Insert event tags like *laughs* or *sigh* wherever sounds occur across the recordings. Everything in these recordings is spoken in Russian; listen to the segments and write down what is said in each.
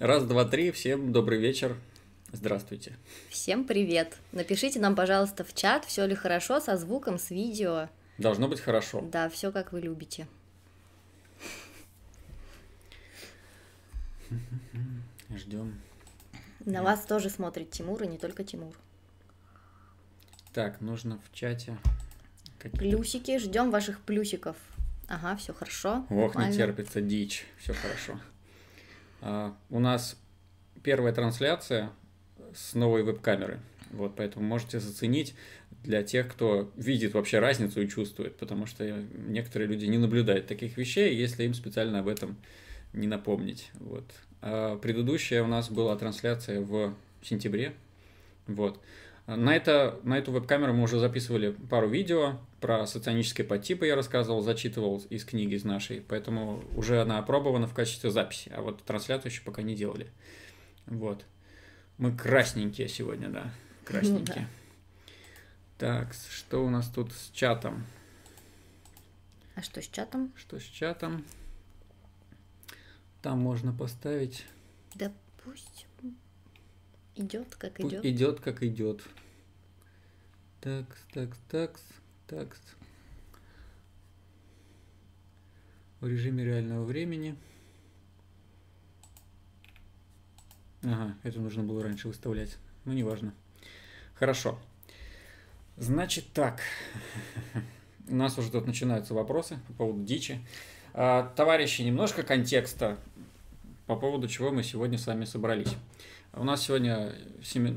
Раз, два, три. Всем добрый вечер. Здравствуйте. Всем привет. Напишите нам, пожалуйста, в чат, все ли хорошо со звуком, с видео. Должно быть хорошо. Да, все как вы любите. Ждем. На вас тоже смотрит Тимур, и не только Тимур. Так, нужно в чате. Плюсики, ждем ваших плюсиков. Ага, все хорошо. Ох, не терпится дичь, все хорошо. А, у нас первая трансляция с новой веб-камеры. Вот, поэтому можете заценить для тех, кто видит вообще разницу и чувствует, потому что некоторые люди не наблюдают таких вещей, если им специально об этом не напомнить. Вот. А предыдущая у нас была трансляция в сентябре. Вот. На, это, на эту веб-камеру мы уже записывали пару видео. Про соционические подтипы я рассказывал, зачитывал из книги из нашей. Поэтому уже она опробована в качестве записи. А вот трансляцию еще пока не делали. Вот. Мы красненькие сегодня, да. *laughs* Красненькие. Так, что у нас тут с чатом? А что с чатом? Что с чатом? Там можно поставить... Допустим. Идет, как идет. Идет, как идет. так так так так В режиме реального времени. Ага, это нужно было раньше выставлять. Ну, неважно. Хорошо. Значит так. У нас уже тут начинаются вопросы по поводу дичи. А, товарищи, немножко контекста по поводу чего мы сегодня с вами собрались. У нас сегодня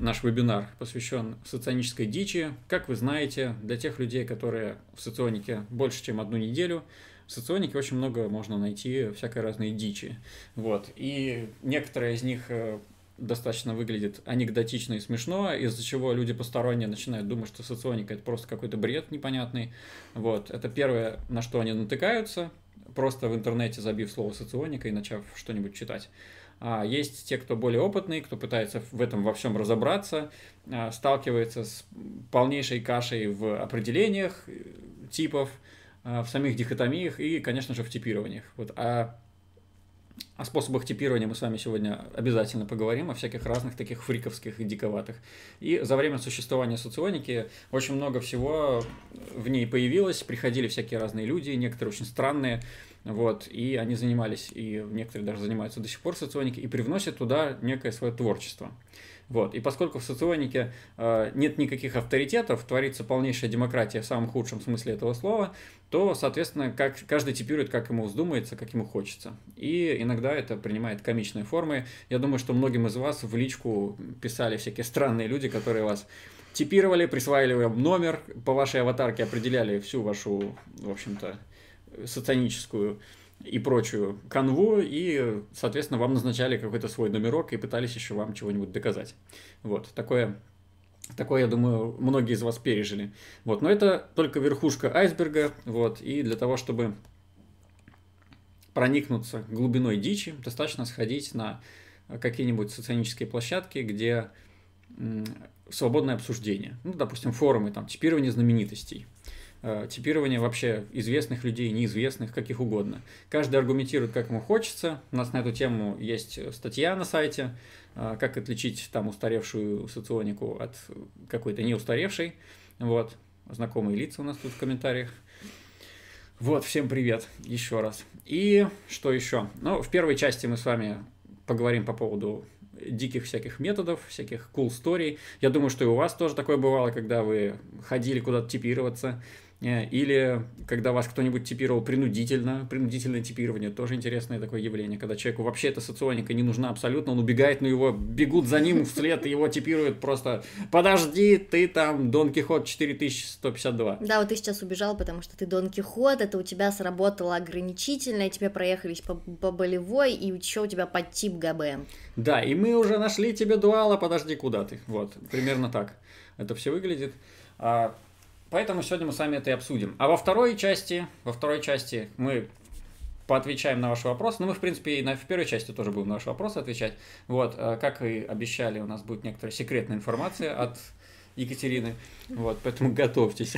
наш вебинар посвящен соционической дичи. Как вы знаете, для тех людей, которые в соционике больше, чем одну неделю, в соционике очень много можно найти всякой разной дичи. Вот. И некоторые из них э, достаточно выглядит анекдотично и смешно, из-за чего люди посторонние начинают думать, что соционика это просто какой-то бред непонятный. Вот, это первое, на что они натыкаются, просто в интернете забив слово соционика и начав что-нибудь читать а есть те, кто более опытный, кто пытается в этом во всем разобраться, а, сталкивается с полнейшей кашей в определениях э, типов, а, в самих дихотомиях и, конечно же, в типированиях. Вот. А о способах типирования мы с вами сегодня обязательно поговорим, о всяких разных таких фриковских и диковатых. И за время существования соционики очень много всего в ней появилось, приходили всякие разные люди, некоторые очень странные, вот, и они занимались, и некоторые даже занимаются до сих пор соционикой, и привносят туда некое свое творчество. Вот. И поскольку в соционике э, нет никаких авторитетов, творится полнейшая демократия в самом худшем смысле этого слова, то, соответственно, как, каждый типирует, как ему вздумается, как ему хочется. И иногда это принимает комичные формы. Я думаю, что многим из вас в личку писали всякие странные люди, которые вас типировали, присваивали вам номер, по вашей аватарке определяли всю вашу, в общем-то, сатаническую и прочую канву, и, соответственно, вам назначали какой-то свой номерок и пытались еще вам чего-нибудь доказать. Вот, такое Такое, я думаю, многие из вас пережили. Вот, но это только верхушка айсберга. Вот, и для того, чтобы проникнуться глубиной дичи, достаточно сходить на какие-нибудь соционические площадки, где свободное обсуждение. Ну, допустим, форумы, там, чипирование знаменитостей. Э, типирование вообще известных людей, неизвестных, каких угодно. Каждый аргументирует, как ему хочется. У нас на эту тему есть статья на сайте, э, как отличить там устаревшую соционику от какой-то неустаревшей. Вот, знакомые лица у нас тут в комментариях. Вот, всем привет еще раз. И что еще? Ну, в первой части мы с вами поговорим по поводу диких всяких методов, всяких cool story. Я думаю, что и у вас тоже такое бывало, когда вы ходили куда-то типироваться, Э, или когда вас кто-нибудь типировал принудительно, принудительное типирование, тоже интересное такое явление, когда человеку вообще эта соционика не нужна абсолютно, он убегает, но его бегут за ним вслед, его типируют просто «Подожди, ты там Дон Кихот 4152». Да, вот ты сейчас убежал, потому что ты Дон Кихот, это у тебя сработало ограничительное, тебе проехались по, по болевой, и еще у тебя под тип ГБМ. Да, и мы уже нашли тебе дуала, подожди, куда ты? Вот, примерно так это все выглядит. А Поэтому сегодня мы с вами это и обсудим. А во второй части, во второй части мы поотвечаем на ваши вопросы. Ну мы, в принципе, и на, в первой части тоже будем на ваши вопросы отвечать. Вот, э, как и обещали, у нас будет некоторая секретная информация от Екатерины. Вот, поэтому готовьтесь.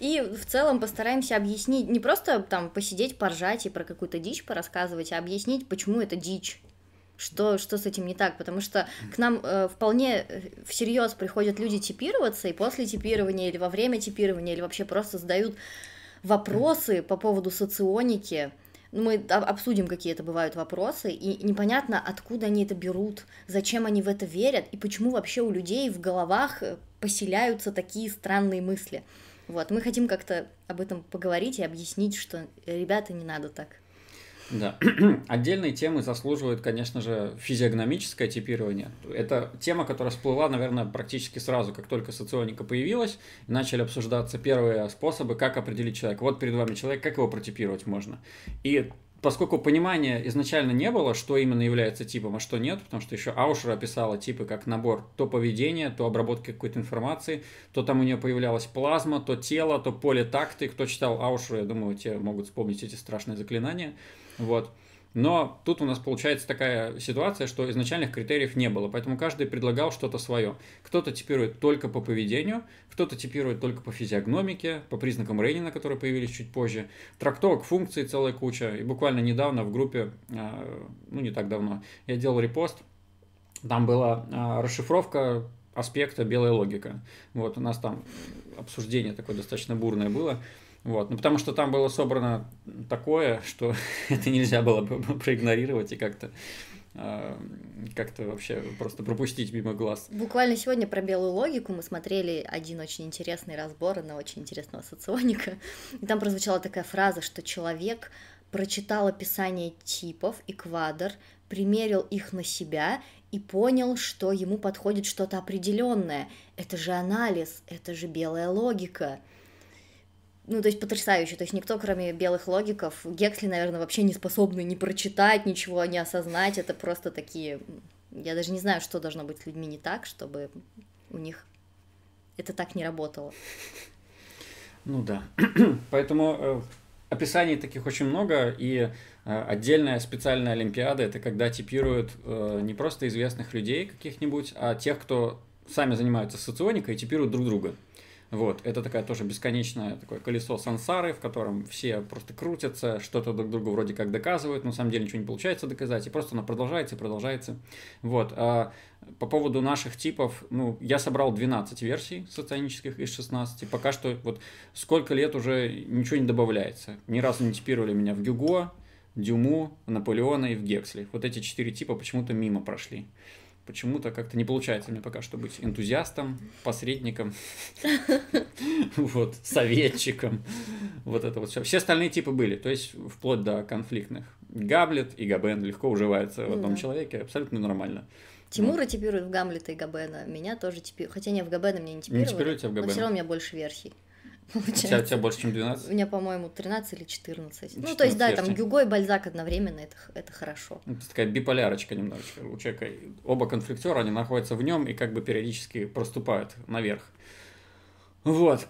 И в целом постараемся объяснить, не просто там посидеть, поржать и про какую-то дичь порассказывать, а объяснить, почему это дичь что, что с этим не так, потому что к нам э, вполне э, всерьез приходят люди типироваться, и после типирования, или во время типирования, или вообще просто задают вопросы по поводу соционики, ну, мы обсудим, какие это бывают вопросы, и непонятно, откуда они это берут, зачем они в это верят, и почему вообще у людей в головах э, поселяются такие странные мысли. Вот, мы хотим как-то об этом поговорить и объяснить, что, ребята, не надо так. Да. *clears throat* Отдельной темы заслуживает, конечно же, физиогномическое типирование. Это тема, которая всплыла, наверное, практически сразу, как только соционика появилась, и начали обсуждаться первые способы, как определить человека. Вот перед вами человек, как его протипировать можно. И поскольку понимания изначально не было, что именно является типом, а что нет, потому что еще Аушер описала типы как набор то поведения, то обработки какой-то информации, то там у нее появлялась плазма, то тело, то поле такты. Кто читал Аушера, я думаю, те могут вспомнить эти страшные заклинания – вот. Но тут у нас получается такая ситуация, что изначальных критериев не было, поэтому каждый предлагал что-то свое. Кто-то типирует только по поведению, кто-то типирует только по физиогномике, по признакам Рейнина, которые появились чуть позже. Трактовок функций целая куча. И буквально недавно в группе, а, ну не так давно, я делал репост, там была а, расшифровка аспекта белая логика. Вот у нас там обсуждение такое достаточно бурное было. Вот. Ну, потому что там было собрано такое, что *laughs* это нельзя было *laughs* проигнорировать и как-то а, как-то вообще просто пропустить мимо глаз. Буквально сегодня про белую логику мы смотрели один очень интересный разбор на очень интересного соционика. И там прозвучала такая фраза, что человек прочитал описание типов и квадр, примерил их на себя и понял, что ему подходит что-то определенное. Это же анализ, это же белая логика ну, то есть потрясающе. То есть никто, кроме белых логиков, Гексли, наверное, вообще не способны не прочитать, ничего не осознать. Это просто такие... Я даже не знаю, что должно быть с людьми не так, чтобы у них это так не работало. Ну да. *clears throat* Поэтому э, описаний таких очень много, и э, отдельная специальная олимпиада это когда типируют э, не просто известных людей каких-нибудь, а тех, кто сами занимаются соционикой и типируют друг друга. Вот, это такая тоже бесконечное такое колесо сансары, в котором все просто крутятся, что-то друг другу вроде как доказывают, но на самом деле ничего не получается доказать, и просто оно продолжается и продолжается. Вот, а по поводу наших типов, ну, я собрал 12 версий социанических из 16, пока что вот сколько лет уже ничего не добавляется. Ни разу не типировали меня в Гюго, Дюму, Наполеона и в Гексли. Вот эти четыре типа почему-то мимо прошли почему-то как-то не получается мне пока что быть энтузиастом, посредником, *laughs* вот, советчиком, вот это вот все. Все остальные типы были, то есть вплоть до конфликтных. Габлет и Габен легко уживаются в одном человеке, абсолютно нормально. Тимура ну. типируют в Гамлета и Габена, меня тоже типируют, хотя не в Габена меня не типировали, не типируют, а в Габена. но все равно у меня больше версий. Получается. У тебя, у тебя больше, чем 12? У меня, по-моему, 13 или 14. 14 ну, то есть, да, там Гюго и Бальзак одновременно, это, это хорошо. Ну, это такая биполярочка немножечко. У человека оба конфликтера, они находятся в нем и как бы периодически проступают наверх. Вот.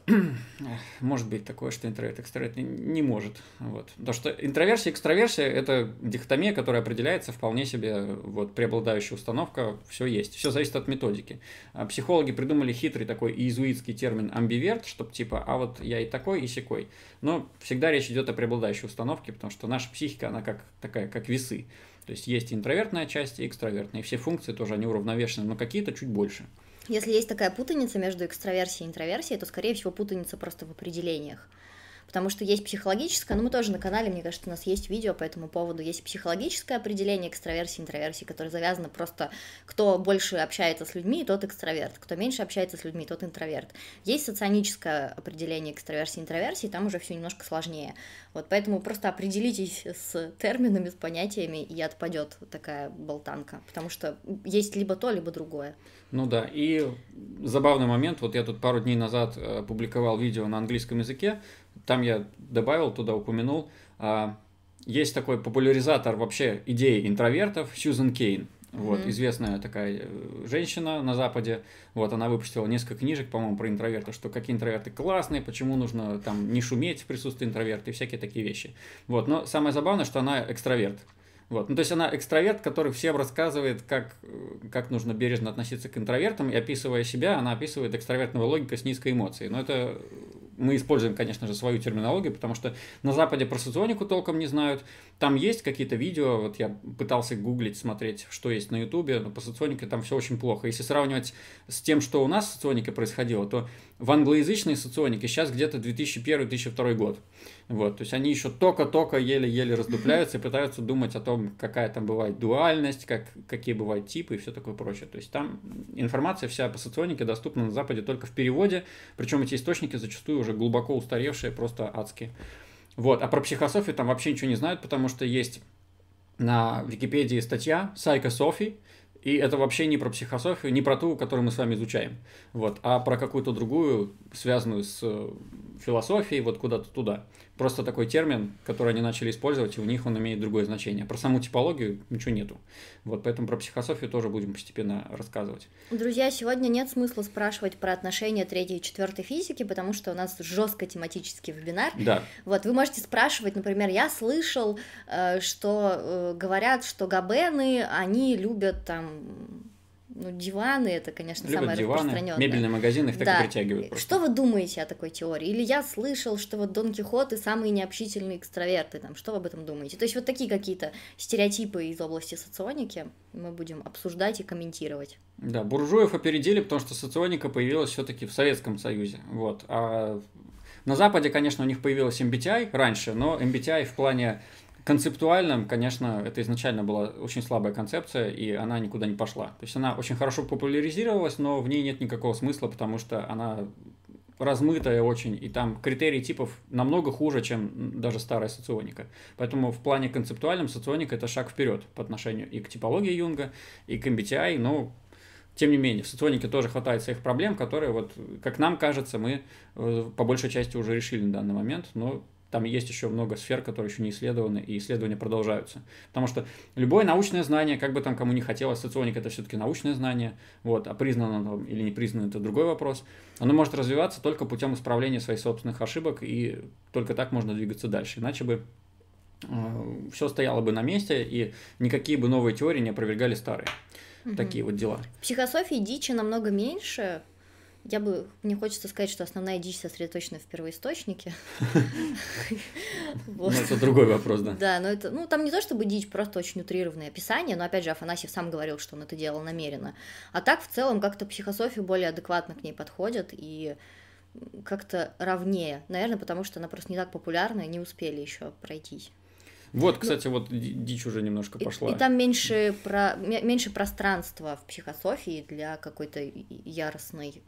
*clears throat* Может быть такое, что интроверт экстраверт не, может. Вот. Потому что интроверсия и экстраверсия – это дихотомия, которая определяется вполне себе, вот, преобладающая установка, все есть. Все зависит от методики. А психологи придумали хитрый такой иезуитский термин «амбиверт», чтобы типа «а вот я и такой, и секой». Но всегда речь идет о преобладающей установке, потому что наша психика, она как такая, как весы. То есть есть интровертная часть и экстравертная. И все функции тоже, они уравновешены, но какие-то чуть больше. Если есть такая путаница между экстраверсией и интроверсией, то, скорее всего, путаница просто в определениях потому что есть психологическое, но ну, мы тоже на канале, мне кажется, у нас есть видео по этому поводу, есть психологическое определение экстраверсии, интроверсии, которое завязано просто, кто больше общается с людьми, тот экстраверт, кто меньше общается с людьми, тот интроверт. Есть соционическое определение экстраверсии, интроверсии, там уже все немножко сложнее. Вот поэтому просто определитесь с терминами, с понятиями, и отпадет такая болтанка, потому что есть либо то, либо другое. Ну да, и забавный момент, вот я тут пару дней назад э, публиковал видео на английском языке, там я добавил, туда упомянул, а, есть такой популяризатор вообще идеи интровертов Сьюзен Кейн. Вот, mm-hmm. известная такая э, женщина на Западе. Вот, она выпустила несколько книжек, по-моему, про интроверта, что какие интроверты классные, почему нужно там не шуметь в присутствии интроверта и всякие такие вещи. Вот, но самое забавное, что она экстраверт. mm вот. Ну, то есть она экстраверт, который всем рассказывает, как, э, как нужно бережно относиться к интровертам, и описывая себя, она описывает экстравертного логика с низкой эмоцией. Но это мы используем, конечно же, свою терминологию, потому что на Западе про соционику толком не знают. Там есть какие-то видео, вот я пытался гуглить, смотреть, что есть на Ютубе, но по соционике там все очень плохо. Если сравнивать с тем, что у нас в соционике происходило, то в англоязычной соционике сейчас где-то 2001-2002 год. Вот, то есть они еще только-только еле-еле раздупляются и пытаются думать о том, какая там бывает дуальность, как, какие бывают типы и все такое прочее. То есть там информация вся по соционике доступна на Западе только в переводе, причем эти источники зачастую уже глубоко устаревшие, просто адские. Вот, а про психософию там вообще ничего не знают, потому что есть на Википедии статья «Psychosophy», и это вообще не про психософию, не про ту, которую мы с вами изучаем, вот, а про какую-то другую, связанную с э, философией, вот куда-то туда. Просто такой термин, который они начали использовать, и у них он имеет другое значение. Про саму типологию ничего нету. Вот поэтому про психософию тоже будем постепенно рассказывать. Друзья, сегодня нет смысла спрашивать про отношения третьей и четвертой физики, потому что у нас жестко тематический вебинар. Да. Вот вы можете спрашивать, например, я слышал, э, что э, говорят, что габены, они любят там ну, диваны это, конечно, Любят самое диваны, распространенное. Мебельный магазин их да. так и притягивают. Просто. Что вы думаете о такой теории? Или я слышал, что вот Дон кихот и самые необщительные экстраверты. Там, что вы об этом думаете? То есть вот такие какие-то стереотипы из области соционики мы будем обсуждать и комментировать. Да, буржуев опередили, потому что соционика появилась все-таки в Советском Союзе. Вот. А на Западе, конечно, у них появилась MBTI раньше, но MBTI в плане Концептуально, конечно, это изначально была очень слабая концепция, и она никуда не пошла. То есть она очень хорошо популяризировалась, но в ней нет никакого смысла, потому что она размытая очень, и там критерии типов намного хуже, чем даже старая соционика. Поэтому в плане концептуальном соционика это шаг вперед по отношению и к типологии Юнга, и к MBTI, но тем не менее, в соционике тоже хватает своих проблем, которые, вот, как нам кажется, мы э, по большей части уже решили на данный момент, но там есть еще много сфер, которые еще не исследованы, и исследования продолжаются. Потому что любое научное знание, как бы там кому не хотелось, соционика это все-таки научное знание, вот, а признано оно или не признано, это другой вопрос. Оно может развиваться только путем исправления своих собственных ошибок, и только так можно двигаться дальше. Иначе бы э, все стояло бы на месте, и никакие бы новые теории не опровергали старые. Угу. Такие вот дела. Психософии дичи намного меньше, я бы, мне хочется сказать, что основная дичь сосредоточена в первоисточнике. Ну, это другой вопрос, да. Да, но это, ну, там не то чтобы дичь, просто очень утрированное описание, но, опять же, Афанасьев сам говорил, что он это делал намеренно. А так, в целом, как-то психософия более адекватно к ней подходит и как-то ровнее, наверное, потому что она просто не так популярна и не успели еще пройтись. Вот, ну, кстати, ну, вот дичь уже немножко пошла. И, и там меньше, про, меньше пространства в психософии для какой-то яростной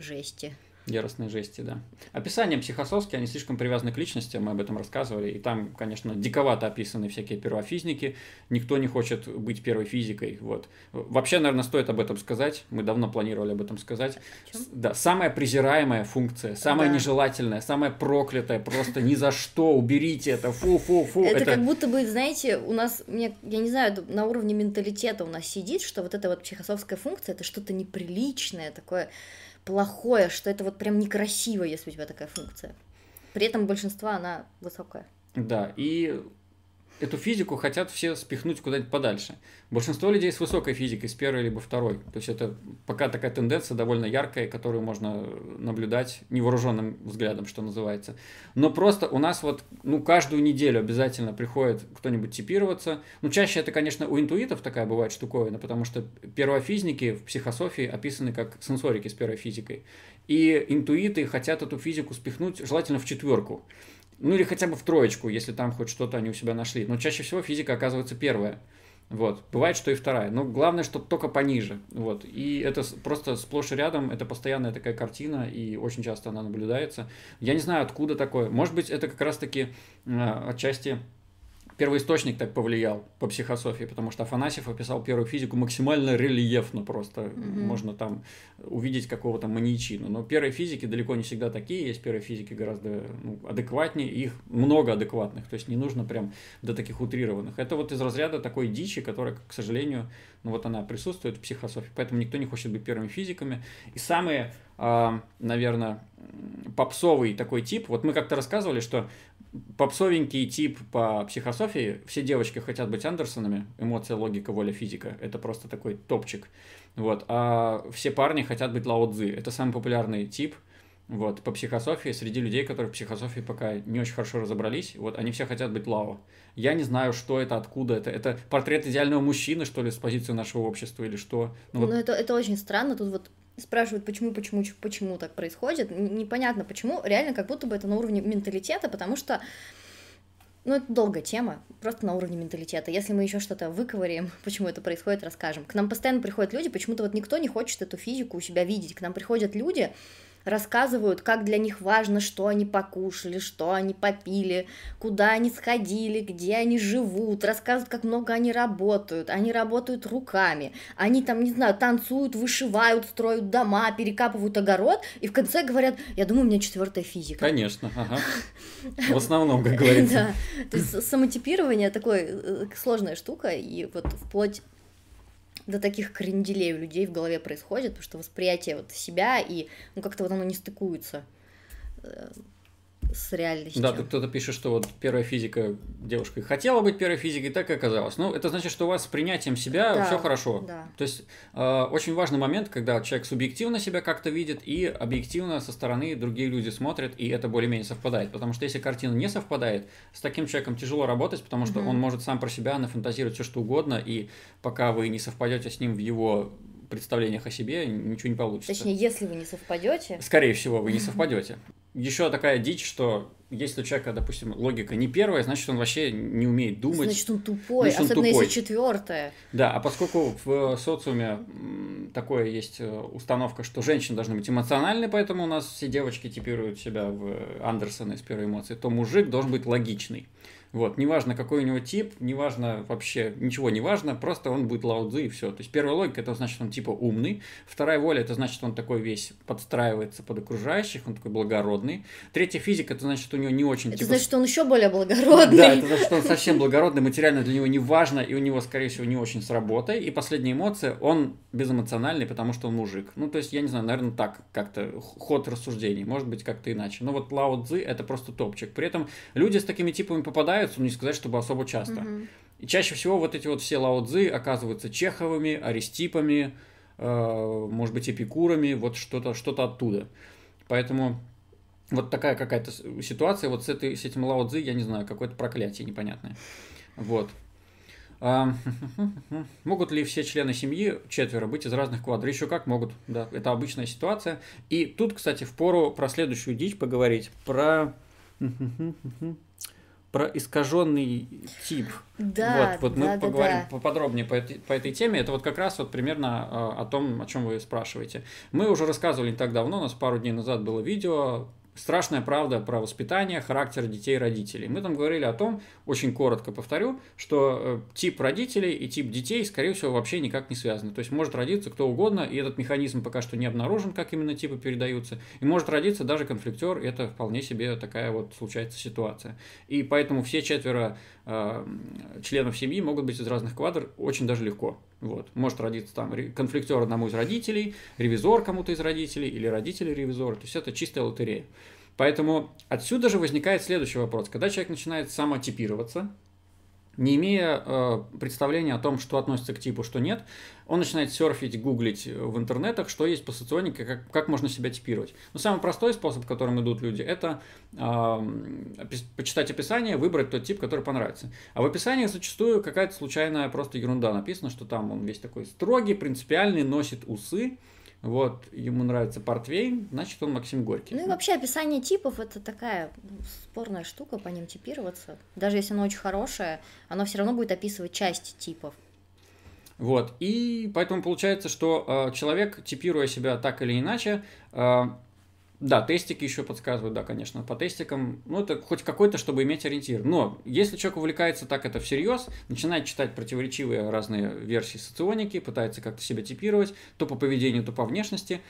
жести. Яростные жести, да. Описание психососки, они слишком привязаны к личности, мы об этом рассказывали, и там, конечно, диковато описаны всякие первофизики, никто не хочет быть первой физикой, вот. Вообще, наверное, стоит об этом сказать, мы давно планировали об этом сказать. Да, самая презираемая функция, самая да. нежелательная, самая проклятая, просто ни за что, уберите это, фу-фу-фу. Это, это как будто бы, знаете, у нас, мне, я не знаю, на уровне менталитета у нас сидит, что вот эта вот психосовская функция, это что-то неприличное такое, плохое, что это вот прям некрасиво, если у тебя такая функция. При этом большинство, она высокая. Да, и эту физику хотят все спихнуть куда-нибудь подальше. Большинство людей с высокой физикой, с первой либо второй. То есть это пока такая тенденция довольно яркая, которую можно наблюдать невооруженным взглядом, что называется. Но просто у нас вот, ну, каждую неделю обязательно приходит кто-нибудь типироваться. Ну, чаще это, конечно, у интуитов такая бывает штуковина, потому что первофизники в психософии описаны как сенсорики с первой физикой. И интуиты хотят эту физику спихнуть желательно в четверку ну или хотя бы в троечку, если там хоть что-то они у себя нашли. Но чаще всего физика оказывается первая. Вот. Бывает, что и вторая. Но главное, чтобы только пониже. Вот. И это просто сплошь и рядом, это постоянная такая картина, и очень часто она наблюдается. Я не знаю, откуда такое. Может быть, это как раз-таки э, отчасти первоисточник так повлиял по психософии, потому что Афанасьев описал первую физику максимально рельефно просто. Mm-hmm. Можно там увидеть какого-то маньячину. Но первые физики далеко не всегда такие. Есть первые физики гораздо ну, адекватнее. Их много адекватных. То есть не нужно прям до таких утрированных. Это вот из разряда такой дичи, которая, к сожалению, ну вот она присутствует в психософии. Поэтому никто не хочет быть первыми физиками. И самые а, наверное, попсовый такой тип. Вот мы как-то рассказывали, что попсовенький тип по психософии. Все девочки хотят быть Андерсонами. Эмоция, логика, воля, физика. Это просто такой топчик. Вот. А все парни хотят быть Лао Цзы. Это самый популярный тип вот, по психософии среди людей, которые в психософии пока не очень хорошо разобрались. Вот они все хотят быть Лао. Я не знаю, что это, откуда это. Это портрет идеального мужчины, что ли, с позиции нашего общества или что? Ну, вот... Ну, это, это очень странно. Тут вот спрашивают, почему, почему, почему так происходит. Непонятно почему, реально как будто бы это на уровне менталитета, потому что ну, это долгая тема, просто на уровне менталитета. Если мы еще что-то выковыряем, *laughs* почему это происходит, расскажем. К нам постоянно приходят люди, почему-то вот никто не хочет эту физику у себя видеть. К нам приходят люди, рассказывают, как для них важно, что они покушали, что они попили, куда они сходили, где они живут, рассказывают, как много они работают, они работают руками, они там, не знаю, танцуют, вышивают, строят дома, перекапывают огород, и в конце говорят, я думаю, у меня четвертая физика. Конечно, ага. *laughs* В основном, как говорится. Да, то есть самотипирование такое э, сложная штука, и вот вплоть до таких кренделей у людей в голове происходит, потому что восприятие вот себя и, ну, как-то вот оно не стыкуется. Э, с реальностью. Да, тут кто-то пишет, что вот первая физика девушкой хотела быть первой физикой, так и оказалось. Ну, это значит, что у вас с принятием себя да, все хорошо. Да. То есть э, очень важный момент, когда человек субъективно себя как-то видит и объективно со стороны другие люди смотрят, и это более-менее совпадает. Потому что если картина не совпадает, с таким человеком тяжело работать, потому что угу. он может сам про себя нафантазировать все что угодно, и пока вы не совпадете с ним в его представлениях о себе ничего не получится. Точнее, если вы не совпадете. Скорее всего, вы не совпадете. Еще такая дичь, что если у человека, допустим, логика не первая, значит, он вообще не умеет думать. Значит, он тупой, значит, он особенно тупой. если четвертая. Да, а поскольку в социуме такое есть э, установка, что женщины должны быть эмоциональны, поэтому у нас все девочки типируют себя в Андерсона из первой эмоции, то мужик должен быть логичный. Вот, неважно, какой у него тип, неважно вообще, ничего не важно, просто он будет лаудзы и все. То есть первая логика это значит, он типа умный. Вторая воля это значит, он такой весь подстраивается под окружающих, он такой благородный. Третья физика это значит, у него не очень это типа... значит, он еще более благородный. Да, это значит, он совсем благородный, материально для него не важно, и у него, скорее всего, не очень с работой. И последняя эмоция, он безэмоциональный, потому что он мужик. Ну, то есть, я не знаю, наверное, так как-то ход рассуждений, может быть, как-то иначе. Но вот Лао это просто топчик. При этом люди с такими типами попадают встречаются, но не сказать, чтобы особо часто. Угу. И чаще всего вот эти вот все лаудзы оказываются чеховыми, аристипами, э, может быть, эпикурами, вот что-то что то оттуда. Поэтому вот такая какая-то ситуация, вот с, этой, с этим лаудзы, я не знаю, какое-то проклятие непонятное. Вот. А, *laughs* могут ли все члены семьи, четверо, быть из разных квадр? Еще как могут, да, это обычная ситуация. И тут, кстати, в пору про следующую дичь поговорить, про *laughs* про искаженный тип. Да, вот, вот мы да, поговорим да. поподробнее по этой, по этой теме. Это вот как раз вот примерно а, о том, о чем вы спрашиваете. Мы уже рассказывали не так давно, у нас пару дней назад было видео Страшная правда про воспитание, характер детей и родителей. Мы там говорили о том, очень коротко повторю, что э, тип родителей и тип детей, скорее всего, вообще никак не связаны. То есть может родиться кто угодно, и этот механизм пока что не обнаружен, как именно типы передаются. И может родиться даже конфликтер, и это вполне себе такая вот случается ситуация. И поэтому все четверо э, членов семьи могут быть из разных квадр очень даже легко. Вот. Может родиться там конфликтер одному из родителей, ревизор кому-то из родителей или родители-ревизор. То есть это чистая лотерея. Поэтому отсюда же возникает следующий вопрос. Когда человек начинает самотипироваться, не имея э, представления о том, что относится к типу, что нет, он начинает серфить, гуглить в интернетах, что есть пассационники, как, как можно себя типировать. Но самый простой способ, которым идут люди, это э, почитать описание, выбрать тот тип, который понравится. А в описании зачастую какая-то случайная просто ерунда написана, что там он весь такой строгий, принципиальный, носит усы, вот, ему нравится портвейн, значит, он Максим Горький. Ну и вообще описание типов – это такая спорная штука, по ним типироваться. Даже если оно очень хорошее, оно все равно будет описывать часть типов. Вот, и поэтому получается, что э, человек, типируя себя так или иначе, э, да, тестики еще подсказывают, да, конечно, по тестикам. Ну, это хоть какой-то, чтобы иметь ориентир. Но если человек увлекается так это всерьез, начинает читать противоречивые разные версии соционики, пытается как-то себя типировать, то по поведению, то по внешности,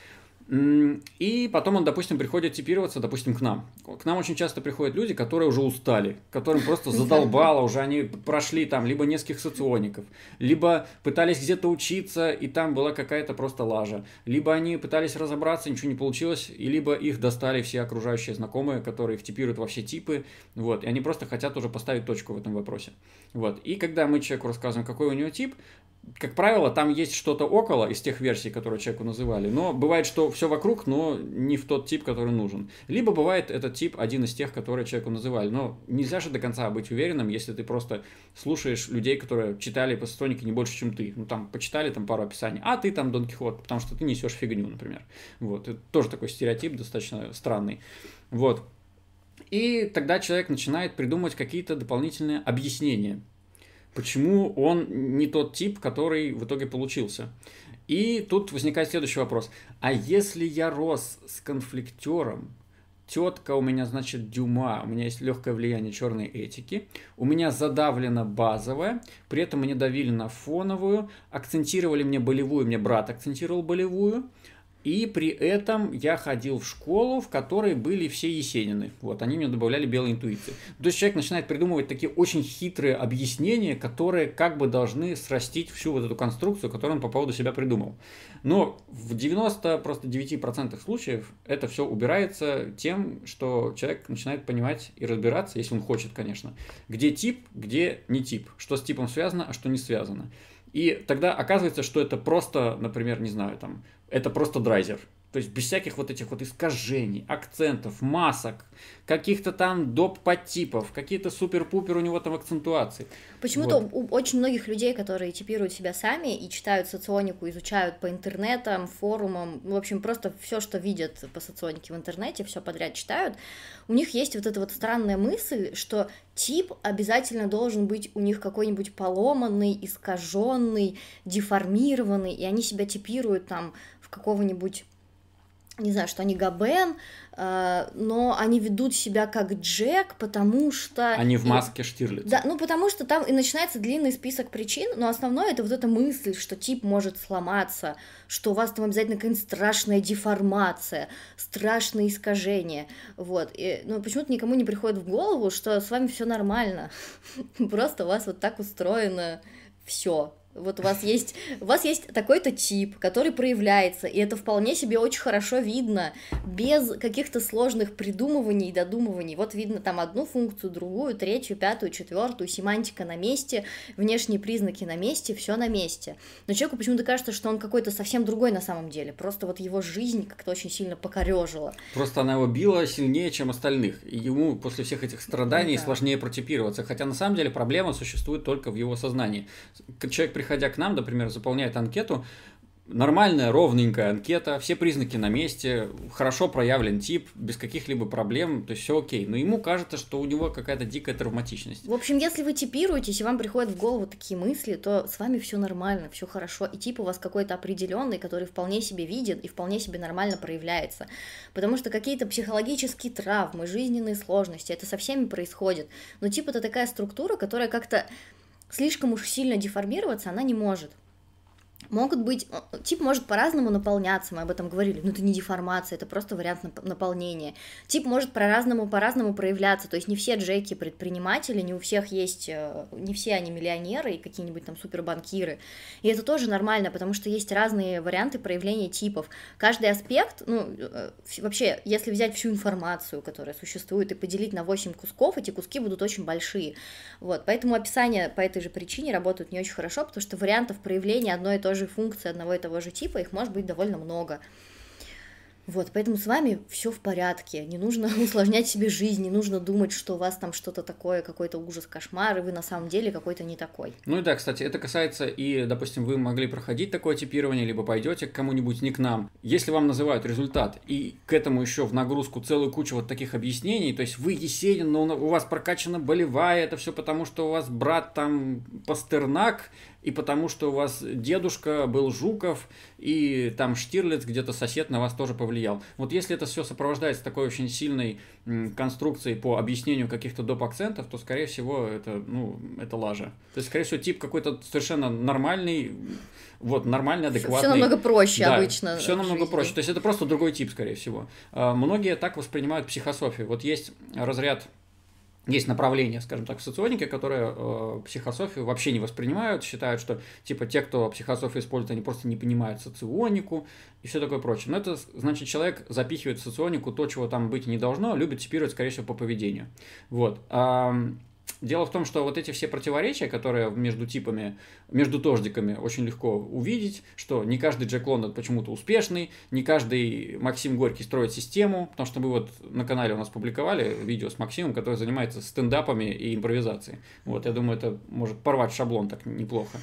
и потом он, допустим, приходит типироваться, допустим, к нам. К нам очень часто приходят люди, которые уже устали, которым просто *laughs* задолбало, уже они прошли там либо нескольких социоников, либо пытались где-то учиться, и там была какая-то просто лажа, либо они пытались разобраться, ничего не получилось, и либо их достали все окружающие знакомые, которые их типируют во все типы, вот, и они просто хотят уже поставить точку в этом вопросе. Вот, и когда мы человеку рассказываем, какой у него тип, как правило, там есть что-то около из тех версий, которые человеку называли, но бывает, что все вокруг, но не в тот тип, который нужен. Либо бывает этот тип один из тех, которые человеку называли, но нельзя же до конца быть уверенным, если ты просто слушаешь людей, которые читали по не больше, чем ты. Ну, там, почитали там пару описаний, а ты там Дон Кихот, потому что ты несешь фигню, например. Вот, это тоже такой стереотип достаточно странный. Вот. И тогда человек начинает придумывать какие-то дополнительные объяснения почему он не тот тип, который в итоге получился. И тут возникает следующий вопрос. А если я рос с конфликтером, тетка у меня, значит, дюма, у меня есть легкое влияние черной этики, у меня задавлена базовая, при этом мне давили на фоновую, акцентировали мне болевую, мне брат акцентировал болевую, и при этом я ходил в школу, в которой были все Есенины. Вот, они мне добавляли белой интуиции. То есть человек начинает придумывать такие очень хитрые объяснения, которые как бы должны срастить всю вот эту конструкцию, которую он по поводу себя придумал. Но в 99% случаев это все убирается тем, что человек начинает понимать и разбираться, если он хочет, конечно, где тип, где не тип, что с типом связано, а что не связано. И тогда оказывается, что это просто, например, не знаю, там, это просто драйзер. То есть без всяких вот этих вот искажений, акцентов, масок, каких-то там доп. подтипов, какие-то супер-пупер у него там акцентуации. Почему-то вот. у очень многих людей, которые типируют себя сами и читают соционику, изучают по интернетам, форумам, в общем, просто все, что видят по соционике в интернете, все подряд читают, у них есть вот эта вот странная мысль, что тип обязательно должен быть у них какой-нибудь поломанный, искаженный, деформированный, и они себя типируют там в какого-нибудь не знаю, что они Габен, э, но они ведут себя как Джек, потому что... Они в маске Штирлица. Да, ну потому что там и начинается длинный список причин, но основное это вот эта мысль, что тип может сломаться, что у вас там обязательно какая-нибудь страшная деформация, страшные искажения, вот. И, ну почему-то никому не приходит в голову, что с вами все нормально, *laughs* просто у вас вот так устроено все вот у вас есть, у вас есть такой-то тип, который проявляется, и это вполне себе очень хорошо видно, без каких-то сложных придумываний и додумываний. Вот видно там одну функцию, другую, третью, пятую, четвертую, семантика на месте, внешние признаки на месте, все на месте. Но человеку почему-то кажется, что он какой-то совсем другой на самом деле. Просто вот его жизнь как-то очень сильно покорежила. Просто она его била сильнее, чем остальных. И ему после всех этих страданий ну, да. сложнее протипироваться. Хотя на самом деле проблема существует только в его сознании. Человек приходя к нам, например, заполняет анкету, нормальная, ровненькая анкета, все признаки на месте, хорошо проявлен тип, без каких-либо проблем, то есть все окей. Но ему кажется, что у него какая-то дикая травматичность. В общем, если вы типируетесь и вам приходят в голову такие мысли, то с вами все нормально, все хорошо, и тип у вас какой-то определенный, который вполне себе виден и вполне себе нормально проявляется. Потому что какие-то психологические травмы, жизненные сложности, это со всеми происходит. Но тип это такая структура, которая как-то слишком уж сильно деформироваться она не может могут быть, э, тип может по-разному наполняться, мы об этом говорили, но ну, это не деформация, это просто вариант наполнения. Тип может по-разному, по-разному проявляться, то есть не все джеки предприниматели, не у всех есть, э, не все они миллионеры и какие-нибудь там супербанкиры, и это тоже нормально, потому что есть разные варианты проявления типов. Каждый аспект, ну, э, вообще, если взять всю информацию, которая существует, и поделить на 8 кусков, эти куски будут очень большие, вот, поэтому описание по этой же причине работают не очень хорошо, потому что вариантов проявления одной и той же же функции одного и того же типа, их может быть довольно много. Вот, поэтому с вами все в порядке, не нужно *laughs* усложнять себе жизнь, не нужно думать, что у вас там что-то такое, какой-то ужас, кошмар, и вы на самом деле какой-то не такой. Ну и да, кстати, это касается и, допустим, вы могли проходить такое типирование, либо пойдете к кому-нибудь, не к нам. Если вам называют результат, и к этому еще в нагрузку целую кучу вот таких объяснений, то есть вы Есенин, но у вас прокачана болевая, это все потому, что у вас брат там Пастернак, и потому что у вас дедушка был Жуков, и там Штирлиц, где-то сосед на вас тоже повлиял. Вот если это все сопровождается такой очень сильной конструкцией по объяснению каких-то доп. акцентов, то, скорее всего, это, ну, это лажа. То есть, скорее всего, тип какой-то совершенно нормальный, вот, нормальный, адекватный. Все намного проще да, обычно. Все намного жизни. проще. То есть, это просто другой тип, скорее всего. А, многие так воспринимают психософию. Вот есть разряд есть направления, скажем так, в соционике, которые э, психософию вообще не воспринимают, считают, что типа те, кто психософию использует, они просто не понимают соционику и все такое прочее. Но это значит, человек запихивает в соционику то, чего там быть не должно, любит типировать, скорее всего, по поведению. Вот. Дело в том, что вот эти все противоречия, которые между типами, между тождиками очень легко увидеть, что не каждый Джек Лондон почему-то успешный, не каждый Максим Горький строит систему, потому что мы вот на канале у нас публиковали видео с Максимом, который занимается стендапами и импровизацией. Вот, я думаю, это может порвать шаблон так неплохо.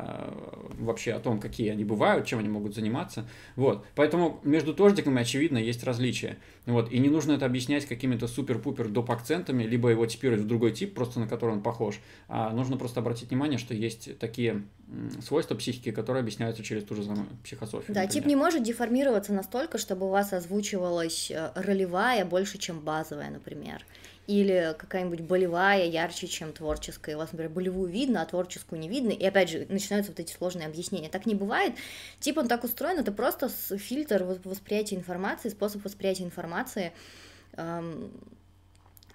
Э, вообще о том, какие они бывают, чем они могут заниматься. Вот. Поэтому между тождиками, очевидно, есть различия. Вот. И не нужно это объяснять какими-то супер-пупер доп. акцентами, либо его типировать в другой тип, просто на который он похож. А нужно просто обратить внимание, что есть такие свойства психики, которые объясняются через ту же самую психософию. Да, например. тип не может деформироваться настолько, чтобы у вас озвучивалась э, ролевая больше, чем базовая, например. Или какая-нибудь болевая ярче, чем творческая. У вас, например, болевую видно, а творческую не видно. И опять же, начинаются вот эти сложные объяснения. Так не бывает. Тип он так устроен, это просто фильтр восприятия информации, способ восприятия информации эм,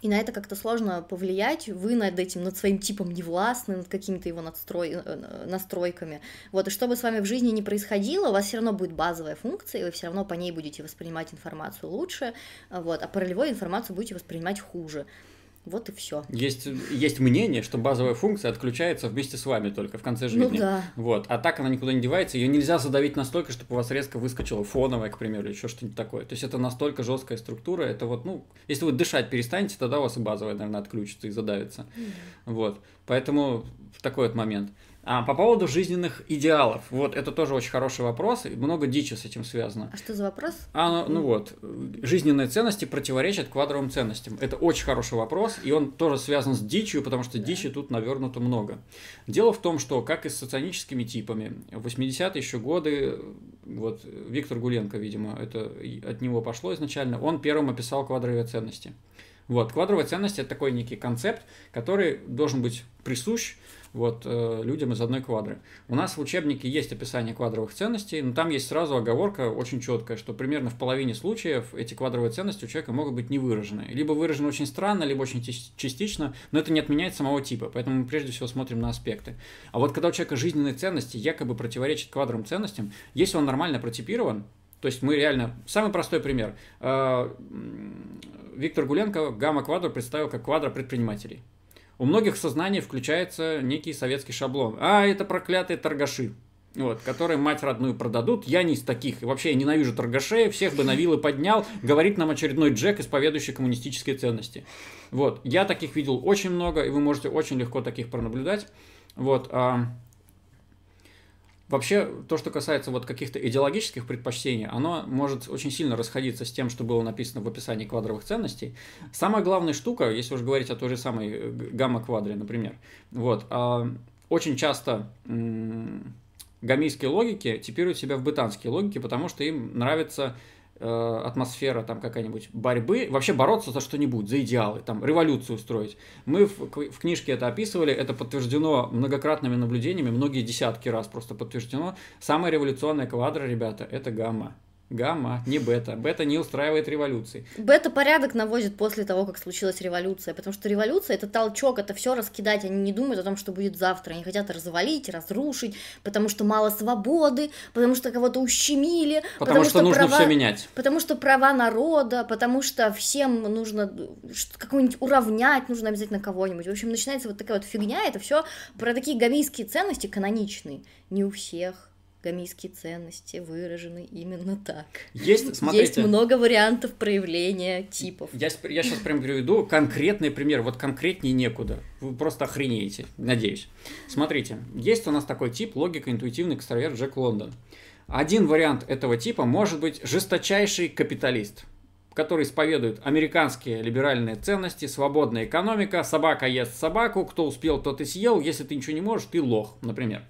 и на это как-то сложно повлиять, вы над этим, над своим типом не властны, над какими-то его надстрой, э, э, настройками, вот, и что бы с вами в жизни не происходило, у вас все равно будет базовая функция, и вы все равно по ней будете воспринимать информацию лучше, вот, а про информацию будете воспринимать хуже, вот и все. Есть, есть мнение, что базовая функция отключается вместе с вами только в конце жизни. Ну да. Вот. А так она никуда не девается, ее нельзя задавить настолько, чтобы у вас резко выскочила фоновая, к примеру, или еще что-нибудь такое. То есть это настолько жесткая структура, это вот, ну, если вы дышать перестанете, тогда у вас и базовая, наверное, отключится и задавится. Mm. Вот. Поэтому такой вот момент. А, по поводу жизненных идеалов. Вот это тоже очень хороший вопрос, и много дичи с этим связано. А что за вопрос? А, ну, ну вот, жизненные ценности противоречат квадровым ценностям. Это очень хороший вопрос, и он тоже связан с дичью, потому что да. дичи тут навернуто много. Дело в том, что, как и с соционическими типами, в 80-е еще годы, вот Виктор Гуленко, видимо, это от него пошло изначально, он первым описал квадровые ценности. Вот, квадровая ценности это такой некий концепт, который должен быть присущ вот, э, людям из одной квадры. У нас в учебнике есть описание квадровых ценностей, но там есть сразу оговорка очень четкая, что примерно в половине случаев эти квадровые ценности у человека могут быть не выражены. Либо выражены очень странно, либо очень частично, но это не отменяет самого типа, поэтому мы прежде всего смотрим на аспекты. А вот когда у человека жизненные ценности якобы противоречат квадровым ценностям, если он нормально протипирован, то есть мы реально... Самый простой пример. Э, Виктор Гуленко гамма-квадро представил как квадро предпринимателей у многих в сознании включается некий советский шаблон. А, это проклятые торгаши. Вот, которые мать родную продадут. Я не из таких. И вообще я ненавижу торгашей, всех бы на вилы поднял. Говорит нам очередной Джек, исповедующий коммунистические ценности. Вот, я таких видел очень много, и вы можете очень легко таких пронаблюдать. Вот, а, Вообще, то, что касается вот каких-то идеологических предпочтений, оно может очень сильно расходиться с тем, что было написано в описании квадровых ценностей. Самая главная штука, если уж говорить о той же самой э, гамма-квадре, например, вот, а, очень часто гамийские логики типируют себя в бытанские логики, потому что им нравится Э, атмосфера там какая-нибудь борьбы, вообще бороться за что-нибудь, за идеалы, там революцию устроить. Мы в, в книжке это описывали, это подтверждено многократными наблюдениями, многие десятки раз просто подтверждено. Самая революционная квадра, ребята, это гамма. Гамма, не бета. Бета не устраивает революции. Бета порядок наводит после того, как случилась революция, потому что революция это толчок, это все раскидать. Они не думают о том, что будет завтра. Они хотят развалить, разрушить, потому что мало свободы, потому что кого-то ущемили. Потому, потому что, что нужно права, все менять. Потому что права народа, потому что всем нужно какую-нибудь уравнять, нужно обязательно кого-нибудь. В общем, начинается вот такая вот фигня. Это все про такие гамийские ценности каноничные. Не у всех гамийские ценности выражены именно так. Есть, смотрите, есть много вариантов проявления типов. Я, я сейчас прям приведу конкретный пример, вот конкретнее некуда. Вы просто охренеете, надеюсь. Смотрите, есть у нас такой тип логика интуитивный экстраверт Джек Лондон. Один вариант этого типа может быть жесточайший капиталист который исповедует американские либеральные ценности, свободная экономика, собака ест собаку, кто успел, тот и съел, если ты ничего не можешь, ты лох, например.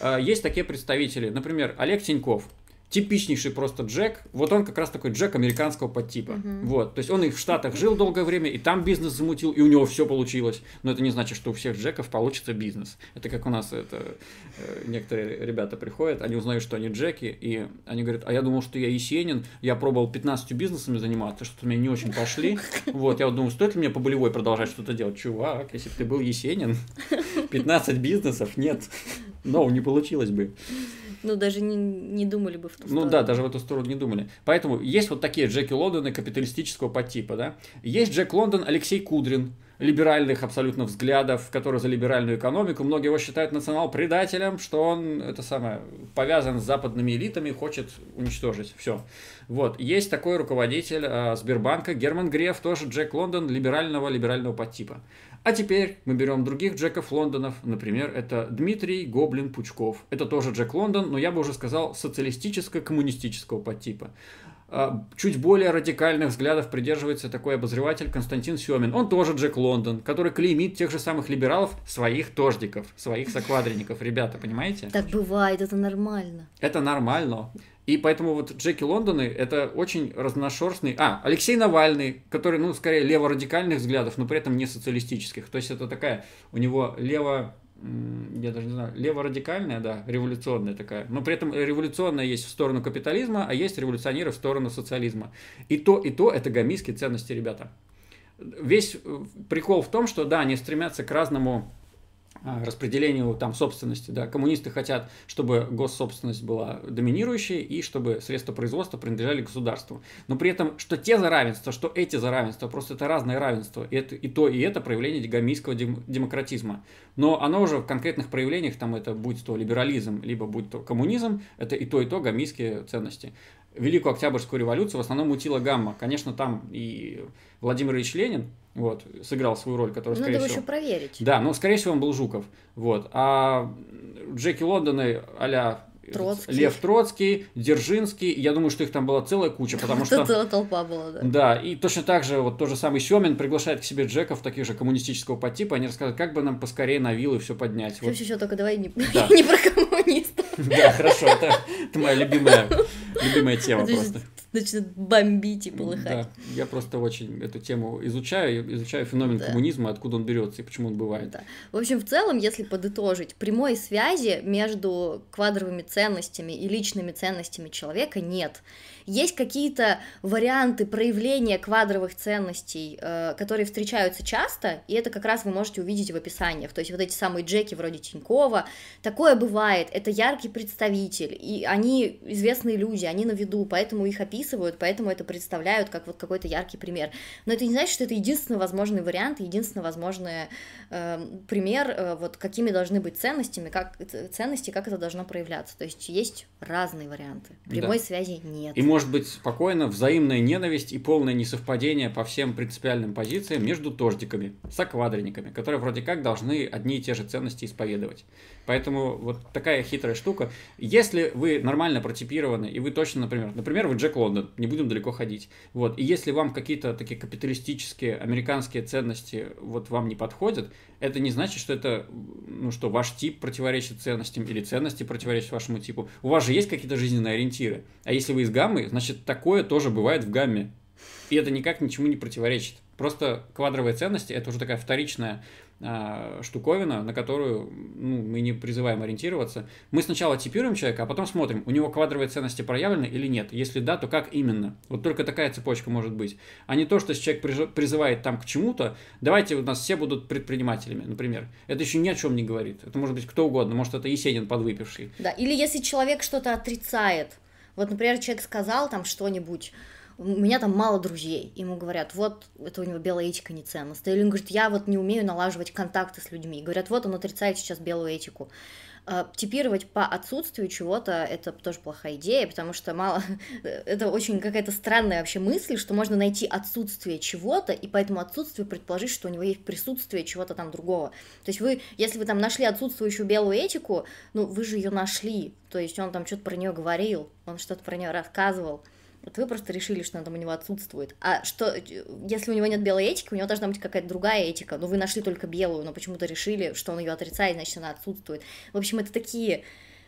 Э, есть такие представители, например, Олег Тиньков, типичнейший просто Джек. Вот он как раз такой Джек американского подтипа. Uh-huh. Вот. То есть он и в Штатах жил долгое время, и там бизнес замутил, и у него все получилось. Но это не значит, что у всех Джеков получится бизнес. Это как у нас это, э, некоторые ребята приходят, они узнают, что они Джеки, и они говорят, а я думал, что я Есенин, я пробовал 15 бизнесами заниматься, а что-то мне не очень пошли. *laughs* Вот, я вот думаю, стоит ли мне по болевой продолжать что-то делать? Чувак, если бы ты был Есенин, 15 бизнесов нет. Но не получилось бы. Ну, даже не, не думали бы в ту ну сторону. Ну да, даже в эту сторону не думали. Поэтому есть вот такие Джеки Лондоны капиталистического подтипа, да. Есть Джек Лондон Алексей Кудрин, либеральных абсолютно взглядов, который за либеральную экономику. Многие его считают национал-предателем, что он, это самое, повязан с западными элитами, хочет уничтожить. Все. Вот. Есть такой руководитель э, Сбербанка, Герман Греф, тоже Джек Лондон, либерального, либерального подтипа. А теперь мы берем других Джеков Лондонов. Например, это Дмитрий Гоблин Пучков. Это тоже Джек Лондон, но я бы уже сказал социалистическо-коммунистического подтипа. А, чуть более радикальных взглядов придерживается такой обозреватель Константин Семин. Он тоже Джек Лондон, который клеймит тех же самых либералов, своих тождиков, своих соквадренников. Ребята, понимаете? Так бывает, это нормально. Это нормально. И поэтому вот Джеки Лондоны это очень разношерстный... А, Алексей Навальный, который, ну, скорее, леворадикальных взглядов, но при этом не социалистических. То есть это такая у него лево... Я даже не знаю, леворадикальная, да, революционная такая. Но при этом революционная есть в сторону капитализма, а есть революционеры в сторону социализма. И то, и то это гомистские ценности, ребята. Весь э, прикол в том, что, да, они стремятся к разному а, распределению там собственности. Да. Коммунисты хотят, чтобы госсобственность была доминирующей и чтобы средства производства принадлежали государству. Но при этом, что те за равенство, что эти за равенство, просто это разное равенство. И, это, и то, и это проявление гомийского дем, демократизма. Но оно уже в конкретных проявлениях, там это будь то либерализм, либо будь то коммунизм, это и то, и то гомийские ценности. Великую Октябрьскую революцию в основном мутила гамма. Конечно, там и Владимир Ильич Ленин вот, сыграл свою роль, которая скорее всего... Надо еще проверить. Да, но, скорее всего, он был Жуков. Вот. А Джеки Лондон и а Троцкий. Лев Троцкий, Дзержинский. Я думаю, что их там была целая куча, *laughs* потому что... Целая толпа была, да. Да, и точно так же вот то же самый Семин приглашает к себе джеков таких же коммунистического подтипа, они рассказывают, как бы нам поскорее на вилы все поднять. Все, вот. все, только давай не, *laughs* про коммунистов. *laughs* Да, хорошо, это, это моя любимая, любимая тема просто начнут бомбить и полыхать. Да, я просто очень эту тему изучаю, изучаю феномен да. коммунизма, откуда он берется и почему он бывает. Да. В общем, в целом, если подытожить, прямой связи между квадровыми ценностями и личными ценностями человека нет. Есть какие-то варианты проявления квадровых ценностей, э, которые встречаются часто, и это как раз вы можете увидеть в описаниях. То есть вот эти самые Джеки вроде Тинькова, такое бывает, это яркий представитель, и они известные люди, они на виду, поэтому их описывают, поэтому это представляют как вот какой-то яркий пример. Но это не значит, что это единственный возможный вариант, единственный возможный э, пример, э, вот какими должны быть ценностями, как, ценности, как это должно проявляться. То есть есть разные варианты, прямой да. связи нет. И может быть спокойно взаимная ненависть и полное несовпадение по всем принципиальным позициям между тождиками, соквадренниками, которые вроде как должны одни и те же ценности исповедовать. Поэтому вот такая хитрая штука. Если вы нормально протипированы, и вы точно, например, например, вы Джек Лондон, не будем далеко ходить, вот, и если вам какие-то такие капиталистические, американские ценности вот вам не подходят, это не значит, что это, ну что, ваш тип противоречит ценностям или ценности противоречат вашему типу. У вас же есть какие-то жизненные ориентиры. А если вы из гаммы, значит, такое тоже бывает в гамме. И это никак ничему не противоречит. Просто квадровые ценности – это уже такая вторичная а, штуковина, на которую ну, мы не призываем ориентироваться. Мы сначала типируем человека, а потом смотрим, у него квадровые ценности проявлены или нет. Если да, то как именно? Вот только такая цепочка может быть. А не то, что человек призывает там к чему-то, давайте у нас все будут предпринимателями, например. Это еще ни о чем не говорит. Это может быть кто угодно, может это Есенин подвыпивший. Да, или если человек что-то отрицает. Вот, например, человек сказал там что-нибудь, у меня там мало друзей. Ему говорят, вот, это у него белая этика не ценность. Или он говорит, я вот не умею налаживать контакты с людьми. и Говорят, вот, он отрицает сейчас белую этику. А, типировать по отсутствию чего-то – это тоже плохая идея, потому что мало… *laughs* это очень какая-то странная вообще мысль, что можно найти отсутствие чего-то, и поэтому отсутствие предположить, что у него есть присутствие чего-то там другого. То есть вы, если вы там нашли отсутствующую белую этику, ну, вы же ее нашли, то есть он там что-то про нее говорил, он что-то про нее рассказывал, вот вы просто решили, что она там у него отсутствует. А что, если у него нет белой этики, у него должна быть какая-то другая этика, но ну, вы нашли только белую, но почему-то решили, что он ее отрицает, значит, она отсутствует. В общем, это такие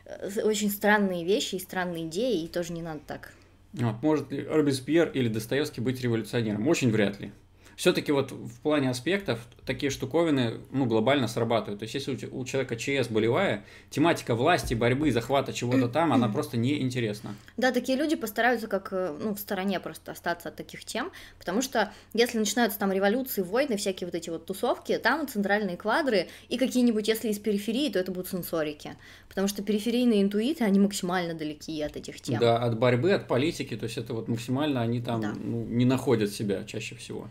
э, очень странные вещи и странные идеи, и тоже не надо так. Вот, может ли Робеспьер или Достоевский быть революционером? Очень вряд ли все-таки вот в плане аспектов такие штуковины, ну, глобально срабатывают. То есть, если у, у человека ЧС болевая, тематика власти, борьбы, захвата чего-то там, она просто неинтересна. Да, такие люди постараются как, э, ну, в стороне просто остаться от таких тем, потому что если начинаются там революции, войны, всякие вот эти вот тусовки, там центральные квадры и какие-нибудь, если из периферии, то это будут сенсорики, потому что периферийные интуиты, они максимально далеки от этих тем. Да, от борьбы, от политики, то есть это вот максимально они там да. ну, не находят себя чаще всего.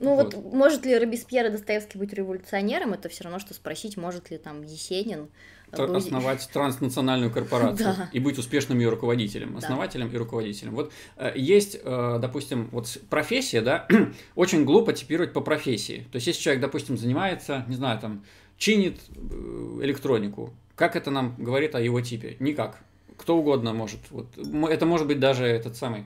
Ну вот. вот может ли Робеспьер и Достоевский быть революционером, это все равно, что спросить, может ли там Есенин э, Тр- быть... основать *laughs* транснациональную корпорацию да. и быть успешным ее руководителем, основателем да. и руководителем. Вот э, есть, э, допустим, вот профессия, да, *clears throat* очень глупо типировать по профессии. То есть если человек, допустим, занимается, не знаю, там, чинит э, электронику, как это нам говорит о его типе? Никак. Кто угодно может. Вот, это может быть даже этот самый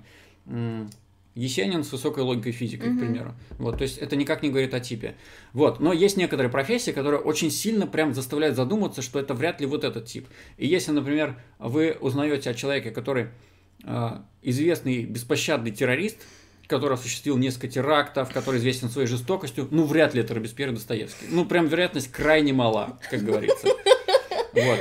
Есенин с высокой логикой физики, угу. к примеру. Вот, то есть это никак не говорит о типе. Вот, но есть некоторые профессии, которые очень сильно прям заставляют задуматься, что это вряд ли вот этот тип. И если, например, вы узнаете о человеке, который э, известный беспощадный террорист, который осуществил несколько терактов, который известен своей жестокостью, ну вряд ли это Робеспьер и Достоевский. Ну прям вероятность крайне мала, как говорится. *laughs* Вот.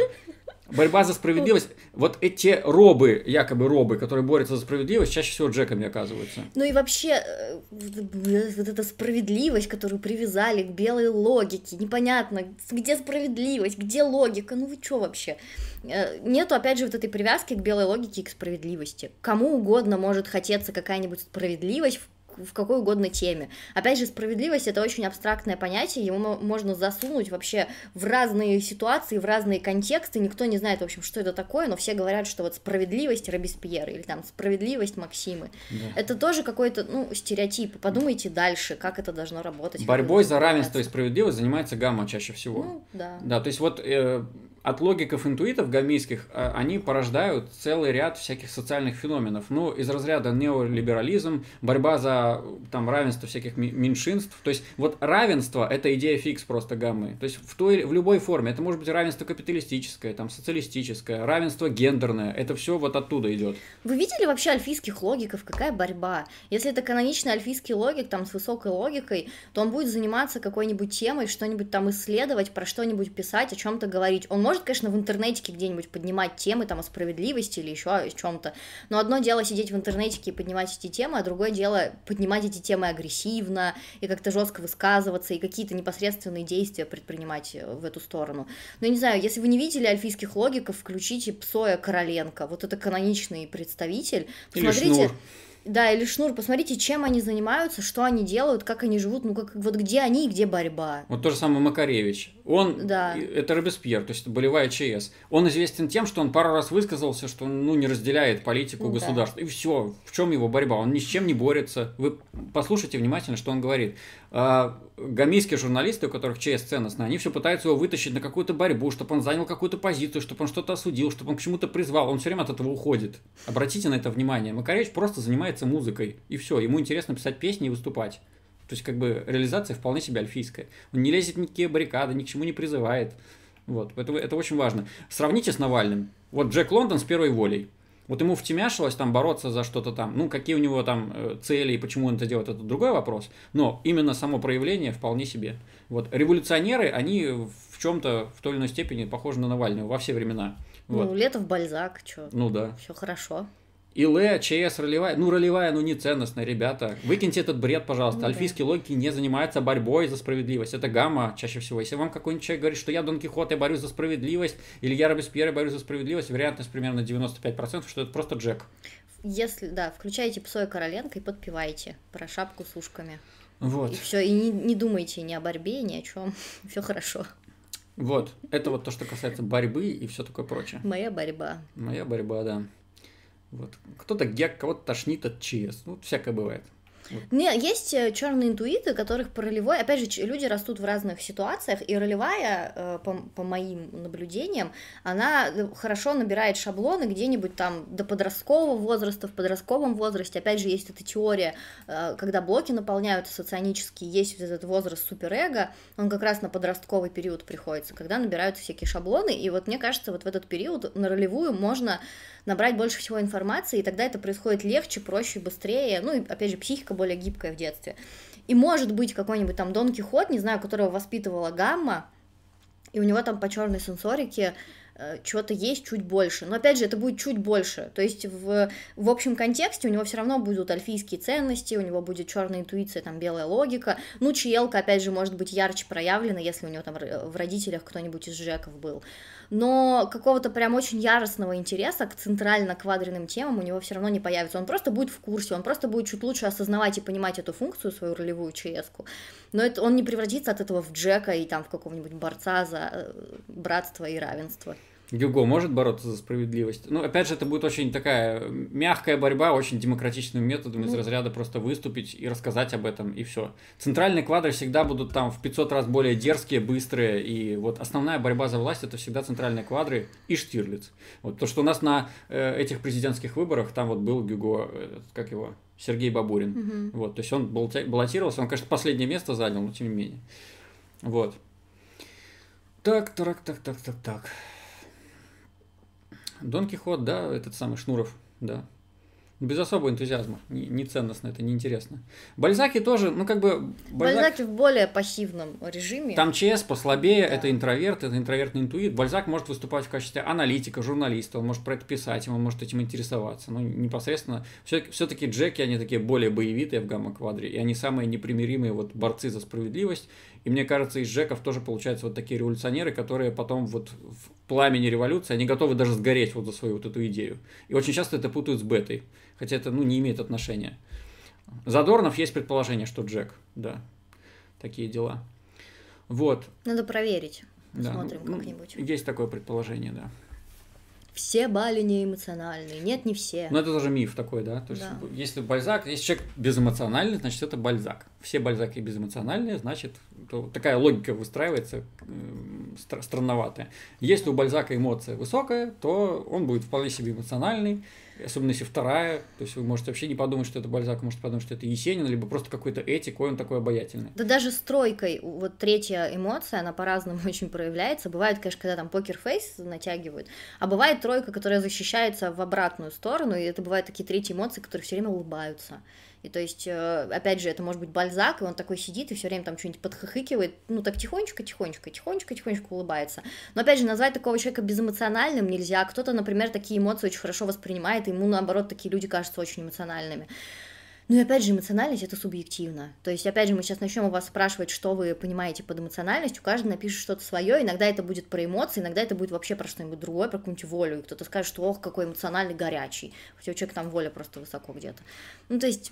Борьба за справедливость. Вот эти робы, якобы робы, которые борются за справедливость, чаще всего джеками оказываются. Ну и вообще, э, э, вот эта справедливость, которую привязали к белой логике, непонятно, где справедливость, где логика, ну вы чё вообще? Э, нету, опять же, вот этой привязки к белой логике и к справедливости. Кому угодно может хотеться какая-нибудь справедливость в в какой угодно теме. Опять же, справедливость это очень абстрактное понятие, его можно засунуть вообще в разные ситуации, в разные контексты, никто не знает, в общем, что это такое, но все говорят, что вот справедливость Робеспьера или там справедливость Максимы. Да. Это тоже какой-то, ну, стереотип. Подумайте дальше, как это должно работать. Борьбой за равенство и справедливость занимается гамма чаще всего. Ну, да. Да, то есть вот э, от логиков интуитов гомейских э, они порождают целый ряд всяких социальных феноменов. Ну, из разряда неолиберализм, борьба за там, равенство всяких меньшинств. То есть вот равенство – это идея фикс просто гаммы. То есть в, той, в любой форме. Это может быть равенство капиталистическое, там, социалистическое, равенство гендерное. Это все вот оттуда идет. Вы видели вообще альфийских логиков? Какая борьба? Если это каноничный альфийский логик там, с высокой логикой, то он будет заниматься какой-нибудь темой, что-нибудь там исследовать, про что-нибудь писать, о чем-то говорить. Он может может, конечно, в интернетике где-нибудь поднимать темы там о справедливости или еще о чем-то, но одно дело сидеть в интернетике и поднимать эти темы, а другое дело поднимать эти темы агрессивно и как-то жестко высказываться и какие-то непосредственные действия предпринимать э, в эту сторону. Но ну, не знаю, если вы не видели альфийских логиков, включите Псоя Короленко, вот это каноничный представитель. Посмотрите. Или шнур. Да, или шнур, посмотрите, чем они занимаются, что они делают, как они живут, ну как вот где они и где борьба. Вот то же самое Макаревич. Он, да. это Робеспьер, то есть болевая ЧС. Он известен тем, что он пару раз высказался, что он ну, не разделяет политику ну да. государства. И все, в чем его борьба? Он ни с чем не борется. Вы послушайте внимательно, что он говорит. А, гамийские журналисты, у которых честь ценностная, они все пытаются его вытащить на какую-то борьбу, чтобы он занял какую-то позицию, чтобы он что-то осудил, чтобы он к чему-то призвал. Он все время от этого уходит. Обратите на это внимание. Макаревич просто занимается музыкой, и все. Ему интересно писать песни и выступать. То есть, как бы, реализация вполне себе альфийская. Он не лезет в никакие баррикады, ни к чему не призывает. Вот, это, это очень важно. Сравните с Навальным. Вот Джек Лондон с первой волей. Вот ему втемяшилось там бороться за что-то там, ну, какие у него там э, цели и почему он это делает, это другой вопрос, но именно само проявление вполне себе. Вот революционеры, они в чем-то в той или иной степени похожи на Навального во все времена. Ну, вот. Ну, лето в Бальзак, что. Ну да. Все хорошо. И Л, ЧС, ролевая. Ну, ролевая, ну, не ценностная, ребята. Выкиньте этот бред, пожалуйста. Ну Альфийские да. логики не занимаются борьбой за справедливость. Это гамма чаще всего. Если вам какой-нибудь человек говорит, что я Дон Кихот, я борюсь за справедливость, или я Робеспьер, я борюсь за справедливость, вероятность примерно 95%, что это просто Джек. Если, да, включайте Псоя Короленко и подпеваете про шапку с ушками. Вот. И все, и не, не думайте ни о борьбе, ни о чем. *laughs* Все хорошо. Вот, это вот то, что касается борьбы и все такое прочее. Моя борьба. Моя борьба, да. Вот. Кто-то гек, кого-то тошнит от ЧС. Ну, всякое бывает. Не, есть э, черные интуиты, которых ролевой, опять же, люди растут в разных ситуациях, и ролевая, э, по, по моим наблюдениям, она э, хорошо набирает шаблоны где-нибудь там до подросткового возраста, в подростковом возрасте, опять же, есть эта теория, когда блоки наполняют соционические, есть вот этот возраст суперэго, он как раз на подростковый период приходится, когда набираются всякие шаблоны, и вот мне кажется, вот в этот период на ролевую можно набрать больше всего информации, и тогда это происходит легче, проще, быстрее, ну и опять же, психика немножко более гибкая в детстве. И может быть какой-нибудь там Дон Кихот, не знаю, которого воспитывала Гамма, и у него там по черной сенсорике э, чего-то есть чуть больше. Но опять же, это будет чуть больше. То есть в, в общем контексте у него все равно будут альфийские ценности, у него будет черная интуиция, там белая логика. Ну, чиелка, опять же, может быть ярче проявлена, если у него там в родителях кто-нибудь из Жеков был но какого-то прям очень яростного интереса к центрально квадренным темам у него все равно не появится. Он просто будет в курсе, он просто будет чуть лучше осознавать и понимать эту функцию, свою ролевую чс -ку. Но это, он не превратится от этого в Джека и там в какого-нибудь борца за э, братство и равенство. Гюго может бороться за справедливость. Ну, опять же, это будет очень такая мягкая борьба, очень демократичным методом из разряда просто выступить и рассказать об этом, и все. Центральные квадры всегда будут там в 500 раз более дерзкие, быстрые, и вот основная борьба за власть – это всегда центральные квадры и Штирлиц. Вот то, что у нас на э, этих президентских выборах, там вот был Гюго, э, как его, Сергей Бабурин. Угу. Вот, то есть он баллотировался, он, конечно, последнее место занял, но тем не менее. Вот. Так, так, так, так, так, так. Дон Кихот, да, этот самый Шнуров, да. Без особого энтузиазма, не, не ценностно, это неинтересно. Бальзаки тоже, ну как бы... Бальзак... Бальзаки в более пассивном режиме. Там ЧС послабее, да. это интроверт, это интровертный интуит. Бальзак может выступать в качестве аналитика, журналиста, он может про это писать, он может этим интересоваться. Но ну, непосредственно, все-таки Джеки, они такие более боевитые в гамма-квадре, и они самые непримиримые вот борцы за справедливость. И мне кажется, из жеков тоже получаются вот такие революционеры, которые потом вот в пламени революции, они готовы даже сгореть вот за свою вот эту идею. И очень часто это путают с бетой, хотя это, ну, не имеет отношения. Задорнов есть предположение, что Джек, да, такие дела. Вот. Надо проверить. Посмотрим да. Ну, как-нибудь. Есть такое предположение, да все Бали не эмоциональные. Нет, не все. Но ну, это тоже миф такой, да? То есть, да. если Бальзак, если человек безэмоциональный, значит, это Бальзак. Все Бальзаки безэмоциональные, значит, то такая логика выстраивается э, странноватая. Если у Бальзака эмоция высокая, то он будет вполне себе эмоциональный особенно если вторая, то есть вы можете вообще не подумать, что это Бальзак, может подумать, что это Есенин, либо просто какой-то этик, он такой обаятельный. Да даже стройкой, вот третья эмоция, она по-разному *laughs* очень проявляется. Бывает, конечно, когда там покерфейс натягивают, а бывает тройка, которая защищается в обратную сторону, и это бывают такие третьи эмоции, которые все время улыбаются. И то есть, э, опять же, это может быть Бальзак, и он такой сидит и все время там что-нибудь подхахыкивает, ну так тихонечко, тихонечко, тихонечко, тихонечко улыбается. Но опять же, назвать такого человека безэмоциональным нельзя. Кто-то, например, такие эмоции очень хорошо воспринимает, и ему наоборот такие люди кажутся очень эмоциональными. Ну и опять же, эмоциональность это субъективно. То есть, опять же, мы сейчас начнем у вас спрашивать, что вы понимаете под эмоциональностью. Каждый напишет что-то свое. Иногда это будет про эмоции, иногда это будет вообще про что-нибудь другое, про какую-нибудь волю. И кто-то скажет, что ох, какой эмоциональный горячий. Хотя у человека там воля просто высоко где-то. Ну, то есть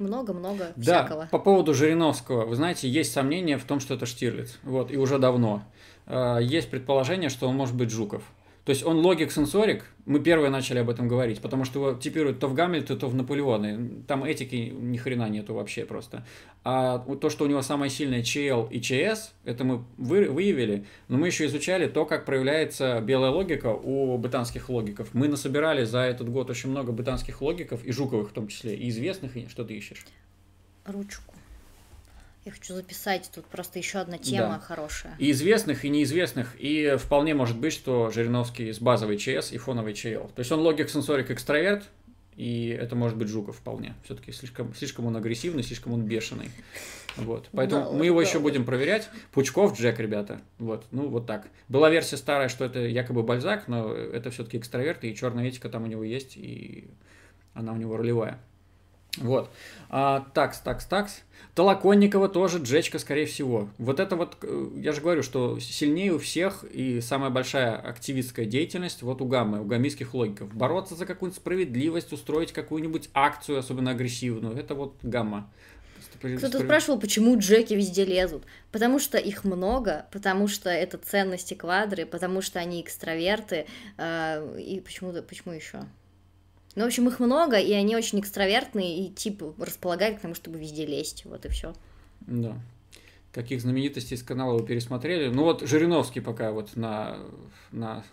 много-много да, всякого. По поводу Жириновского, вы знаете, есть сомнения в том, что это Штирлиц, вот, и уже давно. А, есть предположение, что он может быть Жуков. То есть он логик-сенсорик, мы первые начали об этом говорить, потому что его типируют то в Гамлете, то в Наполеоне. Там этики ни хрена нету вообще просто. А то, что у него самая сильная ЧЛ и ЧС, это мы вы выявили, но мы еще изучали то, как проявляется белая логика у британских логиков. Мы насобирали за этот год очень много британских логиков, и Жуковых в том числе, и известных, и что ты ищешь? Ручку. Я хочу записать, тут просто еще одна тема да. хорошая. И известных, и неизвестных, и вполне может быть, что Жириновский с базовой ЧС и фоновой ЧЛ. То есть он логик, сенсорик, экстраверт, и это может быть Жуков вполне. Все-таки слишком, слишком он агрессивный, слишком он бешеный. Вот. Поэтому да, мы его да. еще будем проверять. Пучков Джек, ребята. Вот. Ну, вот так. Была версия старая, что это якобы Бальзак, но это все-таки экстраверт, и черная этика там у него есть, и она у него ролевая. Вот. А, такс, такс, такс. Толоконникова тоже Джечка, скорее всего. Вот это вот, э, я же говорю, что сильнее у всех и самая большая активистская деятельность вот у гаммы, у гаммийских логиков. Бороться за какую-нибудь справедливость, устроить какую-нибудь акцию, особенно агрессивную, это вот гамма. Кто-то спрашивал, почему джеки везде лезут. Потому что их много, потому что это ценности квадры, потому что они экстраверты, э, и почему, то почему еще? Ну, в общем, их много, и они очень экстравертные, и типа располагают к тому, чтобы везде лезть. Вот и все. Да. Каких знаменитостей из канала вы пересмотрели? Ну вот Жириновский пока вот на, на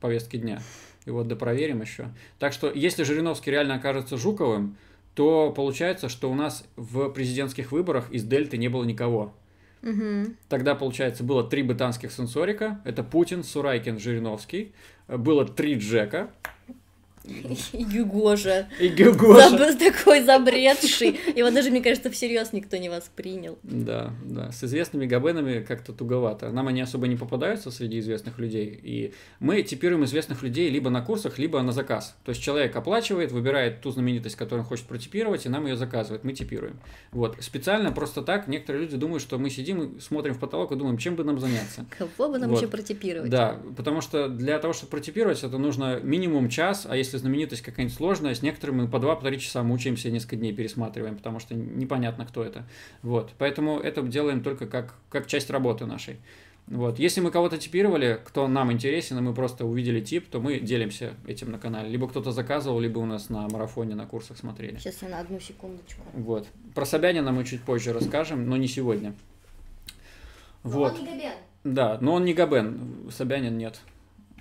повестке дня. И вот допроверим еще. Так что, если Жириновский реально окажется Жуковым, то получается, что у нас в президентских выборах из Дельты не было никого. Угу. Тогда, получается, было три британских сенсорика. Это Путин, Сурайкин, Жириновский. Было три Джека. Югожа. Югожа. Заб... Такой забредший. Его даже, мне кажется, всерьез никто не воспринял. Да, да. С известными габенами как-то туговато. Нам они особо не попадаются среди известных людей. И мы типируем известных людей либо на курсах, либо на заказ. То есть человек оплачивает, выбирает ту знаменитость, которую он хочет протипировать, и нам ее заказывает Мы типируем. Вот. Специально просто так некоторые люди думают, что мы сидим и смотрим в потолок и думаем, чем бы нам заняться. Кого бы нам вот. еще протипировать? Да, потому что для того, чтобы протипировать, это нужно минимум час, а если если знаменитость какая-нибудь сложная, с некоторыми мы по два 3 часа мы учимся несколько дней пересматриваем, потому что непонятно, кто это. Вот. Поэтому это делаем только как, как часть работы нашей. Вот. Если мы кого-то типировали, кто нам интересен, и мы просто увидели тип, то мы делимся этим на канале. Либо кто-то заказывал, либо у нас на марафоне, на курсах смотрели. Сейчас я на одну секундочку. Вот. Про Собянина мы чуть позже расскажем, но не сегодня. Но вот. он не Габен. Да, но он не Габен, Собянин нет.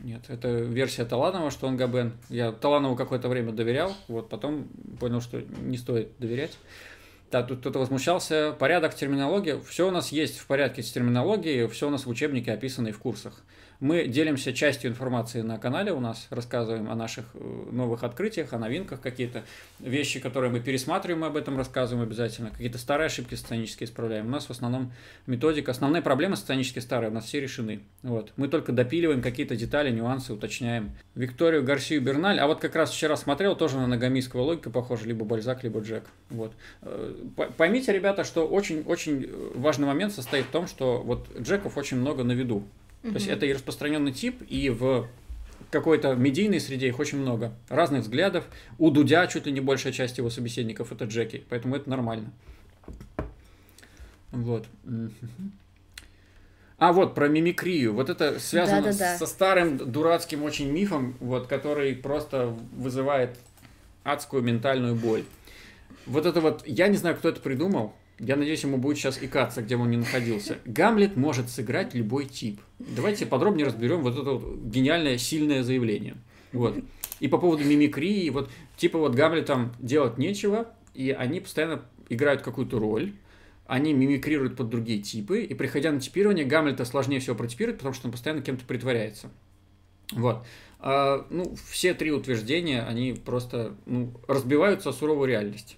Нет, это версия Таланова, что он Габен. Я Таланову какое-то время доверял, вот потом понял, что не стоит доверять. Да, тут кто-то возмущался. Порядок терминологии. Все у нас есть в порядке с терминологией, все у нас в учебнике описано и в курсах. Мы делимся частью информации на канале у нас, рассказываем о наших э, новых открытиях, о новинках, какие-то вещи, которые мы пересматриваем, мы об этом рассказываем обязательно, какие-то старые ошибки сценические исправляем. У нас в основном методика, основные проблемы сценически старые, у нас все решены. Вот. Мы только допиливаем какие-то детали, нюансы, уточняем. Викторию Гарсию Берналь, а вот как раз вчера смотрел, тоже на ногомийского логика похоже, либо Бальзак, либо Джек. Вот. Э, поймите, ребята, что очень-очень важный момент состоит в том, что вот Джеков очень много на виду. Угу. То есть это и распространенный тип, и в какой-то медийной среде их очень много. Разных взглядов. У Дудя чуть ли не большая часть его собеседников это Джеки, поэтому это нормально. Вот. А вот про мимикрию. Вот это связано да, да, да. со старым дурацким очень мифом, вот, который просто вызывает адскую ментальную боль. Вот это вот, я не знаю, кто это придумал, я надеюсь, ему будет сейчас икаться, где бы он ни находился. Гамлет может сыграть любой тип. Давайте подробнее разберем вот это вот гениальное, сильное заявление. Вот. И по поводу мимикрии, вот типа вот Гамлетам делать нечего, и они постоянно играют какую-то роль, они мимикрируют под другие типы, и приходя на типирование, Гамлета сложнее всего протипировать, потому что он постоянно кем-то притворяется. Вот. А, ну, все три утверждения, они просто ну, разбиваются о суровую реальность.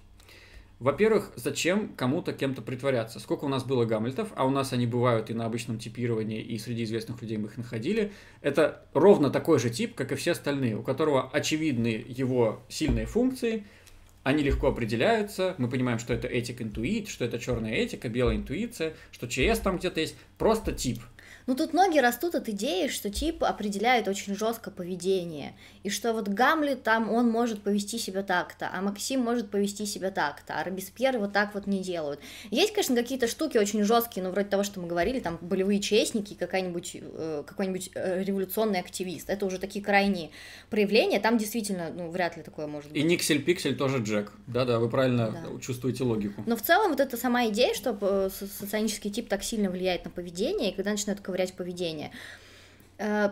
Во-первых, зачем кому-то кем-то притворяться? Сколько у нас было Гамлетов, а у нас они бывают и на обычном типировании, и среди известных людей мы их находили. Это ровно такой же тип, как и все остальные, у которого очевидны его сильные функции, они легко определяются, мы понимаем, что это этик интуит, что это черная этика, белая интуиция, что ЧС там где-то есть, просто тип – ну тут ноги растут от идеи, что тип определяет очень жестко поведение, и что вот Гамлет там, он может повести себя так-то, а Максим может повести себя так-то, а Робеспьер вот так вот не делают. Есть, конечно, какие-то штуки очень жесткие, но ну, вроде того, что мы говорили, там болевые честники, э, какой-нибудь какой э, революционный активист, это уже такие крайние проявления, там действительно, ну, вряд ли такое может быть. И Никсель-Пиксель тоже Джек, да-да, вы правильно да. чувствуете логику. Но в целом вот эта сама идея, что э, социальный тип так сильно влияет на поведение, и когда начинают ковырять одобрять поведение э,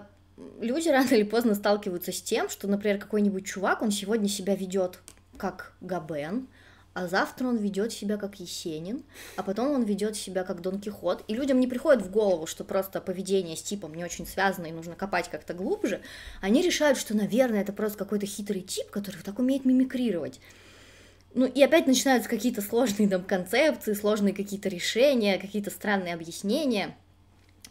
люди *laughs* рано или поздно сталкиваются с тем, что, например, какой-нибудь чувак, он сегодня себя ведет как Габен, а завтра он ведет себя как Есенин, а потом он ведет себя как Дон Кихот. И людям не приходит в голову, что просто поведение с типом не очень связано и нужно копать как-то глубже. Они решают, что, наверное, это просто какой-то хитрый тип, который так умеет мимикрировать. Ну и опять начинаются какие-то сложные там концепции, сложные какие-то решения, какие-то странные объяснения –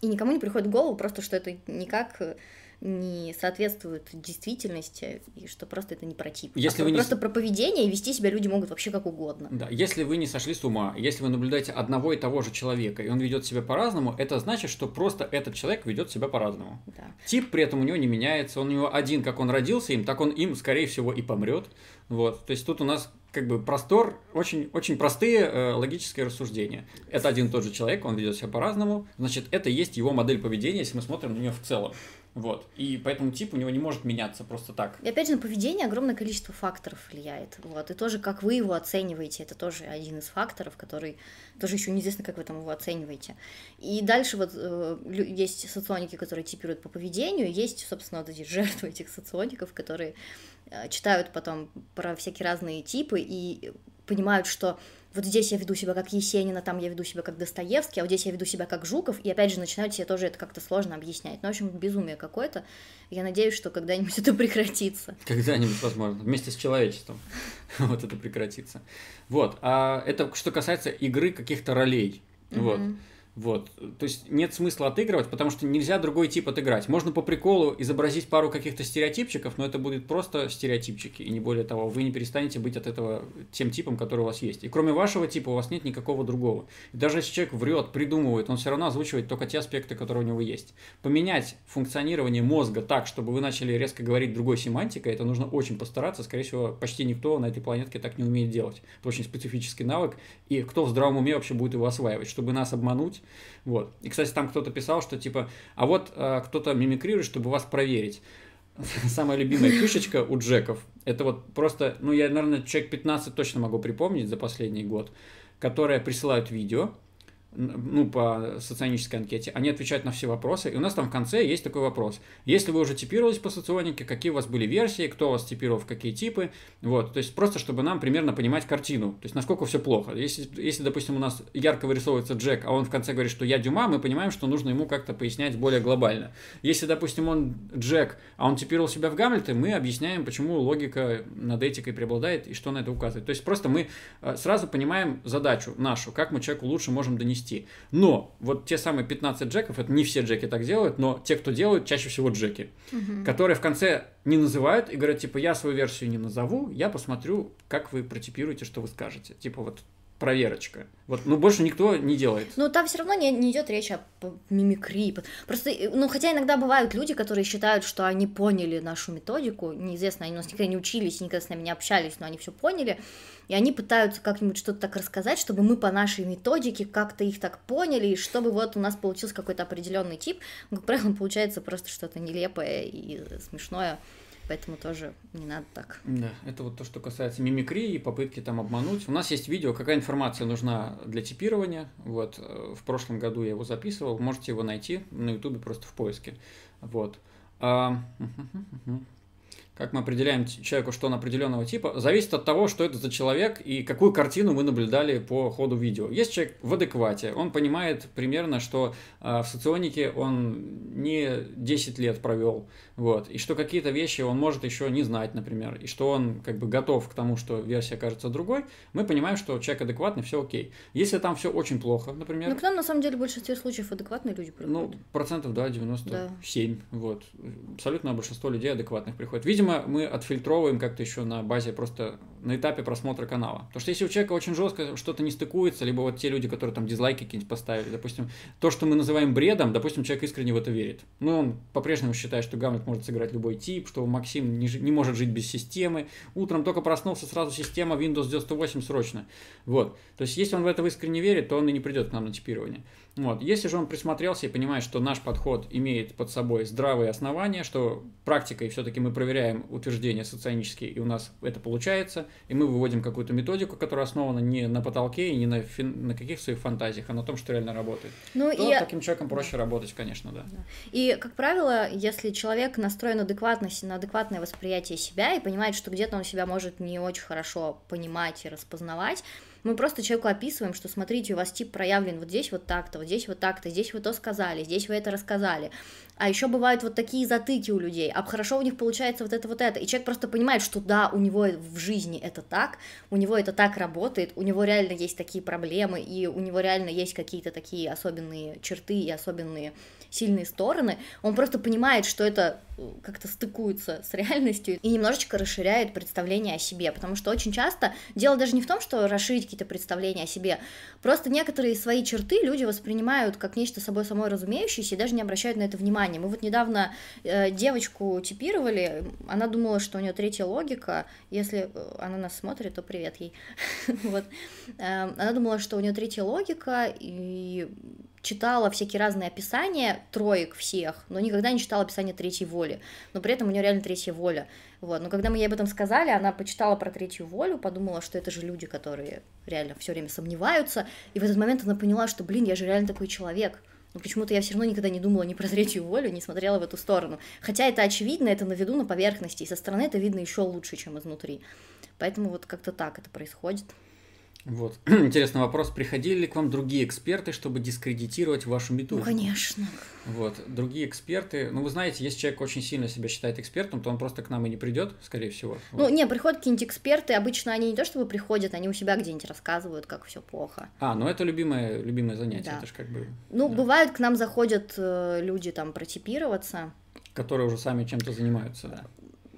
и никому не приходит в голову просто, что это никак э, не соответствуют действительности, и что просто это не про тип. А если а вы просто не... про поведение, и вести себя люди могут вообще как угодно. Да, если вы не сошли с ума, если вы наблюдаете одного и того же человека, и он ведет себя по-разному, это значит, что просто этот человек ведет себя по-разному. Да. Тип при этом у него не меняется, он у него один, как он родился им, так он им, скорее всего, и помрет. Вот, то есть тут у нас как бы простор, очень, очень простые э, логические рассуждения. Это один и тот же человек, он ведет себя по-разному, значит, это и есть его модель поведения, если мы смотрим на нее в целом. Вот. И поэтому тип у него не может меняться просто так. И опять же, на поведение огромное количество факторов влияет. Вот. И тоже, как вы его оцениваете, это тоже один из факторов, который тоже еще неизвестно, как вы там его оцениваете. И дальше вот э, есть соционики, которые типируют по поведению, есть, собственно, вот эти жертвы этих социоников, которые Э, читают потом про всякие разные типы и понимают, что вот здесь я веду себя как Есенина, там я веду себя как Достоевский, а вот здесь я веду себя как Жуков, и опять же начинают себе тоже это как-то сложно объяснять. Ну, в общем, безумие какое-то. Я надеюсь, что когда-нибудь *laughs* это прекратится. Когда-нибудь, возможно, вместе с человечеством *laughs* вот это прекратится. Вот, а это что касается игры каких-то ролей. Вот. Вот. То есть нет смысла отыгрывать, потому что нельзя другой тип отыграть. Можно по приколу изобразить пару каких-то стереотипчиков, но это будет просто стереотипчики, и не более того. Вы не перестанете быть от этого тем типом, который у вас есть. И кроме вашего типа у вас нет никакого другого. И даже если человек врет, придумывает, он все равно озвучивает только те аспекты, которые у него есть. Поменять функционирование мозга так, чтобы вы начали резко говорить другой семантикой, это нужно очень постараться. Скорее всего, почти никто на этой планетке так не умеет делать. Это очень специфический навык, и кто в здравом уме вообще будет его осваивать, чтобы нас обмануть вот. И, кстати, там кто-то писал, что типа, а вот э, кто-то мимикрирует, чтобы вас проверить. *laughs* Самая любимая фишечка у Джеков, это вот просто, ну я, наверное, человек 15 точно могу припомнить за последний год, которые присылают видео, ну, по соционической анкете, они отвечают на все вопросы, и у нас там в конце есть такой вопрос. Если вы уже типировались по соционике, какие у вас были версии, кто вас типировал, в какие типы, вот, то есть просто, чтобы нам примерно понимать картину, то есть насколько все плохо. Если, если допустим, у нас ярко вырисовывается Джек, а он в конце говорит, что я Дюма, мы понимаем, что нужно ему как-то пояснять более глобально. Если, допустим, он Джек, а он типировал себя в Гамлете, мы объясняем, почему логика над этикой преобладает и что на это указывает. То есть просто мы э, сразу понимаем задачу нашу, как мы человеку лучше можем донести унести. Но вот те самые 15 джеков, это не все джеки так делают, но те, кто делают, чаще всего джеки, угу. которые в конце не называют и говорят, типа, я свою версию не назову, я посмотрю, как вы протипируете, что вы скажете. Типа вот проверочка. Вот, ну больше никто не делает. Ну там все равно не, не идет речь о мимикрии. Просто, э, ну хотя иногда бывают люди, которые считают, что они поняли нашу методику, неизвестно, они у нас никогда не учились, никогда с нами не общались, но они все поняли, и они пытаются как-нибудь что-то так рассказать, чтобы мы по нашей методике как-то их так поняли, и чтобы вот у нас получился какой-то определенный тип. Ну, как правило, получается просто что-то нелепое и смешное. Поэтому тоже не надо так. Да, это вот то, что касается мимикрии и попытки там обмануть. У нас есть видео, какая информация нужна для типирования. Вот, э, в прошлом году я его записывал, можете его найти на ютубе просто в поиске. Вот. А... Как мы определяем человеку, что он определенного типа, зависит от того, что это за человек и какую картину мы наблюдали по ходу видео. Есть человек в адеквате, он понимает примерно, что э, в соционике он не 10 лет провел, вот, и что какие-то вещи он может еще не знать, например, и что он как бы готов к тому, что версия кажется другой, мы понимаем, что человек адекватный, все окей. Если там все очень плохо, например... Ну, к нам на самом деле в большинстве случаев адекватные люди ну, приходят. Ну, процентов, да, 97, да. вот. Абсолютное большинство людей адекватных приходит. Видимо, видимо, мы отфильтровываем как-то еще на базе просто на этапе просмотра канала. Потому что если у человека очень жестко что-то не стыкуется, либо вот те люди, которые там дизлайки какие-нибудь поставили, допустим, то, что мы называем бредом, допустим, человек искренне в это верит. ну он по-прежнему считает, что Гамлет может сыграть любой тип, что Максим не, не может жить без системы. Утром только проснулся, сразу система Windows 98 срочно. Вот. То есть, если он в это искренне верит, то он и не придет к нам на типирование. Вот. Если же он присмотрелся и понимает, что наш подход имеет под собой здравые основания, что практикой все-таки мы проверяем утверждения соционические, и у нас это получается, и мы выводим какую-то методику, которая основана не на потолке и не на, фин... на каких своих фантазиях, а на том, что реально работает, ну, то и... таким человеком проще да. работать, конечно, да. И, как правило, если человек настроен адекватно, на адекватное восприятие себя и понимает, что где-то он себя может не очень хорошо понимать и распознавать, мы просто человеку описываем, что смотрите, у вас тип проявлен вот здесь вот так-то, вот здесь вот так-то, здесь вы то сказали, здесь вы это рассказали. А еще бывают вот такие затыки у людей, а хорошо у них получается вот это вот это. И человек просто понимает, что да, у него в жизни это так, у него это так работает, у него реально есть такие проблемы, и у него реально есть какие-то такие особенные черты и особенные сильные стороны, он просто понимает, что это э, как-то стыкуется с реальностью и немножечко расширяет представление о себе, потому что очень часто дело даже не в том, что расширить какие-то представления о себе, просто некоторые свои черты люди воспринимают как нечто собой самой разумеющееся и даже не обращают на это внимания. Мы вот недавно э, девочку типировали, она думала, что у нее третья логика, если э, она нас смотрит, то привет ей. *laughs* Вот. Э, она думала, что у нее третья логика, и читала всякие разные описания троек всех, но никогда не читала описание третьей воли. Но при этом у нее реально третья воля. Вот. Но когда мы ей об этом сказали, она почитала про третью волю, подумала, что это же люди, которые реально все время сомневаются. И в этот момент она поняла, что, блин, я же реально такой человек. Но почему-то я все равно никогда не думала ни про третью волю, не смотрела в эту сторону. Хотя это очевидно, это на виду, на поверхности, и со стороны это видно еще лучше, чем изнутри. Поэтому вот как-то так это происходит. Вот. *clears throat* Интересный вопрос. Приходили ли к вам другие эксперты, чтобы дискредитировать вашу методику? Ну, конечно. Вот. Другие эксперты... Ну, вы знаете, если человек очень сильно себя считает экспертом, то он просто к нам и не придет, скорее всего. Ну, не, приходят какие-нибудь эксперты. Обычно они не то чтобы приходят, они у себя где-нибудь рассказывают, как все плохо. А, ну это любимое, любимое занятие. Да. Это же как бы... Ну, да. бывают, к нам заходят э, люди там протипироваться. Которые уже сами чем-то занимаются. Да.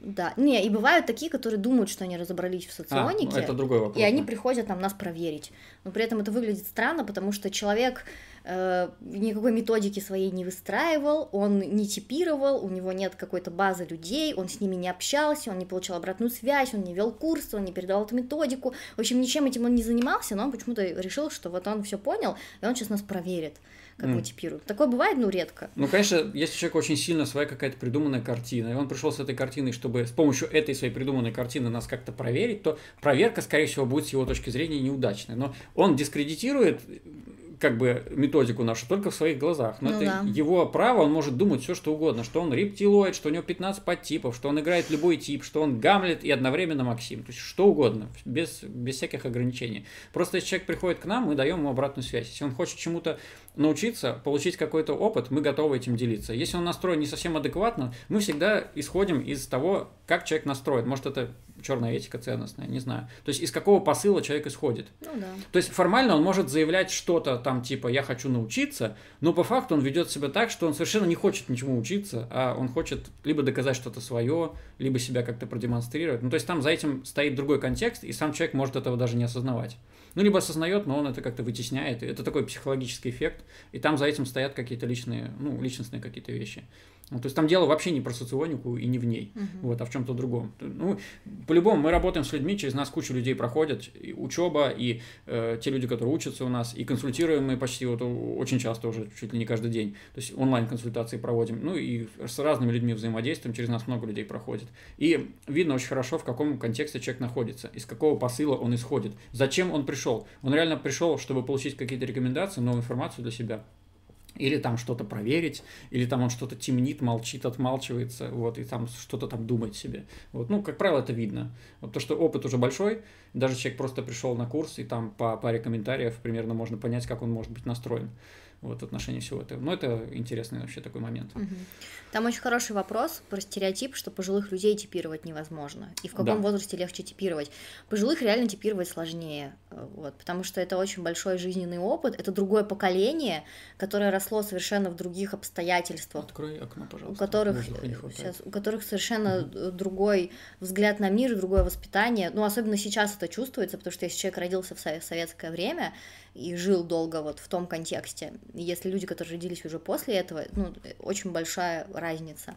Да, не, и бывают такие, которые думают, что они разобрались в а, ну, соционике, а, это другой вопрос, и они приходят там нас проверить. Но при этом это выглядит странно, потому что человек э, никакой методики своей не выстраивал, он не типировал, у него нет какой-то базы людей, он с ними не общался, он не получал обратную связь, он не вел курс, он не передавал эту методику. В общем, ничем этим он не занимался, но он почему-то решил, что вот он все понял, и он сейчас нас проверит как mm. мы типируем. Такое бывает, но ну, редко. Ну, конечно, если у человека очень сильно своя какая-то придуманная картина, и он пришел с этой картиной, чтобы с помощью этой своей придуманной картины нас как-то проверить, то проверка, скорее всего, будет с его точки зрения неудачной. Но он дискредитирует как бы методику нашу только в своих глазах. Но ну, это да. его право, он может думать все, что угодно, что он рептилоид, что у него 15 подтипов, что он играет любой тип, что он Гамлет и одновременно Максим. То есть что угодно, без, без всяких ограничений. Просто если человек приходит к нам, мы даем ему обратную связь. Если он хочет чему-то научиться, получить какой-то опыт, мы готовы этим делиться. Если он настроен не совсем адекватно, мы всегда исходим из того, как человек настроен. Может, это черная этика ценностная, не знаю. То есть из какого посыла человек исходит. Ну, да. То есть формально он может заявлять что-то там типа «я хочу научиться», но по факту он ведет себя так, что он совершенно не хочет ничему учиться, а он хочет либо доказать что-то свое, либо себя как-то продемонстрировать. Ну то есть там за этим стоит другой контекст, и сам человек может этого даже не осознавать ну, либо осознает, но он это как-то вытесняет. Это такой психологический эффект, и там за этим стоят какие-то личные, ну, личностные какие-то вещи. Ну, то есть там дело вообще не про соционику и не в ней, Uh-huh. вот, а в чем-то другом. Ну, по-любому мы работаем с людьми, через нас куча людей проходят, и учеба, и э, те люди, которые учатся у нас, и консультируем мы почти вот очень часто уже, чуть ли не каждый день, то есть онлайн-консультации проводим, ну и с разными людьми взаимодействуем, через нас много людей проходит. И видно очень хорошо, в каком контексте человек находится, из какого посыла он исходит, зачем он пришел пришел. Он реально пришел, чтобы получить какие-то рекомендации, новую информацию для себя. Или там что-то проверить, или там он что-то темнит, молчит, отмалчивается, вот, и там что-то там думает себе. Вот, ну, как правило, это видно. Вот то, что опыт уже большой, даже человек просто пришел на курс, и там по паре комментариев примерно можно понять, как он может быть настроен вот, в отношении всего этого. Но это интересный вообще такой момент. Угу. Там очень хороший вопрос про стереотип, что пожилых людей типировать невозможно. И в каком да. возрасте легче типировать. Пожилых реально типировать сложнее, э, вот, потому что это очень большой жизненный опыт, это другое поколение, которое росло совершенно в других обстоятельствах. Открой окно, пожалуйста. У которых, сейчас, э, у которых совершенно угу. другой взгляд на мир, другое воспитание. Ну, особенно сейчас это чувствуется, потому что если человек родился в советское время, и жил долго вот в том контексте. Если люди, которые родились уже после этого, ну, очень большая разница.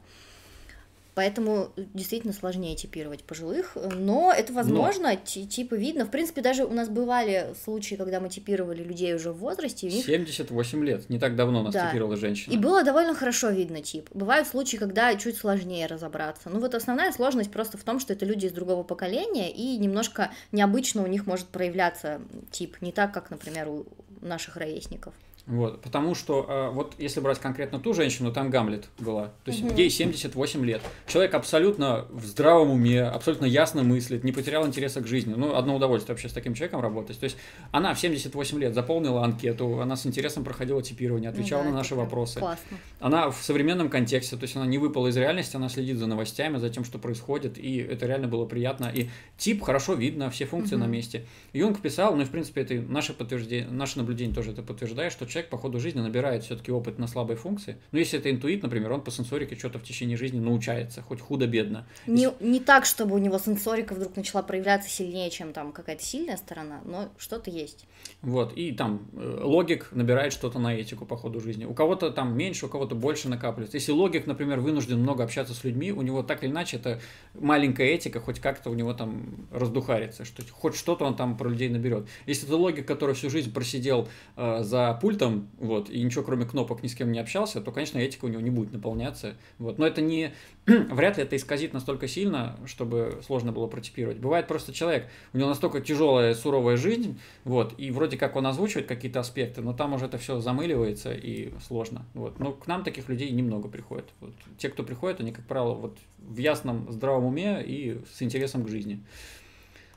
Поэтому э, действительно сложнее типировать пожилых, э, но это возможно, но. типа видно. В принципе, даже у нас бывали случаи, когда мы типировали людей уже в возрасте. них... 78 лет, не так давно нас да. типировала женщина. И было довольно хорошо видно тип. Бывают случаи, когда чуть сложнее разобраться. Ну вот основная сложность просто в том, что это люди из другого поколения, и немножко необычно у них может проявляться тип, не так, как, например, у наших ровесников. Вот, потому что э, вот если брать конкретно ту женщину, там Гамлет была. То есть угу. ей 78 лет. Человек абсолютно в здравом уме, абсолютно ясно мыслит, не потерял интереса к жизни. Ну, одно удовольствие вообще с таким человеком работать. То есть она в 78 лет заполнила анкету, она с интересом проходила типирование, отвечала да, на наши вопросы. Классно. Она в современном контексте, то есть она не выпала из реальности, она следит за новостями, за тем, что происходит, и это реально было приятно. И тип хорошо видно, все функции угу. на месте. Юнг писал, ну и в принципе это наше подтверждение, наше наблюдение тоже это подтверждает, что человек по ходу жизни набирает все-таки опыт на слабой функции. Но если это интуит, например, он по сенсорике что-то в течение жизни научается, хоть худо-бедно. Не, не так, чтобы у него сенсорика вдруг начала проявляться сильнее, чем там какая-то сильная сторона, но что-то есть. Вот, и там э, логик набирает что-то на этику по ходу жизни. У кого-то там меньше, у кого-то больше накапливается. Если логик, например, вынужден много общаться с людьми, у него так или иначе это маленькая этика, хоть как-то у него там раздухарится, что хоть что-то он там про людей наберет. Если это логик, который всю жизнь просидел э, за пультом, там, вот, и ничего кроме кнопок ни с кем не общался, то, конечно, этика у него не будет наполняться. Вот. Но это не... *clears throat* Вряд ли это исказит настолько сильно, чтобы сложно было протипировать. Бывает просто человек, у него настолько тяжелая, суровая жизнь, вот, и вроде как он озвучивает какие-то аспекты, но там уже это все замыливается и сложно. Вот. Но к нам таких людей немного приходит. Вот. Те, кто приходит, они, как правило, вот в ясном здравом уме и с интересом к жизни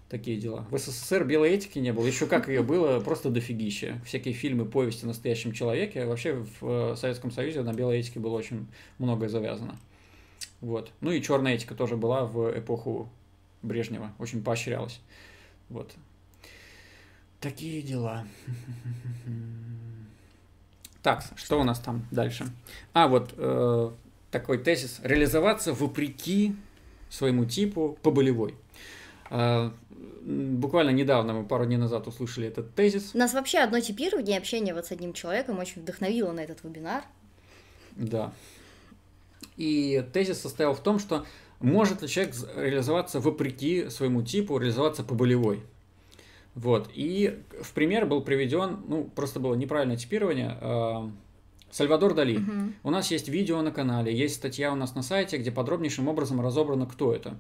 такие дела. В СССР белой этики не было. Еще как ее было, просто дофигища. Всякие фильмы, повести о настоящем человеке. Вообще в э, Советском Союзе на белой этике было очень многое завязано. Вот. Ну и черная этика тоже была в эпоху Брежнева. Очень поощрялась. Вот. Такие дела. Так, что у нас там дальше? А, вот э, такой тезис. Реализоваться вопреки своему типу по болевой. А, буквально недавно, мы пару дней назад услышали этот тезис. Нас вообще одно типирование общение вот с одним человеком очень вдохновило на этот вебинар. Да. И тезис состоял в том, что может ли человек реализоваться вопреки своему типу, реализоваться по болевой. Вот. И в пример был приведен, ну, просто было неправильное типирование, а, Сальвадор Дали. Угу. У нас есть видео на канале, есть статья у нас на сайте, где подробнейшим образом разобрано, кто это.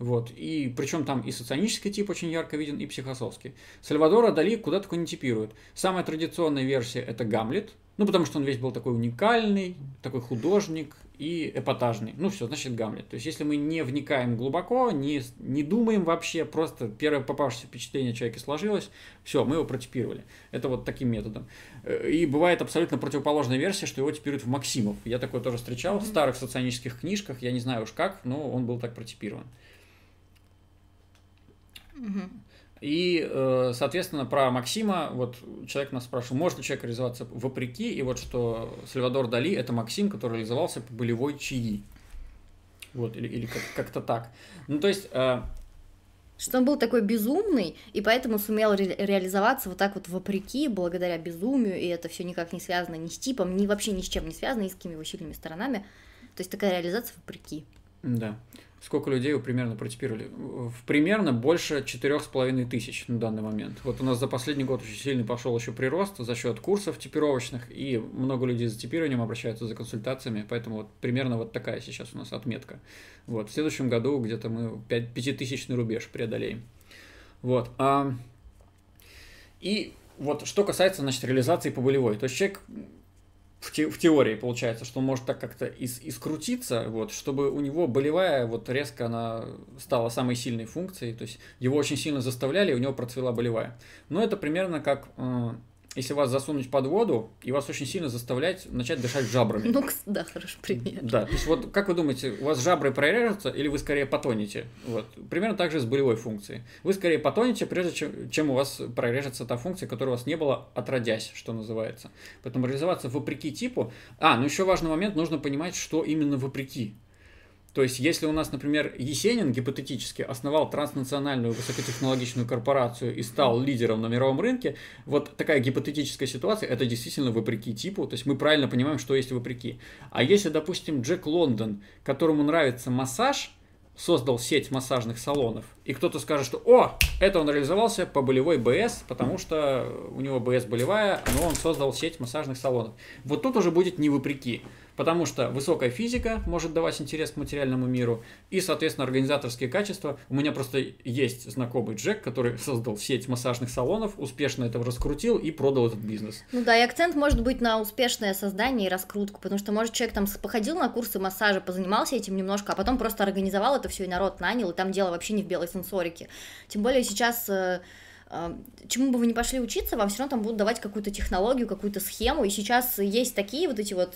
Вот. И причем там и соционический тип очень ярко виден, и психосовский. Сальвадора Дали куда-то контипирует. Самая традиционная версия – это Гамлет, ну, потому что он весь был такой уникальный, такой художник и эпатажный. Ну, все, значит, Гамлет. То есть, если мы не вникаем глубоко, не, не думаем вообще, просто первое попавшееся впечатление человека сложилось, все, мы его протипировали. Это вот таким методом. Э, и бывает абсолютно противоположная версия, что его типируют в Максимов. Я такое тоже встречал в старых соционических книжках, я не знаю уж как, но он был так протипирован. И, э, соответственно, про Максима, вот человек нас спрашивает, может ли человек реализоваться вопреки, и вот что Сальвадор Дали – это Максим, который реализовался по болевой чаи. Вот, или, или как- как-то так. Ну, то есть... Э... Что он был такой безумный, и поэтому сумел ре- реализоваться вот так вот вопреки, благодаря безумию, и это все никак не связано ни с типом, ни вообще ни с чем не связано, ни с какими его сильными сторонами. То есть такая реализация вопреки. Да сколько людей вы примерно протипировали? В примерно больше четырех с половиной тысяч на данный момент. Вот у нас за последний год очень сильно пошел еще прирост за счет курсов типировочных, и много людей за типированием обращаются за консультациями, поэтому вот примерно вот такая сейчас у нас отметка. Вот, в следующем году где-то мы 5, 5000 рубеж преодолеем. Вот. А, и вот что касается, значит, реализации по болевой. То есть человек в, те, в теории получается, что он может так как-то из, искрутиться, вот, чтобы у него болевая вот резко она стала самой сильной функцией, то есть его очень сильно заставляли, и у него процвела болевая. Но это примерно как э, если вас засунуть под воду и вас очень сильно заставлять начать дышать жабрами. Ну, да, хороший пример. Да, то есть вот как вы думаете, у вас жабры прорежутся или вы скорее потонете? Вот. Примерно так же с болевой функцией. Вы скорее потонете, прежде чем, чем у вас прорежется та функция, которая у вас не была отродясь, что называется. Поэтому реализоваться вопреки типу... А, ну еще важный момент, нужно понимать, что именно вопреки. То есть, если у нас, например, Есенин гипотетически основал транснациональную высокотехнологичную корпорацию и стал лидером на мировом рынке, вот такая гипотетическая ситуация, это действительно вопреки типу, то есть мы правильно понимаем, что есть вопреки. А если, допустим, Джек Лондон, которому нравится массаж, создал сеть массажных салонов, и кто-то скажет, что «О, это он реализовался по болевой БС, потому что у него БС болевая, но он создал сеть массажных салонов». Вот тут уже будет не вопреки. Потому что высокая физика может давать интерес к материальному миру и, соответственно, организаторские качества. У меня просто есть знакомый Джек, который создал сеть массажных салонов, успешно это раскрутил и продал этот бизнес. Ну да, и акцент может быть на успешное создание и раскрутку, потому что, может, человек там походил на курсы массажа, позанимался этим немножко, а потом просто организовал это все и народ нанял, и там дело вообще не в белой сенсорике. Тем более сейчас э, чему бы вы ни пошли учиться, вам все равно там будут давать какую-то технологию, какую-то схему, и сейчас есть такие вот эти вот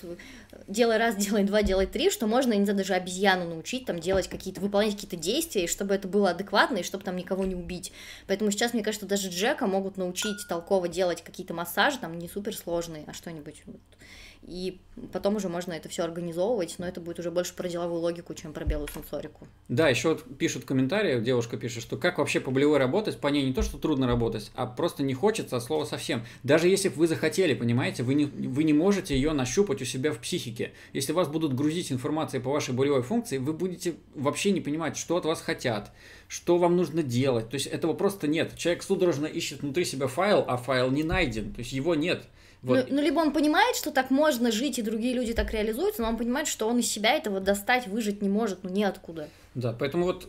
делай раз, *laughs* делай два, делай три, что можно, не знаю, даже обезьяну научить там делать какие-то, выполнять какие-то действия, и чтобы это было адекватно, и чтобы там никого не убить. Поэтому сейчас, мне кажется, даже Джека могут научить толково делать какие-то массажи, там не супер сложные, а что-нибудь. И Потом уже можно это все организовывать, но это будет уже больше про деловую логику, чем про белую сенсорику. Да, еще вот пишут комментарии, девушка пишет, что как вообще по болевой работать, по ней не то, что трудно работать, а просто не хочется от а слова совсем. Даже если бы вы захотели, понимаете, вы не, вы не можете ее нащупать у себя в психике. Если вас будут грузить информацией по вашей болевой функции, вы будете вообще не понимать, что от вас хотят, что вам нужно делать. То есть этого просто нет. Человек судорожно ищет внутри себя файл, а файл не найден, то есть его нет. Вот. Ну, ну, либо он понимает, что так можно жить и другие люди так реализуются, но он понимает, что он из себя этого достать, выжить не может, ну ниоткуда. Да, поэтому вот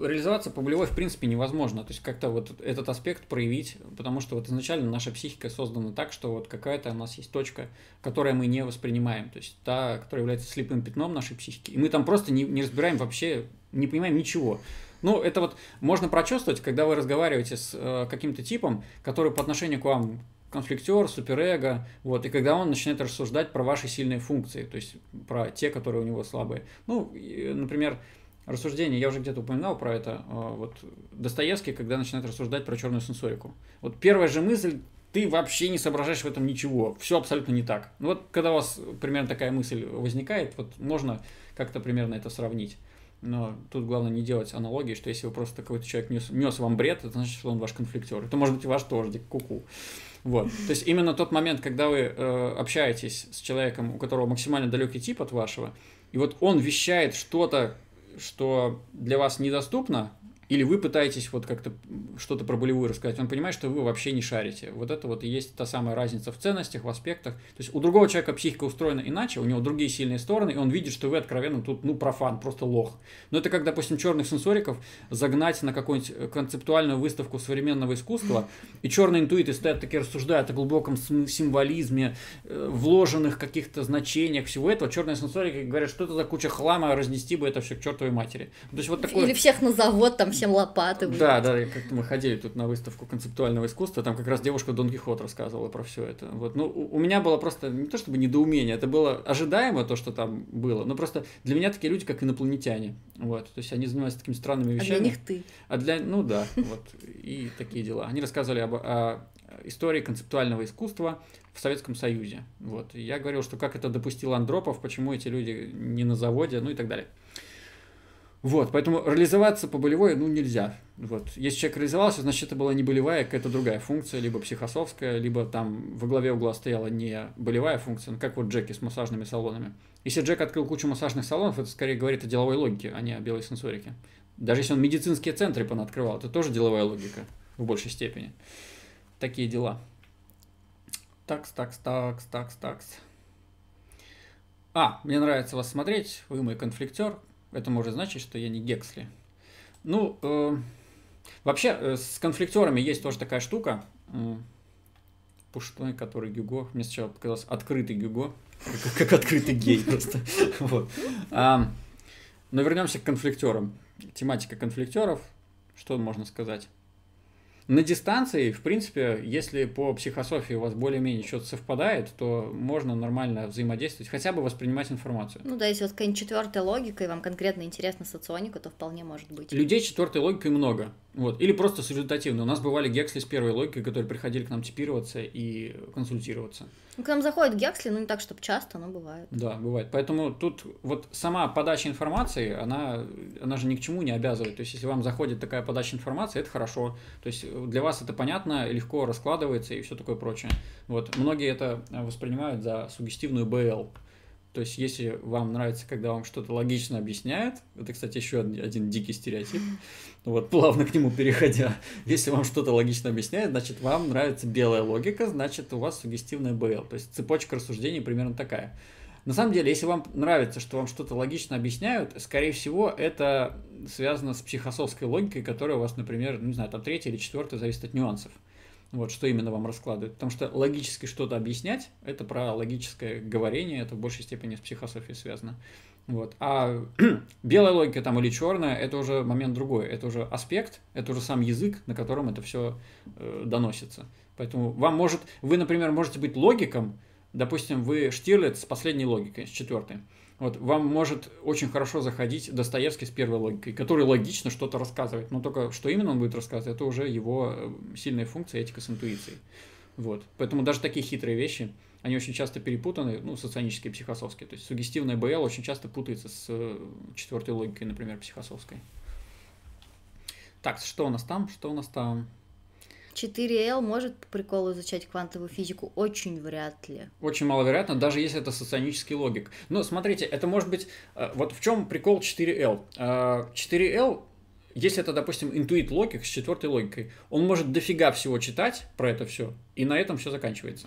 реализоваться по болевой в принципе невозможно. То есть как-то вот этот аспект проявить, потому что вот изначально наша психика создана так, что вот какая-то у нас есть точка, которую мы не воспринимаем. То есть та, которая является слепым пятном нашей психики. И мы там просто не, не разбираем вообще, не понимаем ничего. Ну, это вот можно прочувствовать, когда вы разговариваете с э, каким-то типом, который по отношению к вам конфликтер, суперэго, вот, и когда он начинает рассуждать про ваши сильные функции, то есть про те, которые у него слабые. Ну, например, рассуждение, я уже где-то упоминал про это, а, вот Достоевский, когда начинает рассуждать про черную сенсорику. Вот первая же мысль, ты вообще не соображаешь в этом ничего, все абсолютно не так. Ну вот когда у вас примерно такая мысль возникает, вот можно как-то примерно это сравнить. Но тут главное не делать аналогии, что если вы просто какой-то человек нес, нес вам бред, это значит, что он ваш конфликтер. Это может быть ваш тоже, куку. -ку. Вот. То есть именно тот момент, когда вы э, общаетесь с человеком, у которого максимально далекий тип от вашего, и вот он вещает что-то, что для вас недоступно, или вы пытаетесь вот как-то что-то про болевую рассказать, он понимает, что вы вообще не шарите. Вот это вот и есть та самая разница в ценностях, в аспектах. То есть у другого человека психика устроена иначе, у него другие сильные стороны, и он видит, что вы откровенно тут, ну, профан, просто лох. Но это как, допустим, черных сенсориков загнать на какую-нибудь э, концептуальную выставку современного искусства, и черные интуиты стоят такие рассуждают о глубоком символизме, э, вложенных каких-то значениях всего этого. Черные сенсорики говорят, что это за куча хлама, разнести бы это все к чертовой матери. То есть вот такое... Или всех на завод там всем лопаты. Да, да, мы ходили тут на выставку концептуального искусства, там как раз девушка Дон Кихот рассказывала про все это. Вот. Ну, у меня было просто не то чтобы недоумение, это было ожидаемо то, что там было, но просто для меня такие люди, как инопланетяне. Вот. То есть они занимаются такими странными вещами. А для них ты. А для, ну да, вот. И такие дела. Они рассказывали об, о истории концептуального искусства в Советском Союзе. Вот. И я говорил, что как это допустил Андропов, почему эти люди не на заводе, ну и так далее. Вот, поэтому реализоваться по болевой, ну, нельзя. Вот. Если человек реализовался, значит, это была не болевая, какая-то другая функция, либо психосовская, либо там во главе угла стояла не болевая функция, ну, как вот Джеки с массажными салонами. Если Джек открыл кучу массажных салонов, это скорее говорит о деловой логике, а не о белой сенсорике. Даже если он медицинские центры понаоткрывал, это тоже деловая логика в большей степени. Такие дела. Такс, такс, такс, такс, такс. А, мне нравится вас смотреть, вы мой конфликтер, это может значить, что я не Гексли. Ну, э, вообще, э, с конфликтерами есть тоже такая штука. Э, пушной, который Гюго. Мне сначала показалось открытый Гюго, как, как открытый гей просто. *laughs* А, но вернемся к конфликтерам. Тематика конфликтеров. Что можно сказать? На дистанции, в принципе, если по психософии у вас более-менее что-то совпадает, то можно нормально взаимодействовать, хотя бы воспринимать информацию. Ну да, если вот какая-нибудь четвертая логика, и вам конкретно интересна соционика, то вполне может быть. Людей четвертой логикой много. Вот. Или просто с результативной. У нас бывали гексли с первой логикой, которые приходили к нам типироваться и консультироваться. Ну, к нам заходят гексли, ну не так, чтобы часто, но бывает. Да, бывает. Поэтому тут вот сама подача информации, она, она же ни к чему не обязывает. То есть, если вам заходит такая подача информации, это хорошо. То есть, для вас это понятно, легко раскладывается и все такое прочее. Вот, многие это э, воспринимают за сугестивную БЛ. То есть, если вам нравится, когда вам что-то логично объясняют, это, кстати, еще один дикий стереотип, *laughs* вот плавно к нему переходя, если вам что-то логично объясняет, значит, вам нравится белая логика, значит, у вас сугестивная БЛ. То есть, цепочка рассуждений примерно такая. На самом деле, если вам нравится, что вам что-то логично объясняют, скорее всего, это связано с психосовской логикой, которая у вас, например, ну, не знаю, там третья или четвертая, зависит от нюансов. Вот, что именно вам раскладывают. Потому что логически что-то объяснять, это про логическое говорение, это в большей степени с психософией связано. Вот. А *clears throat* белая логика там или черная, это уже момент другой. Это уже аспект, это уже сам язык, на котором это все э, доносится. Поэтому вам может, вы, например, можете быть логиком, допустим, вы Штирлиц с последней логикой, с четвертой. Вот, вам может очень хорошо заходить Достоевский с первой логикой, который логично что-то рассказывает, но только что именно он будет рассказывать, это уже его э, сильная функция этика с интуицией. Вот. Поэтому даже такие хитрые вещи, они очень часто перепутаны, ну, соционические, психосовские. То есть сугестивная БЛ очень часто путается с э, четвертой логикой, например, психосовской. Так, что у нас там? Что у нас там? 4L может по приколу изучать квантовую физику? Очень вряд ли. Очень маловероятно, даже если это соционический логик. Но смотрите, это может быть... Э, вот в чем прикол 4L? 4L э, если это, допустим, интуит логик с четвертой логикой, он может дофига всего читать про это все, и на этом все заканчивается.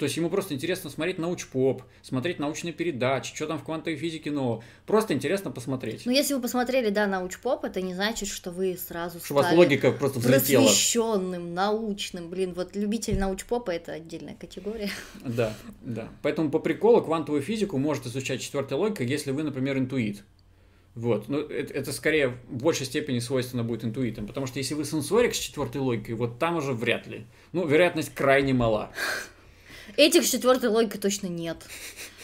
То есть ему просто интересно смотреть научпоп, смотреть научные передачи, что там в квантовой физике нового. Просто интересно посмотреть. Ну, если вы посмотрели, да, научпоп, это не значит, что вы сразу что стали... вас логика просто взлетела. Просвещенным, научным, блин, вот любитель научпопа это отдельная категория. Да, да. Поэтому по приколу квантовую физику может изучать четвертая логика, если вы, например, интуит. Вот, но ну, это, это скорее в большей степени свойственно будет интуитам, потому что если вы сенсорик с четвертой логикой, вот там уже вряд ли. Ну, вероятность крайне мала. Этих четвертой логики точно нет.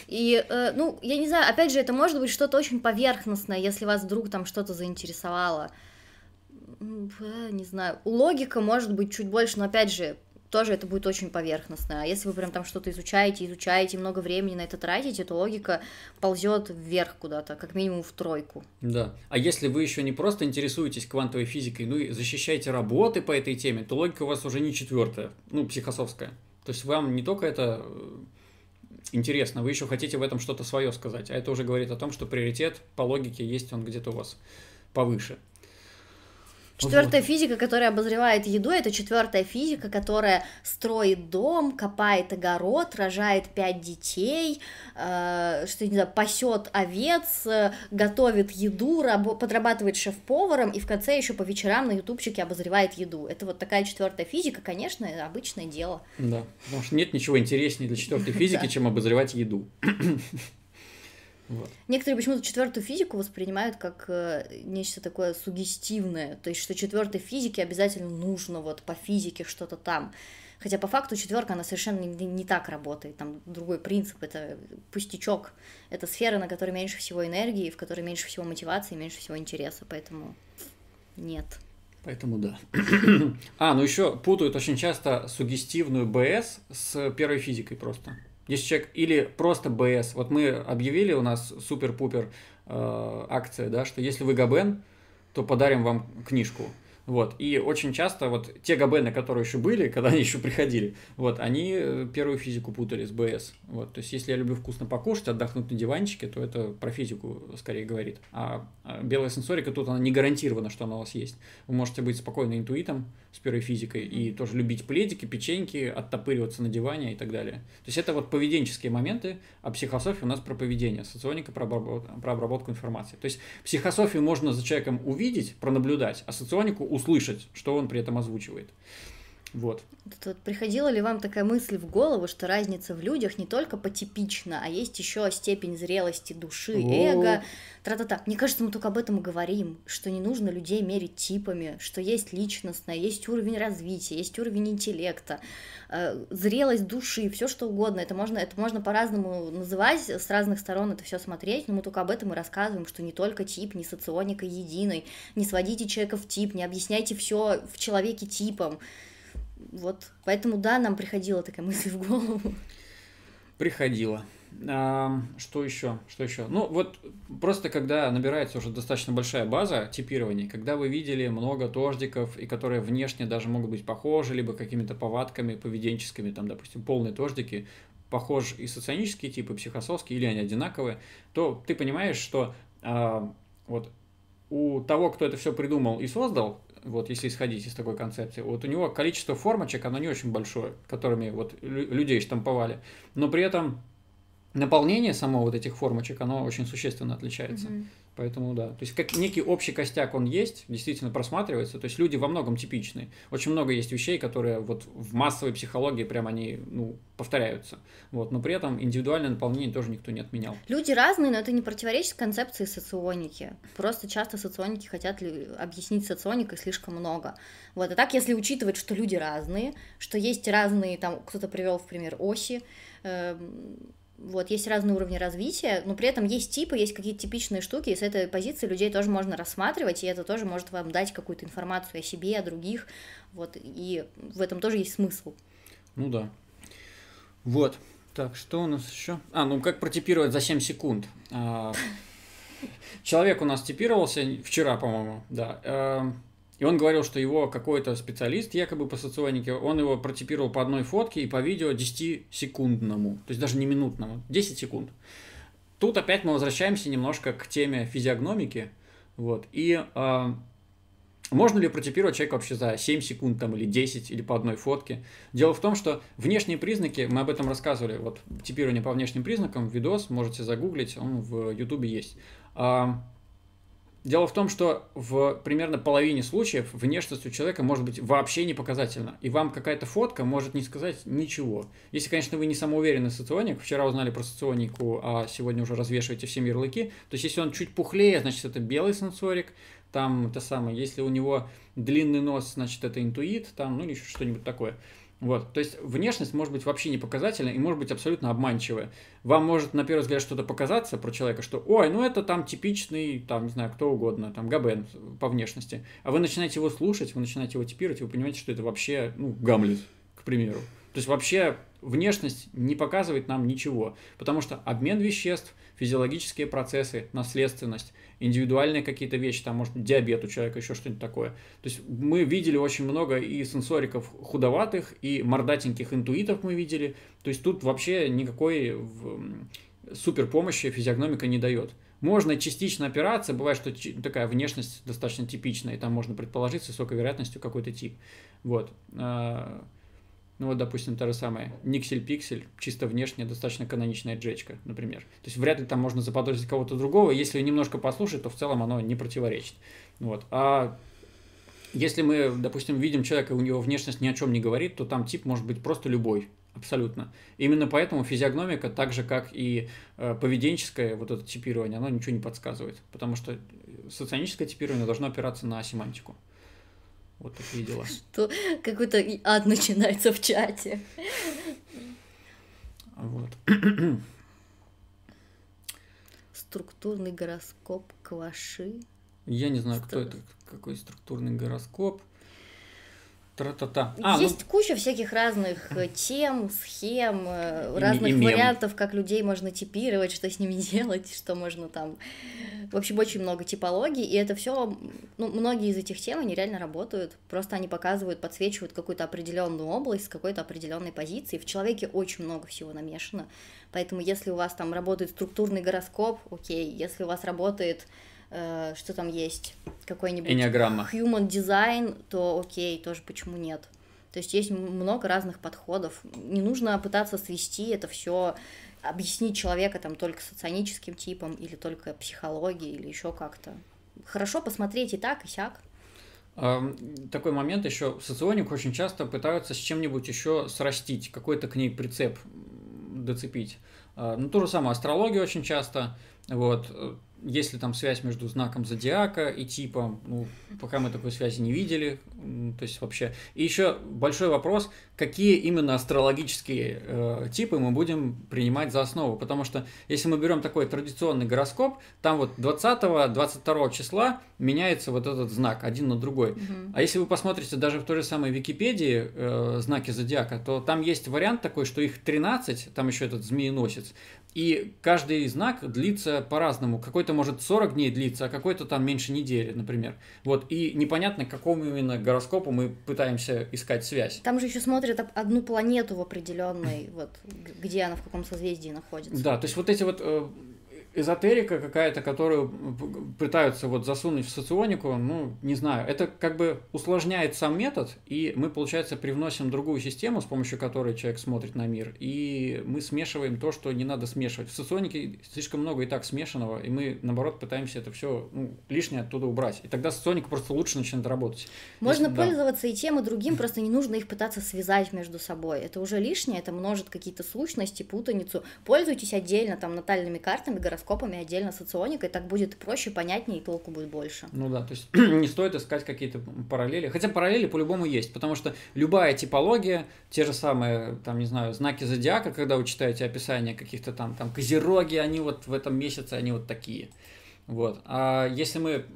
И, э, ну, я не знаю, опять же, это может быть что-то очень поверхностное, если вас вдруг там что-то заинтересовало. Не знаю, логика может быть чуть больше, но опять же, тоже это будет очень поверхностное А если вы прям там что-то изучаете, изучаете, много времени на это тратите, то логика ползет вверх куда-то, как минимум в тройку. Да. А если вы еще не просто интересуетесь квантовой физикой, ну и защищаете работы по этой теме, то логика у вас уже не четвертая, ну, психосовская. То есть вам не только это э, интересно, вы еще хотите в этом что-то свое сказать, а это уже говорит о том, что приоритет по логике есть он где-то у вас повыше. Четвертая вот. физика, которая обозревает еду, это четвертая физика, которая строит дом, копает огород, рожает пять детей, э, что не знаю, пасет овец, э, готовит еду, раб- подрабатывает шеф-поваром и в конце еще по вечерам на ютубчике обозревает еду. Это вот такая четвертая физика, конечно, обычное дело. Да, потому что нет ничего интереснее для четвертой *laughs* физики, чем обозревать еду. *laughs* Вот. Некоторые почему-то четвертую физику воспринимают как э, нечто такое сугестивное, то есть что четвертой физике обязательно нужно вот по физике что-то там. Хотя по факту четверка, она совершенно не, не так работает, там другой принцип, это пустячок, это сфера, на которой меньше всего энергии, в которой меньше всего мотивации, меньше всего интереса, поэтому нет. Поэтому да. *clears throat* а, ну еще путают очень часто сугестивную БС с первой физикой просто. Если человек, или просто БС. Вот мы объявили, у нас супер-пупер э, акция, да, что если вы Габен, то подарим вам книжку. Вот. И очень часто вот те габены, которые еще были, когда они еще приходили, вот, они э, первую физику путали с БС. Вот. То есть, если я люблю вкусно покушать, отдохнуть на диванчике, то это про физику скорее говорит. А, а белая сенсорика тут она не гарантирована, что она у вас есть. Вы можете быть спокойно интуитом с первой физикой и тоже любить пледики, печеньки, оттопыриваться на диване и так далее. То есть, это вот поведенческие моменты, а психософия у нас про поведение, соционика про, обработ- про обработку информации. То есть, психософию можно за человеком увидеть, пронаблюдать, а соционику услышать, что он при этом озвучивает. Вот. Тут приходила ли вам такая мысль в голову, что разница в людях не только потипична, а есть еще степень зрелости души, О. эго, тра-та-та. Мне кажется, мы только об этом и говорим, что не нужно людей мерить типами, что есть личностное, есть уровень развития, есть уровень интеллекта, э, зрелость души, все что угодно. Это можно, это можно по-разному называть, с разных сторон это все смотреть, но мы только об этом и рассказываем, что не только тип, не соционика единый, не сводите человека в тип, не объясняйте все в человеке типом. Вот, поэтому да, нам приходила такая мысль в голову. Приходила. А, что еще? Что еще? Ну, вот просто когда набирается уже достаточно большая база типирования, когда вы видели много тождиков, и которые внешне даже могут быть похожи, либо какими-то повадками поведенческими, там, допустим, полные тождики, похожи и соционические типы, и психосовские, или они одинаковые, то ты понимаешь, что а, вот у того, кто это все придумал и создал, вот если исходить из такой концепции, вот у него количество формочек, оно не очень большое, которыми вот людей штамповали, но при этом наполнение само вот этих формочек, оно очень существенно отличается. Угу. Поэтому да. То есть как некий общий костяк он есть, действительно просматривается. То есть люди во многом типичны. Очень много есть вещей, которые вот в массовой психологии прям они ну, повторяются. Вот. Но при этом индивидуальное наполнение тоже никто не отменял. Люди разные, но это не противоречит концепции соционики. Просто часто соционики хотят объяснить соционикой слишком много. Вот. А так, если учитывать, что люди разные, что есть разные, там кто-то привел в пример оси, эм, вот, есть разные уровни развития, но при этом есть типы, есть какие-то типичные штуки, и с этой позиции людей тоже можно рассматривать, и это тоже может вам дать какую-то информацию о себе, о других, вот, и в этом тоже есть смысл. Ну да. Вот, так, что у нас еще? А, ну как протипировать за 7 секунд? А, *laughs* человек у нас типировался вчера, по-моему, да. Эм, и он говорил, что его какой-то специалист, якобы по соционике, он его протипировал по одной фотке и по видео 10-секундному, то есть даже не минутному, 10 секунд. Тут опять мы возвращаемся немножко к теме физиогномики. Вот. И э, можно ли протипировать человека вообще за 7 секунд там, или 10, или по одной фотке? Дело в том, что внешние признаки, мы об этом рассказывали, вот типирование по внешним признакам, видос можете загуглить, он в Ютубе есть. А, Дело в том, что в примерно половине случаев внешность у человека может быть вообще не показательна. И вам какая-то фотка может не сказать ничего. Если, конечно, вы не самоуверенный соционик, вчера узнали про соционику, а сегодня уже развешиваете всем ярлыки, то есть если он чуть пухлее, значит это белый сенсорик, там это самое, если у него длинный нос, значит это интуит, там, ну или что-нибудь такое. Вот, то есть внешность может быть вообще не показательна и может быть абсолютно обманчивая. Вам может на первый взгляд что-то показаться про человека, что, ой, ну это там типичный, там, не знаю, кто угодно, там, Габен по внешности. А вы начинаете его слушать, вы начинаете его типировать, и вы понимаете, что это вообще, ну, Гамлет, к примеру. То есть вообще внешность не показывает нам ничего, потому что обмен веществ, физиологические процессы, наследственность – индивидуальные какие-то вещи, там, может, диабет у человека, еще что-нибудь такое. То есть мы видели очень много и сенсориков худоватых, и мордатеньких интуитов мы видели. То есть тут вообще никакой супер помощи физиогномика не дает. Можно частично опираться, бывает, что такая внешность достаточно типичная, и там можно предположить с высокой вероятностью какой-то тип. Вот. А, ну вот, допустим, та же самая Никсель-Пиксель, чисто внешне достаточно каноничная джечка, например. То есть вряд ли там можно заподозрить кого-то другого. Если немножко послушать, то в целом оно не противоречит. Вот. А если мы, допустим, видим человека, у него внешность ни о чем не говорит, то там тип может быть просто любой. Абсолютно. Именно поэтому физиогномика, так же как и э, поведенческое вот это типирование, оно ничего не подсказывает. Потому что соционическое типирование должно опираться на семантику. Вот такие дела. Что? Какой-то ад начинается в чате. Вот. Структурный гороскоп Кваши. Я не знаю, Струк... кто это, какой структурный гороскоп. Тра-та-та. А, ну, Есть ну... куча всяких разных э, тем, схем, э, разных и мем. вариантов, как людей можно типировать, что с ними *laughs* делать, что можно там. В общем, очень много типологий, и это все, ну, многие из этих тем, они реально работают. Просто они показывают, подсвечивают какую-то определенную область с какой-то определенной позиции. В человеке очень много всего намешано. Поэтому, если у вас там работает структурный гороскоп, окей, если у вас работает Э, что там есть, какой-нибудь Энеограмма. human design, то окей, тоже почему нет. То есть есть много разных подходов. Не нужно пытаться свести это все, объяснить человека там только соционическим типом или только психологией или еще как-то. Хорошо посмотреть и так, и сяк. Такой момент еще соционик очень часто пытаются с чем-нибудь еще срастить, какой-то к ней прицеп доцепить. А, ну, то же самое, астрология очень часто. Вот. Э, есть ли там связь между знаком зодиака и типом? Ну, пока мы такой связи не видели. То есть вообще. И еще большой вопрос, какие именно астрологические э, типы мы будем принимать за основу? Потому что если мы берем такой традиционный гороскоп, там вот 20-22 числа меняется вот этот знак один на другой. Угу. А если вы посмотрите даже в той же самой Википедии э, знаки зодиака, то там есть вариант такой, что их 13, там еще этот змееносец, и каждый знак длится по-разному. Какой-то может 40 дней длиться, а какой-то там меньше недели, например. Вот. И непонятно, к какому именно гороскопу мы пытаемся искать связь. Там же еще смотрят одну планету в определенной, вот где она в каком созвездии находится. Да, то есть вот эти вот э, эзотерика какая-то, которую пытаются вот засунуть в соционику, ну, не знаю, это как бы усложняет сам метод, и мы, получается, привносим другую систему, с помощью которой человек смотрит на мир, и мы смешиваем то, что не надо смешивать. В соционике слишком много и так смешанного, и мы, наоборот, пытаемся это все ну, лишнее оттуда убрать. И тогда соционика просто лучше начинает работать. Можно Если, пользоваться да. и тем, и другим, просто не нужно их пытаться связать между собой. Это уже лишнее, это множит какие-то сущности, путаницу. Пользуйтесь отдельно там натальными картами, гороскопами, копами, отдельно соционикой, так будет проще, понятнее и толку будет больше. Ну да, то есть *clears throat* не стоит искать какие-то параллели, хотя параллели по-любому есть, потому что любая типология, те же самые, там, не знаю, знаки зодиака, когда вы читаете описание каких-то там, там, козероги, они вот в этом месяце, они вот такие. Вот. А если мы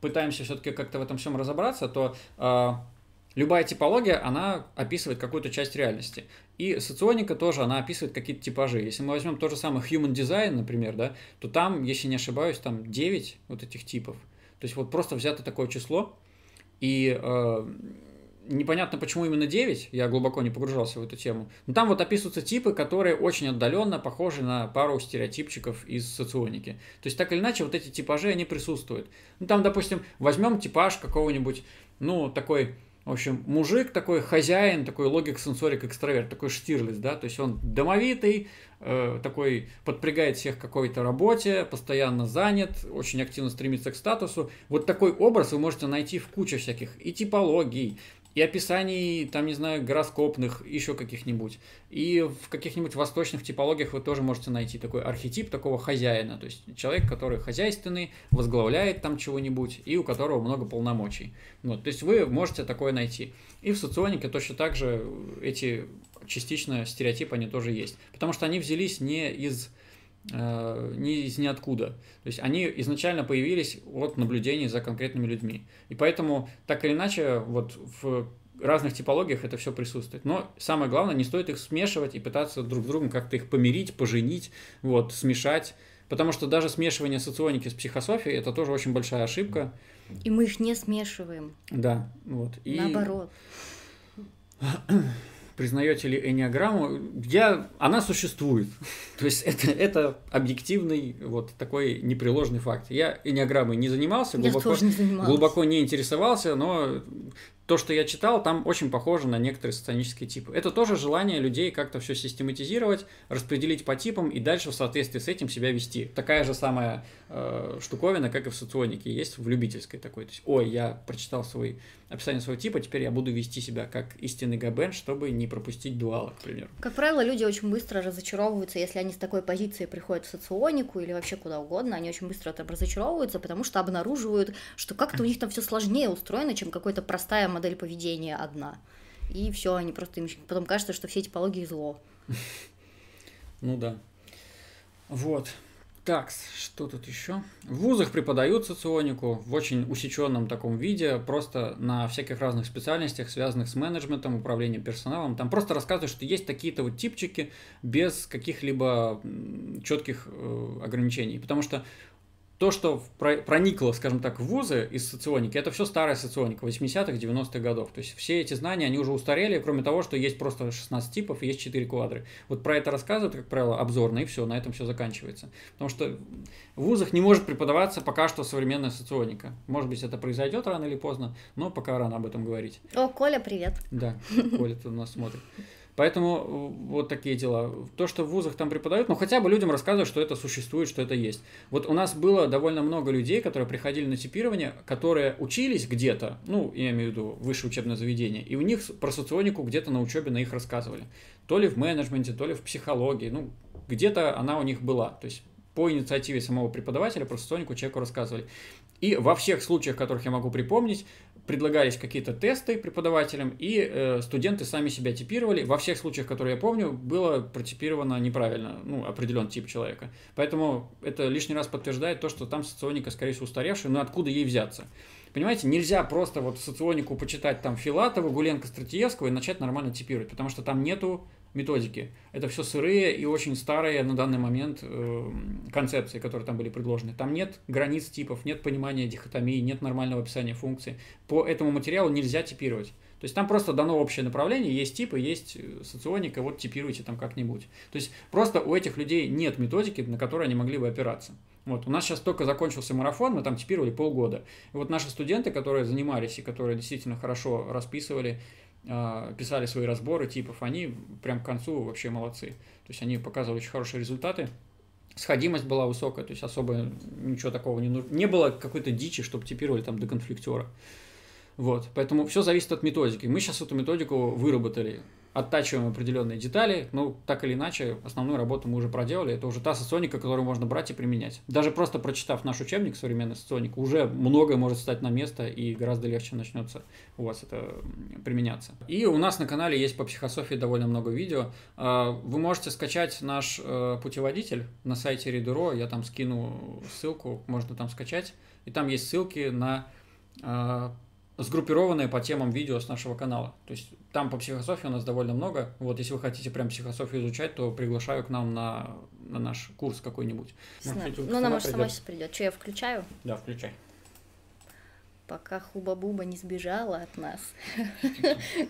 пытаемся все-таки как-то в этом всем разобраться, то э, любая типология, она описывает какую-то часть реальности. И соционика тоже, она описывает какие-то типажи. Если мы возьмем то же самое human design, например, да, то там, если не ошибаюсь, там 9 вот этих типов. То есть вот просто взято такое число, и э, непонятно, почему именно 9, я глубоко не погружался в эту тему, но там вот описываются типы, которые очень отдаленно похожи на пару стереотипчиков из соционики. То есть так или иначе вот эти типажи, они присутствуют. Ну там, допустим, возьмем типаж какого-нибудь, ну такой в общем, мужик такой хозяин, такой логик, сенсорик, экстраверт, такой штирлиц, да, то есть он домовитый, э, такой подпрягает всех какой-то работе, постоянно занят, очень активно стремится к статусу. Вот такой образ вы можете найти в куче всяких и типологий, и описаний, там, не знаю, гороскопных, еще каких-нибудь. И в каких-нибудь восточных типологиях вы тоже можете найти такой архетип такого хозяина, то есть человек, который хозяйственный, возглавляет там чего-нибудь и у которого много полномочий. Вот, то есть вы можете такое найти. И в соционике точно так же э, эти частично стереотипы, они тоже есть. Потому что они взялись не из Э, ни из ниоткуда. То есть они изначально появились от наблюдений за конкретными людьми. И поэтому, так или иначе, вот в разных типологиях это все присутствует. Но самое главное, не стоит их смешивать и пытаться друг с другом как-то их помирить, поженить, вот, смешать. Потому что даже смешивание соционики с психософией это тоже очень большая ошибка. И мы их не смешиваем. Да, вот. И... Наоборот признаете ли энеограмму, я, она существует. То есть это, это объективный вот такой непреложный факт. Я энеограммой не занимался, я глубоко, не занималась. глубоко не интересовался, но то, что я читал, там очень похоже на некоторые сатанические типы. Это тоже желание людей как-то все систематизировать, распределить по типам и дальше в соответствии с этим себя вести. Такая же самая э, штуковина, как и в соционике, есть в любительской такой. То есть, ой, я прочитал свой описание своего типа, теперь я буду вести себя как истинный габен, чтобы не пропустить дуала, к примеру. Как правило, люди очень быстро разочаровываются, если они с такой позиции приходят в соционику или вообще куда угодно, они очень быстро там разочаровываются, потому что обнаруживают, что как-то у хм. них там все сложнее устроено, чем какой-то простая модель поведения одна. И все, они просто им потом кажется, что все типологии зло. *laughs* Ну да. Вот. Так, что тут еще? В вузах преподают соционику в очень усеченном таком виде, просто на всяких разных специальностях, связанных с менеджментом, управлением персоналом. Там просто рассказывают, что есть такие-то вот типчики без каких-либо четких э, ограничений. Потому что то, что проникло, скажем так, в вузы из соционики, это все старая соционика 80-х, 90-х годов. То есть все эти знания, они уже устарели, кроме того, что есть просто 16 типов и есть 4 квадры. Вот про это рассказывают, как правило, обзорно, и все, на этом все заканчивается. Потому что в вузах не может преподаваться пока что современная соционика. Может быть, это произойдет рано или поздно, но пока рано об этом говорить. О, Коля, привет. Да, Коля тут нас смотрит. Поэтому э, вот такие дела. То, что в вузах там преподают, ну хотя бы людям рассказывают, что это существует, что это есть. Вот у нас было довольно много людей, которые приходили на типирование, которые учились где-то, ну, я имею в виду высшее учебное заведение, и у них про соционику где-то на учебе на их рассказывали. То ли в менеджменте, то ли в психологии, ну, где-то она у них была. То есть по инициативе самого преподавателя про соционику человеку рассказывали. И во всех случаях, которых я могу припомнить, предлагались какие-то тесты преподавателям, и э, студенты сами себя типировали. Во всех случаях, которые я помню, было протипировано неправильно, ну, определен тип человека. Поэтому это лишний раз подтверждает то, что там соционика, скорее всего, устаревшая, но откуда ей взяться? Понимаете, нельзя просто вот соционику почитать там Филатова, Гуленко, Стратиевского и начать нормально типировать, потому что там нету методики. Это все сырые и очень старые на данный момент э, концепции, которые там были предложены. Там нет границ типов, нет понимания дихотомии, нет нормального описания функции. По этому материалу нельзя типировать. То есть там просто дано общее направление, есть типы, есть э, соционика, вот типируйте там как-нибудь. То есть просто у этих людей нет методики, на которую они могли бы опираться. Вот, у нас сейчас только закончился марафон, мы там типировали полгода. И вот наши студенты, которые занимались и которые действительно хорошо расписывали, а, писали свои разборы типов, они прям к концу вообще молодцы. То есть они показывали очень хорошие результаты. Сходимость была высокая, то есть особо ничего такого не нужно. Не было какой-то дичи, чтобы типировали там до конфликтера. Вот, поэтому все зависит от методики. Мы сейчас эту методику выработали оттачиваем определенные детали, ну, так или иначе, основную работу мы уже проделали, это уже та соционика, которую можно брать и применять. Даже просто прочитав наш учебник «Современный соционик», уже многое может встать на место и гораздо легче начнется у вас это применяться. И у нас на канале есть по психософии довольно много видео. А, вы можете скачать наш э, путеводитель на сайте Ридеро, я там скину ссылку, можно там скачать, и там есть ссылки на а, сгруппированные по темам видео с нашего канала. То есть там по психософии у нас довольно много. Вот если вы хотите прям психософию изучать, то приглашаю к нам на, на наш курс какой-нибудь. Может, ну, она, может, придет. сама сейчас придет. Че, я включаю? Да, включай. Пока Хуба-Буба не сбежала от нас.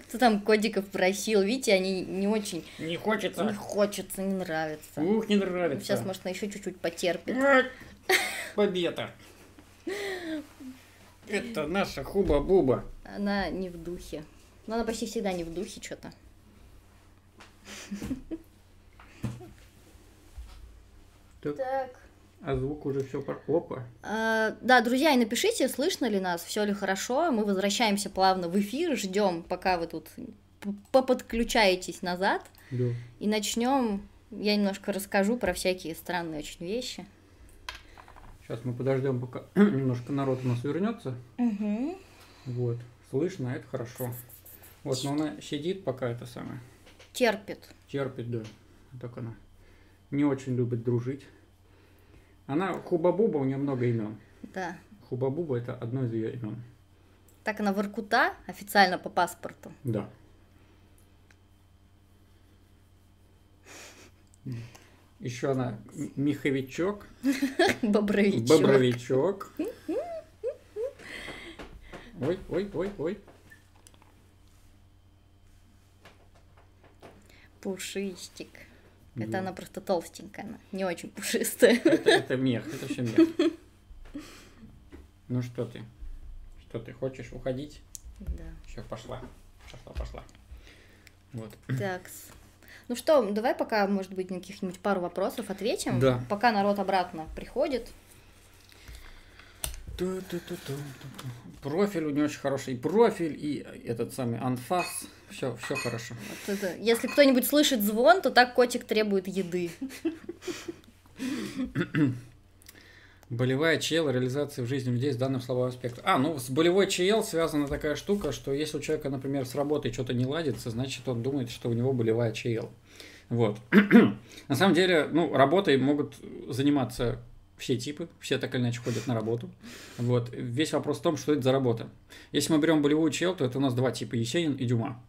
*laughs* Кто там кодиков просил? Видите, они не очень... Не хочется. Не хочется, не нравится. Ух, не нравится. Сейчас, может, она еще чуть-чуть потерпит. *laughs* Победа. Это наша Хуба-Буба. Она не в духе. Но ну, она почти всегда не в духе что-то. Так. так. А звук уже все пор... Опа. А, да, друзья, и напишите, слышно ли нас, все ли хорошо. Мы возвращаемся плавно в эфир, ждем, пока вы тут поподключаетесь назад. Да. И начнем. Я немножко расскажу про всякие странные очень вещи. Сейчас мы подождем, пока *clears throat* немножко народ у нас вернется. Угу. Вот. Слышно, это хорошо. Вот, но она сидит пока это самое. Терпит. Терпит, да. Так она. Не очень любит дружить. Она Хубабуба, у нее много имен. Да. Хубабуба это одно из ее имен. Так она Воркута официально по паспорту. Да. Еще она Миховичок. *laughs* Бобровичок. Бобровичок. Ой, ой, ой, ой. Пушистик. Угу. Это она просто толстенькая, она не очень пушистая. Это, это мех, это все мех. Ну что ты? Что ты хочешь уходить? Да. Все, пошла. Пошла, пошла. Вот. Так. Ну что, давай пока, может быть, на каких-нибудь пару вопросов ответим. Да. Пока народ обратно приходит. Профиль у нее очень хороший. И профиль, и этот самый анфас. Все, все хорошо. Вот это. Если кто-нибудь слышит звон, то так котик требует еды. Болевая ЧЛ, реализации в жизни людей с данным слововым аспектом. А, ну с болевой ЧЛ связана такая штука, что если у человека, например, с работой что-то не ладится, значит он думает, что у него болевая ЧЛ. Вот. *clears throat* На самом деле, ну, работой могут заниматься все типы, все так или иначе ходят на работу. Вот. Весь вопрос в том, что это за работа. Если мы берем болевую чел, то это у нас два типа – Есенин и Дюма.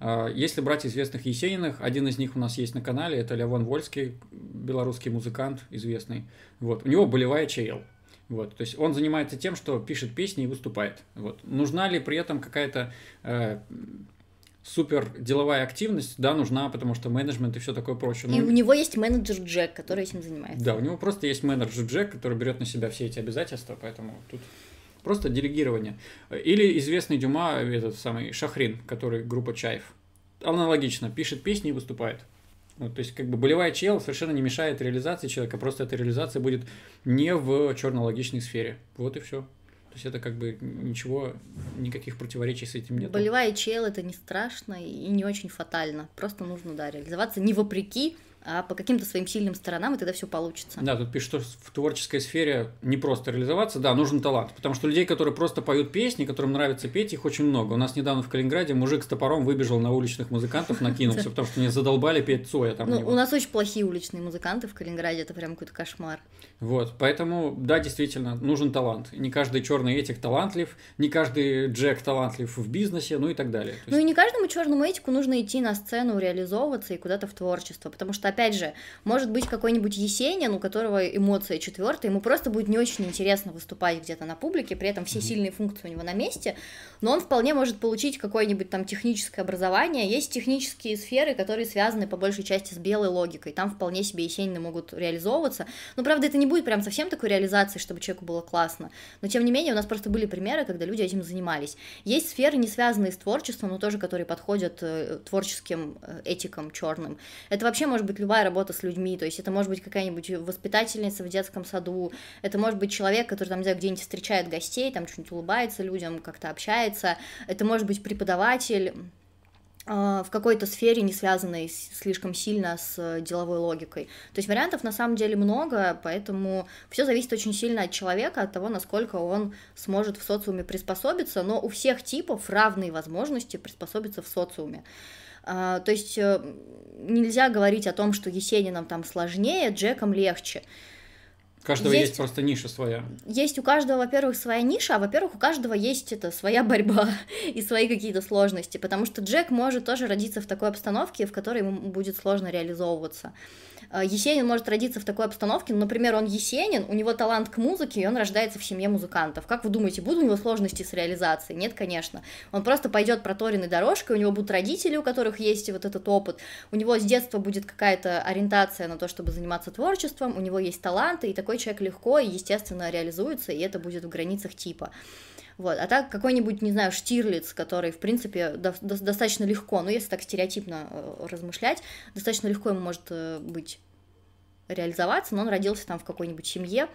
А, если брать известных Есениных, один из них у нас есть на канале, это Левон Вольский, белорусский музыкант известный. Вот. У него болевая чел. Вот, то есть он занимается тем, что пишет песни и выступает. Вот. Нужна ли при этом какая-то э, супер деловая активность, да, нужна, потому что менеджмент и все такое прочее. И ну, у него есть менеджер Джек, который этим занимается. Да, у него просто есть менеджер Джек, который берет на себя все эти обязательства, поэтому тут просто делегирование. Или известный Дюма, этот самый Шахрин, который группа Чаев. Аналогично, пишет песни и выступает. Ну, то есть, как бы болевая чел совершенно не мешает реализации человека, просто эта реализация будет не в черно-логичной сфере. Вот и все есть это как бы ничего, никаких противоречий с этим нет. Болевая чел это не страшно и не очень фатально. Просто нужно, да, реализоваться не вопреки а по каким-то своим сильным сторонам, и тогда все получится. Да, тут пишут, что в творческой сфере не просто реализоваться, да, нужен талант, потому что людей, которые просто поют песни, которым нравится петь, их очень много. У нас недавно в Калининграде мужик с топором выбежал на уличных музыкантов, накинулся, потому что не задолбали петь Цоя там. Ну, у нас очень плохие уличные музыканты в Калининграде, это прям какой-то кошмар. Вот, поэтому, да, действительно, нужен талант. Не каждый черный этик талантлив, не каждый Джек талантлив в бизнесе, ну и так далее. Ну и не каждому черному этику нужно идти на сцену, реализовываться и куда-то в творчество, потому что опять же, может быть какой-нибудь Есенин, у которого эмоция четвертая, ему просто будет не очень интересно выступать где-то на публике, при этом все сильные функции у него на месте, но он вполне может получить какое-нибудь там техническое образование. Есть технические сферы, которые связаны по большей части с белой логикой, там вполне себе Есенины могут реализовываться. Но, правда, это не будет прям совсем такой реализации, чтобы человеку было классно. Но, тем не менее, у нас просто были примеры, когда люди этим занимались. Есть сферы, не связанные с творчеством, но тоже которые подходят э, творческим э, этикам черным. Это вообще может быть быть любая работа с людьми, то есть это может быть какая-нибудь воспитательница в детском саду, это может быть человек, который там, не знаю, где-нибудь встречает гостей, там что-нибудь улыбается людям, как-то общается, это может быть преподаватель, а, в какой-то сфере, не связанной слишком сильно с э, деловой логикой. То есть вариантов на самом деле много, поэтому все зависит очень сильно от человека, от того, насколько он сможет в социуме приспособиться, но у всех типов равные возможности приспособиться в социуме. А, то есть э, нельзя говорить о том, что Есенинам там сложнее, Джеком легче. У каждого есть, есть просто ниша своя. Есть у каждого, во-первых, своя ниша, а во-первых, у каждого есть это своя борьба *laughs* и свои какие-то сложности, потому что Джек может тоже родиться в такой обстановке, в которой ему будет сложно реализовываться. Э, Есенин может родиться в такой обстановке, ну, например, он Есенин, у него талант к музыке, и он рождается в семье музыкантов. Как вы думаете, будут у него сложности с реализацией? Нет, конечно. Он просто пойдет проторенной дорожкой, у него будут родители, у которых есть вот этот опыт, у него с детства будет какая-то ориентация на то, чтобы заниматься творчеством, у него есть таланты, и такой человек легко и естественно реализуется, и это будет в границах типа. Вот. А так какой-нибудь, не знаю, Штирлиц, который, в принципе, до, до, достаточно легко, ну, если так стереотипно э, размышлять, достаточно легко ему может э, быть реализоваться, но он родился там в какой-нибудь семье,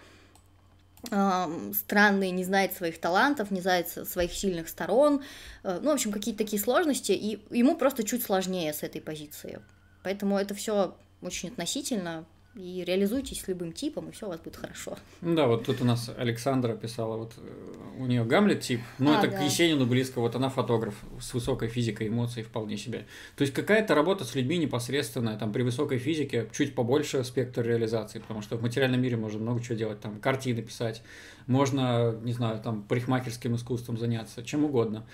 странный, не знает своих талантов, не знает своих сильных сторон. Э, ну, в общем, какие-то такие сложности, и ему просто чуть сложнее с этой позиции. Поэтому это все очень относительно и реализуйтесь с любым типом, и все у вас будет хорошо. Ну да, вот тут у нас Александра писала, вот э, у нее Гамлет тип, но ну, а, это да. к Есенину близко, вот она фотограф с высокой физикой эмоций вполне себе. То есть какая-то работа с людьми непосредственная, там при высокой физике чуть побольше спектр реализации, потому что в материальном мире можно много чего делать, там картины писать, можно, не знаю, там парикмахерским искусством заняться, чем угодно.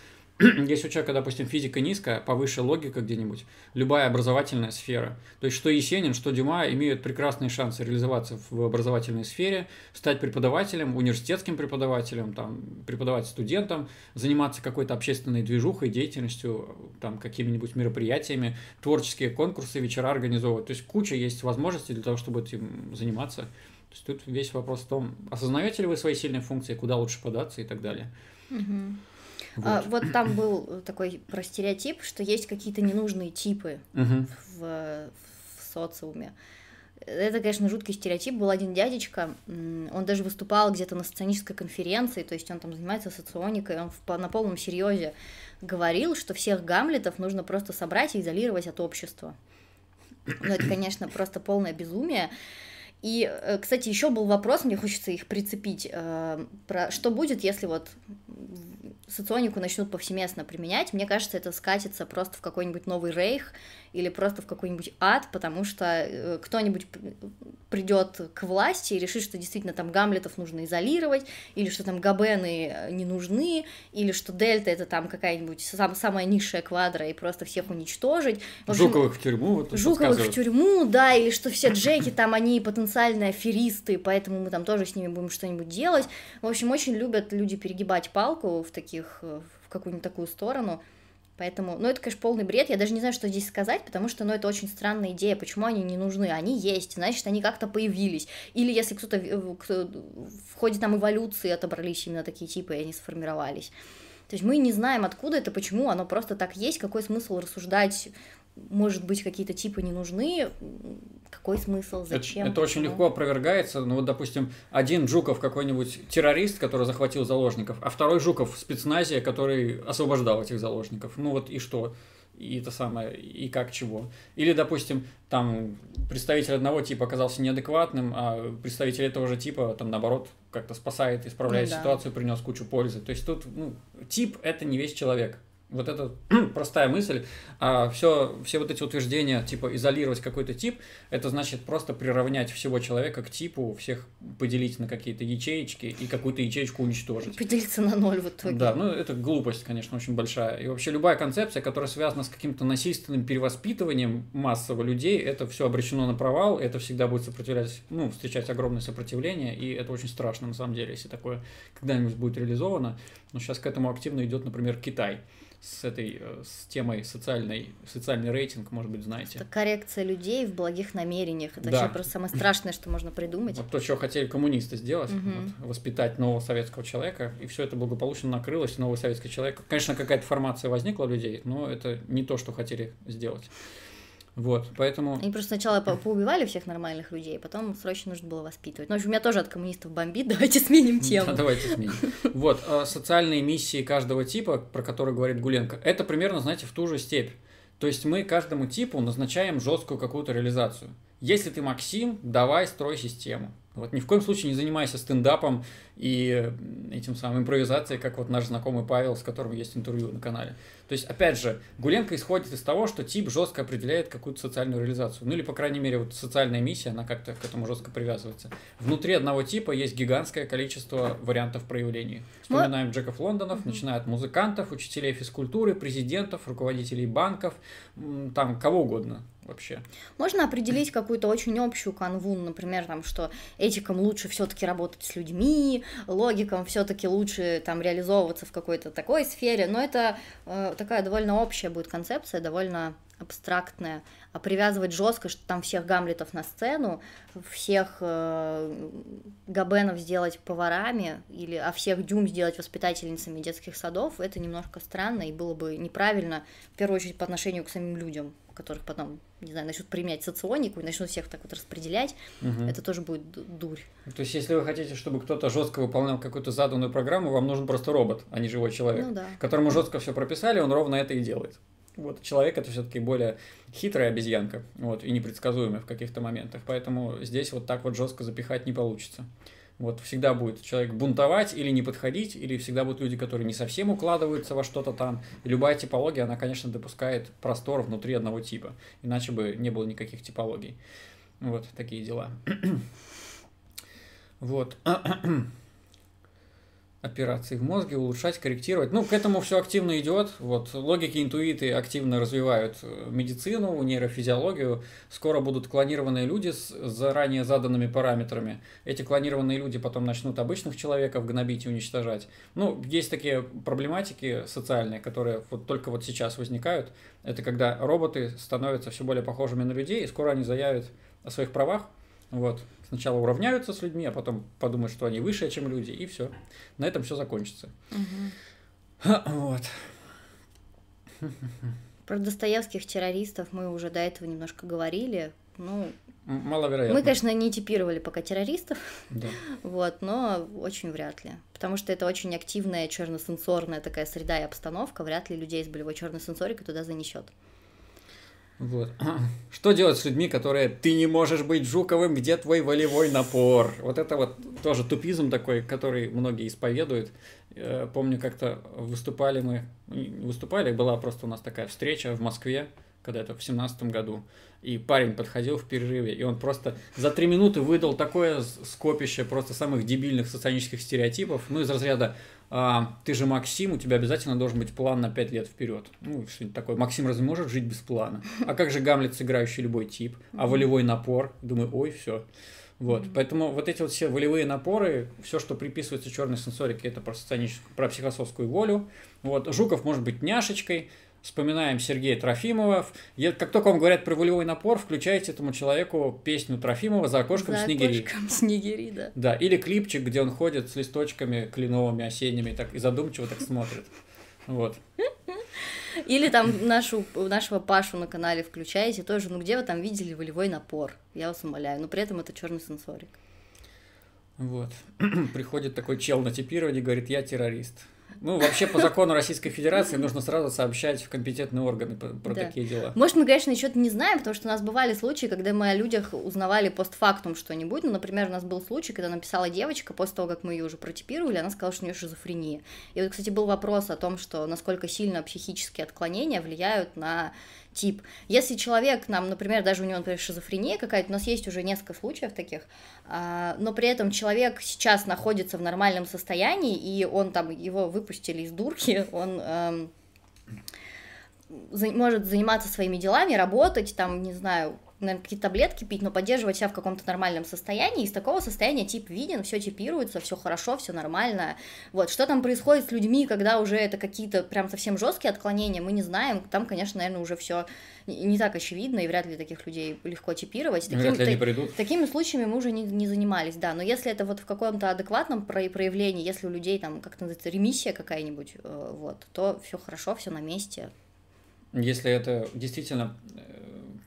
*clears throat* если у человека, допустим, физика низкая, повыше логика где-нибудь, любая образовательная сфера. То есть, что Есенин, что Дюма имеют прекрасные шансы реализоваться в образовательной сфере, стать преподавателем, университетским преподавателем, там, преподавать студентам, заниматься какой-то общественной движухой, деятельностью, там, какими-нибудь мероприятиями, творческие конкурсы, вечера организовывать. То есть, куча есть возможностей для того, чтобы этим заниматься. То есть, тут весь вопрос в том, осознаете ли вы свои сильные функции, куда лучше податься и так далее. Угу. А, вот. вот там был э, такой про стереотип, что есть какие-то ненужные типы угу. в, в социуме. Это, конечно, жуткий стереотип. Был один дядечка, он даже выступал где-то на сценической конференции, то есть он там занимается соционикой, он в, на полном серьезе говорил, что всех гамлетов нужно просто собрать и изолировать от общества. Ну, это, конечно, просто полное безумие. И, э, кстати, еще был вопрос, мне хочется их прицепить, э, про что будет, если вот соционику начнут повсеместно применять. Мне кажется, это скатится просто в какой-нибудь новый рейх, или просто в какой-нибудь ад, потому что э, кто-нибудь придет к власти и решит, что действительно там Гамлетов нужно изолировать, или что там Габены э, не нужны, или что Дельта это там какая-нибудь сам, самая низшая квадра и просто всех уничтожить. общем, Жуковых в тюрьму. Вот Жуковых в тюрьму, да, или что все *laughs* Джеки там, они потенциальные аферисты, поэтому мы там тоже с ними будем что-нибудь делать. В общем, очень любят люди перегибать палку в таких, э, в какую-нибудь такую сторону. Поэтому, ну, это, конечно, полный бред. Я даже не знаю, что здесь сказать, потому что, ну, это очень странная идея. Почему они не нужны? Они есть, значит, они как-то появились. Или если кто-то кто, в ходе там эволюции отобрались именно такие типы, и они сформировались. То есть мы не знаем, откуда это, почему оно просто так есть, какой смысл рассуждать может быть, какие-то типы не нужны, какой смысл, зачем? Это, это очень легко опровергается. Ну вот, допустим, один Жуков какой-нибудь террорист, который захватил заложников, а второй Жуков в который освобождал этих заложников. Ну вот и что? и это самое, и как чего. Или, допустим, там представитель одного типа оказался неадекватным, а представитель этого же типа, там, наоборот, как-то спасает, исправляет ну, да. принес кучу пользы. То есть тут ну, тип – это не весь человек. Вот эта *clears throat* простая мысль, а все, все вот эти утверждения, типа изолировать какой-то тип, это значит просто приравнять всего человека к типу, всех поделить на какие-то ячеечки и какую-то ячеечку уничтожить. Поделиться на ноль в итоге. Да, ну это глупость, конечно, очень большая. И вообще любая концепция, которая связана с каким-то насильственным перевоспитыванием массового людей, это все обречено на провал, это всегда будет сопротивлять, ну, встречать огромное сопротивление, и это очень страшно на самом деле, если такое когда-нибудь будет реализовано. Но сейчас к этому активно идет, например, Китай с этой э, с темой социальной, социальный рейтинг, может быть, знаете. Это коррекция людей в благих намерениях. Это да. вообще просто самое страшное, что можно придумать. Вот то, чего хотели коммунисты сделать, угу. вот, воспитать нового советского человека, и все это благополучно накрылось, новый советский человек. Конечно, какая-то формация возникла у людей, но это не то, что хотели сделать. Вот, поэтому... Они просто сначала по поубивали всех нормальных людей, а потом срочно нужно было воспитывать. Ну, в общем, меня тоже от коммунистов бомбит, *laughs* давайте сменим тему. Да, давайте сменим. *laughs* Вот, а социальные миссии каждого типа, про которые говорит Гуленко, это примерно, знаете, в ту же степь. То есть мы каждому типу назначаем жесткую какую-то реализацию. Если ты Максим, давай строй систему. Вот ни в коем случае не занимайся стендапом и этим самым импровизацией, как вот наш знакомый Павел, с которым есть интервью на канале. То есть, опять же, Гуленко исходит из того, что тип жестко определяет какую-то социальную реализацию. Ну или, по крайней мере, вот социальная миссия, она как-то к этому жестко привязывается. Внутри одного типа есть гигантское количество вариантов проявлений. Вспоминаем Джеков Лондонов, начиная от музыкантов, учителей физкультуры, президентов, руководителей банков, там кого угодно вообще. Можно определить какую-то очень общую канву, например, там, что этикам лучше все-таки работать с людьми, логикам все-таки лучше там реализовываться в какой-то такой сфере, но это э, такая довольно общая будет концепция, довольно абстрактное, а привязывать жестко, что там всех гамлетов на сцену, всех э, габенов сделать поварами, или, а всех дюм сделать воспитательницами детских садов, это немножко странно и было бы неправильно, в первую очередь, по отношению к самим людям, которых потом, не знаю, начнут применять соционику и начнут всех так вот распределять, угу. это тоже будет дурь. То есть, если вы хотите, чтобы кто-то жестко выполнял какую-то заданную программу, вам нужен просто робот, а не живой человек, ну, да. которому жестко все прописали, он ровно это и делает. Вот человек это все-таки более хитрая обезьянка, вот, и непредсказуемая в каких-то моментах. Поэтому здесь вот так вот жестко запихать не получится. Вот всегда будет человек бунтовать или не подходить, или всегда будут люди, которые не совсем укладываются во что-то там. И любая типология, она, конечно, допускает простор внутри одного типа. Иначе бы не было никаких типологий. Вот такие дела. *clears throat* вот. *clears throat* операции в мозге, улучшать, корректировать. Ну, к этому все активно идет. Вот логики, интуиты активно развивают э, медицину, нейрофизиологию. Скоро будут клонированные люди с заранее заданными параметрами. Эти клонированные люди потом начнут обычных человеков гнобить и уничтожать. Ну, есть такие проблематики социальные, которые вот только вот сейчас возникают. Это когда роботы становятся все более похожими на людей, и скоро они заявят о своих правах, вот. Сначала уравняются с людьми, а потом подумают, что они выше, чем люди, и все. На этом все закончится. Угу. *laughs* Вот. Про достоевских террористов мы уже до этого немножко говорили. Ну, маловероятно. Мы, конечно, не типировали пока террористов, да. *laughs* вот, но очень вряд ли. Потому что это очень активная черносенсорная такая среда и обстановка, вряд ли людей с болевой черной сенсорикой туда занесет. Вот. *clears throat* Что делать с людьми, которые «ты не можешь быть Жуковым, где твой волевой напор?» Вот это вот тоже тупизм такой, который многие исповедуют. Э, помню, как-то выступали мы, выступали, была просто у нас такая встреча в Москве, когда это в семнадцатом году, и парень подходил в перерыве, и он просто за три минуты выдал такое скопище просто самых дебильных социальных стереотипов, ну, из разряда а, ты же Максим, у тебя обязательно должен быть план на 5 лет вперед. Ну, что-нибудь такое. Максим разве может жить без плана? А как же Гамлет, сыграющий любой тип? А волевой напор? Думаю, ой, все. Вот, поэтому вот эти вот все волевые напоры, все, что приписывается черной сенсорике, это про, про психосовскую волю. Вот, Жуков может быть няшечкой, вспоминаем Сергея Трофимова. Как только вам говорят про волевой напор, включайте этому человеку песню Трофимова «За окошком за снегири». «За снегири», да. Да, или клипчик, где он ходит с листочками кленовыми осенними так, и задумчиво так смотрит. Вот. Или там нашу, нашего Пашу на канале включаете тоже. Ну где вы там видели волевой напор? Я вас умоляю. Но при этом это черный сенсорик. Вот. *clears throat* Приходит такой чел на типирование и говорит, я террорист. Ну, вообще, по закону Российской Федерации нужно сразу сообщать в компетентные органы про да. такие дела. Может, мы, конечно, еще не знаем, потому что у нас бывали случаи, когда мы о людях узнавали постфактум что-нибудь. Ну, например, у нас был случай, когда написала девочка, после того, как мы ее уже протипировали, она сказала, что у нее шизофрения. И вот, кстати, был вопрос о том, что насколько сильно психические отклонения влияют на тип. Если человек нам, например, даже у него, например, шизофрения какая-то, у нас есть уже несколько случаев таких, а, но при этом человек сейчас находится в нормальном состоянии, и он там, его выпустили из дурки, *laughs* он эм, может заниматься своими делами, работать, там, не знаю, наверное, какие-то таблетки пить, но поддерживать себя в каком-то нормальном состоянии. Из такого состояния тип виден, все типируется, все хорошо, все нормально. Вот, что там происходит с людьми, когда уже это какие-то прям совсем жесткие отклонения, мы не знаем. Там, конечно, наверное, уже все не так очевидно, и вряд ли таких людей легко типировать. Таким, ну, вряд ли они придут. Такими случаями мы уже не, не занимались, да. Но если это вот в каком-то адекватном про проявлении, если у людей там как-то называется ремиссия какая-нибудь, э, вот, то все хорошо, все на месте. Если это действительно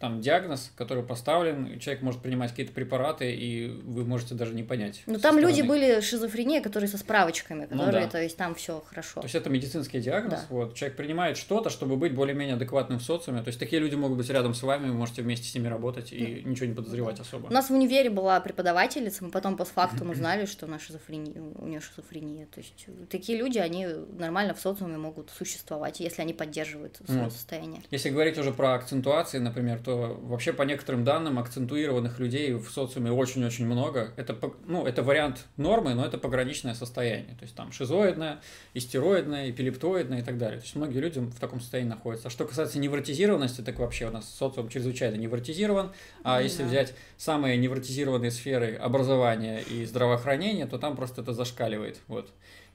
там диагноз, который поставлен, человек может принимать какие-то препараты, и вы можете даже не понять. Ну, там стороны. люди были шизофрения, которые со справочками, ну которые, ну, да. то есть там все хорошо. То есть это медицинский диагноз, да. вот, человек принимает что-то, чтобы быть более-менее адекватным в социуме, то есть такие люди могут быть рядом с вами, вы можете вместе с ними работать и ну, ничего не подозревать да. особо. У нас в универе была преподавательница, мы потом по факту узнали, что она шизофрения, у нее шизофрения, то есть такие люди, они нормально в социуме могут существовать, если они поддерживают свое состояние. Если говорить уже про акцентуации, например, то что вообще по некоторым данным акцентуированных людей в социуме очень-очень много. Это, ну, это вариант нормы, но это пограничное состояние. То есть там шизоидное, истероидное, эпилептоидное и так далее. То есть многие люди в таком состоянии находятся. А что касается невротизированности, так вообще у нас социум чрезвычайно невротизирован. А mm-hmm. если взять самые невротизированные сферы образования и здравоохранения, то там просто это зашкаливает. Вот.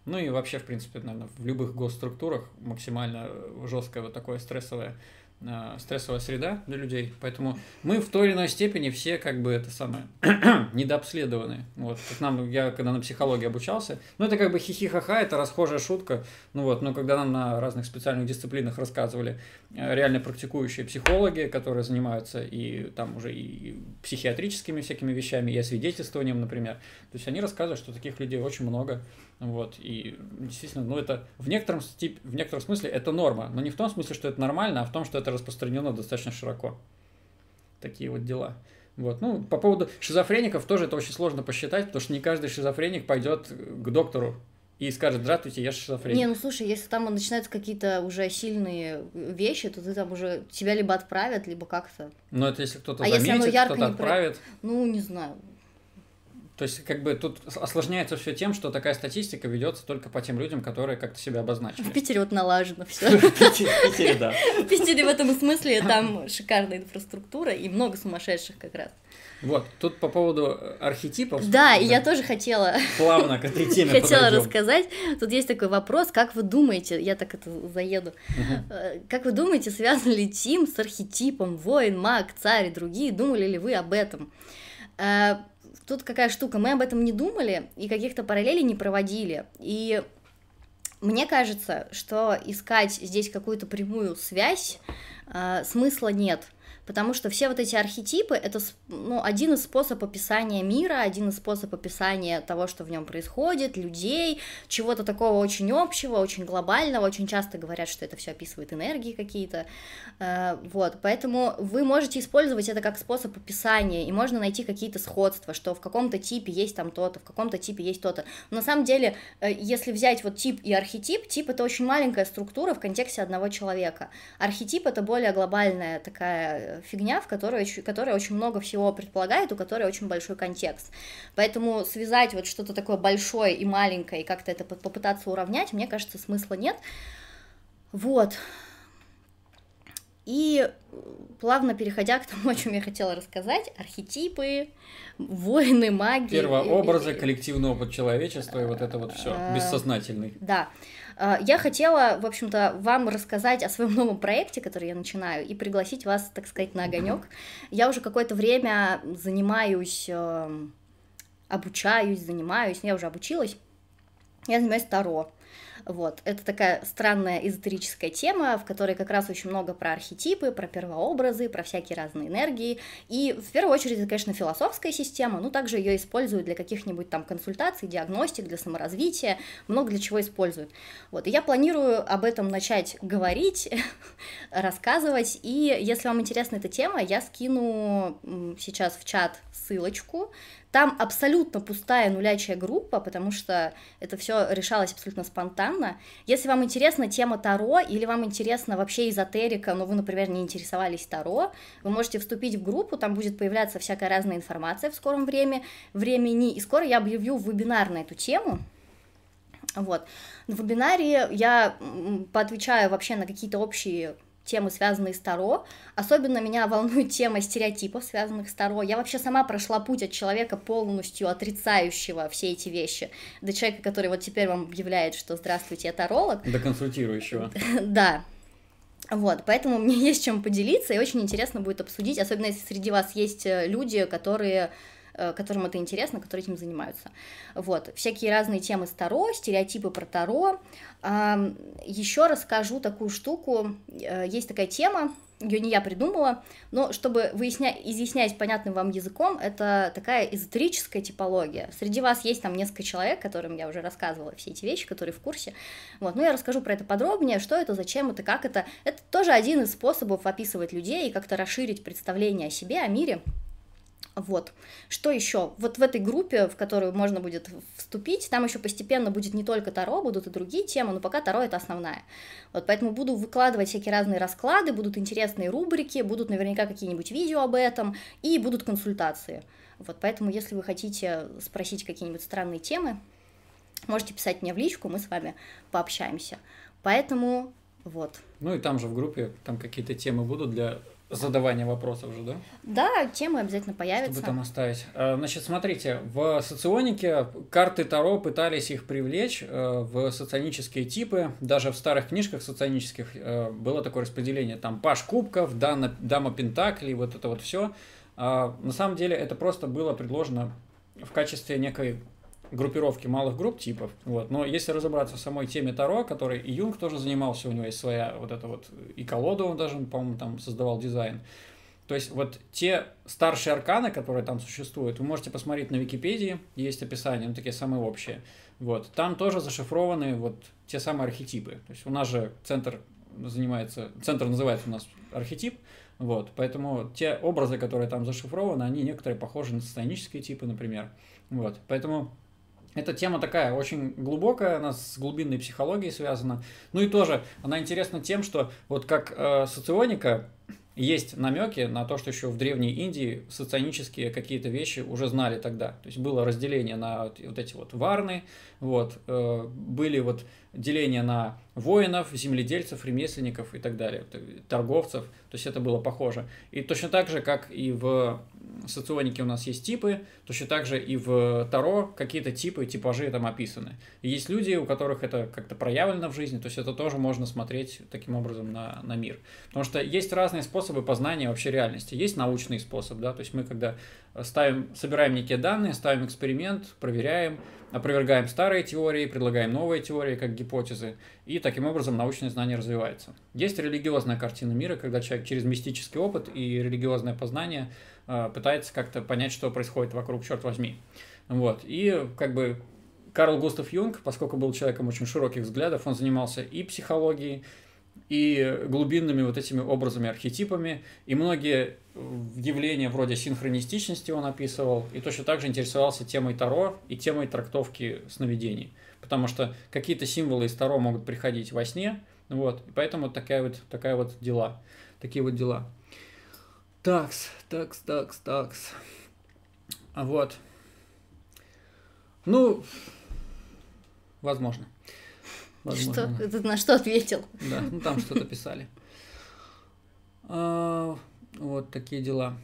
Ну и вообще, в принципе, наверное, в любых госструктурах максимально жесткое вот такое стрессовое Э, стрессовая среда для людей, поэтому мы в той или иной степени все как бы это самое *clears throat* недообследованы. Вот, как нам, я когда на психологии обучался, ну это как бы хихихаха, это расхожая шутка, ну вот, но когда нам на разных специальных дисциплинах рассказывали э, реально практикующие психологи, которые занимаются и там уже и психиатрическими всякими вещами, и освидетельствованием, например, то есть они рассказывают, что таких людей очень много, вот, и действительно, ну это в некотором, стип, в некотором смысле это норма, но не в том смысле, что это нормально, а в том, что это распространено достаточно широко. Такие вот дела. Вот. Ну, по поводу шизофреников тоже это очень сложно посчитать, потому что не каждый шизофреник пойдет к доктору и скажет, здравствуйте, я шизофреник. Не, ну слушай, если там начинаются какие-то уже сильные вещи, то ты там уже, тебя либо отправят, либо как-то. Ну, это если кто-то а заметит, кто-то отправит. Про... Ну, не знаю. То есть, как бы тут осложняется все тем, что такая статистика ведется только по тем людям, которые как-то себя обозначили. В Питере вот налажено все. *laughs* В Питере, да. В Питере в этом смысле там шикарная инфраструктура и много сумасшедших как раз. Вот, тут по поводу э, архетипов. Да, и я тоже хотела... Плавно к этой теме Хотела рассказать. Тут есть такой вопрос, как вы думаете, я так это заеду, э, как вы думаете, связан ли Тим с архетипом воин, маг, царь и другие, думали ли вы об этом? Э, Тут какая штука, мы об этом не думали и каких-то параллелей не проводили. И мне кажется, что искать здесь какую-то прямую связь э, смысла нет – потому что все вот эти архетипы — это ну, один из способов описания мира, один из способов описания того, что в нем происходит, людей, чего-то такого очень общего, очень глобального, очень часто говорят, что это все описывает энергии какие-то, э, вот, поэтому вы можете использовать это как способ описания, и можно найти какие-то сходства, что в каком-то типе есть там то-то, в каком-то типе есть то-то, на самом деле, э, если взять вот тип и архетип, тип — это очень маленькая структура в контексте одного человека, архетип — это более глобальная такая э, фигня, в которой, которая очень много всего предполагает, у которой очень большой контекст. Поэтому связать вот что-то такое большое и маленькое, и как-то это попытаться уравнять, мне кажется, смысла нет. Вот. И плавно переходя к тому, о чем я хотела рассказать, архетипы, воины, маги. Первообразы, коллективный опыт человечества и вот это вот все, а, бессознательный. Да. А, я хотела, в общем-то, вам рассказать о своем *laughs* новом проекте, который я начинаю, и пригласить вас, так сказать, на огонек. Я уже какое-то время занимаюсь, эм, обучаюсь, занимаюсь, ну, я уже обучилась, я занимаюсь Таро. Вот. Это такая странная эзотерическая тема, в которой как раз очень много про архетипы, про первообразы, про всякие разные энергии. И в первую очередь это, конечно, философская система, но также ее используют для каких-нибудь там консультаций, диагностик, для саморазвития, много для чего используют. Вот. И я планирую об этом начать говорить, *laughs* рассказывать. И если вам интересна эта тема, я скину сейчас в чат ссылочку там абсолютно пустая нулячая группа, потому что это все решалось абсолютно спонтанно. Если вам интересна тема Таро или вам интересна вообще эзотерика, но вы, например, не интересовались Таро, вы можете вступить в группу, там будет появляться всякая разная информация в скором время, времени, и скоро я объявлю вебинар на эту тему. Вот. В вебинаре я поотвечаю вообще на какие-то общие темы, связанные с Таро. Особенно меня волнует тема стереотипов, связанных с Таро. Я вообще сама прошла путь от человека, полностью отрицающего все эти вещи, до человека, который вот теперь вам объявляет, что «Здравствуйте, я таролог». До консультирующего. *laughs* Да, вот, поэтому мне *laughs* есть чем поделиться, и очень интересно будет обсудить, особенно если среди вас есть э, люди, которые Э, которым это интересно, которые этим занимаются. Вот, всякие разные темы с Таро, стереотипы про Таро. Еще расскажу такую штуку. Э, есть такая тема, ее не я придумала, но чтобы выяснять, изъяснять понятным вам языком, это такая эзотерическая типология. Среди вас есть там несколько человек, которым я уже рассказывала все эти вещи, которые в курсе. Вот, но я расскажу про это подробнее, что это, зачем это, как это. Это тоже один из способов описывать людей и как-то расширить представление о себе, о мире. Вот. Что еще? Вот в этой группе, в которую можно будет вступить, там еще постепенно будет не только Таро, будут и другие темы, но пока Таро это основная. Вот, поэтому буду выкладывать всякие разные расклады, будут интересные рубрики, будут наверняка какие-нибудь видео об этом, и будут консультации. Вот, поэтому, если вы хотите спросить какие-нибудь странные темы, можете писать мне в личку, мы с вами пообщаемся. Поэтому вот. Ну и там же в группе там какие-то темы будут для задавание вопросов уже, да? Да, темы обязательно появятся. Чтобы там оставить. Э, значит, смотрите, в соционике карты Таро пытались их привлечь э, в соционические типы. Даже в старых книжках соционических э, было такое распределение. Там паш кубков, дана, дама пентаклей, вот это вот все. А, на самом деле это просто было предложено в качестве некой группировки малых групп типов. Вот. Но если разобраться в самой теме Таро, который и Юнг тоже занимался, у него есть своя вот эта вот и колода, он даже, по-моему, там создавал дизайн. То есть вот те старшие арканы, которые там существуют, вы можете посмотреть на Википедии, есть описание, ну такие самые общие. Вот. Там тоже зашифрованы вот те самые архетипы. То есть у нас же центр занимается, центр называется у нас архетип, вот, поэтому те образы, которые там зашифрованы, они некоторые похожи на сатанические типы, например. Вот, поэтому эта тема такая очень глубокая, она с глубинной психологией связана. Ну и тоже она интересна тем, что вот как э, соционика есть намеки на то, что еще в Древней Индии соционические какие-то вещи уже знали тогда. То есть было разделение на вот эти вот варны, вот, э, были вот деления на воинов, земледельцев, ремесленников и так далее, торговцев. То есть это было похоже. И точно так же, как и в соционике у нас есть типы, точно так же и в Таро какие-то типы, типажи там описаны. И есть люди, у которых это как-то проявлено в жизни, то есть это тоже можно смотреть таким образом на, на мир. Потому что есть разные способы познания вообще реальности. Есть научный способ, да, то есть мы когда ставим, собираем некие данные, ставим эксперимент, проверяем, опровергаем старые теории, предлагаем новые теории как гипотезы, и таким образом научное знание развивается. Есть религиозная картина мира, когда человек через мистический опыт и религиозное познание – Э, пытается как-то понять, что происходит вокруг, черт возьми. Вот. И как бы Карл Густав Юнг, поскольку был человеком очень широких взглядов, он занимался и психологией, и глубинными вот этими образами, архетипами, и многие явления вроде синхронистичности он описывал, и точно так же интересовался темой Таро и темой трактовки сновидений, потому что какие-то символы из Таро могут приходить во сне, вот, и поэтому такая вот, такая вот дела, такие вот дела. Такс, такс, такс, такс. А вот. Ну, возможно. возможно. Что? Ты на что ответил? Да, ну там что-то писали. А, вот такие дела.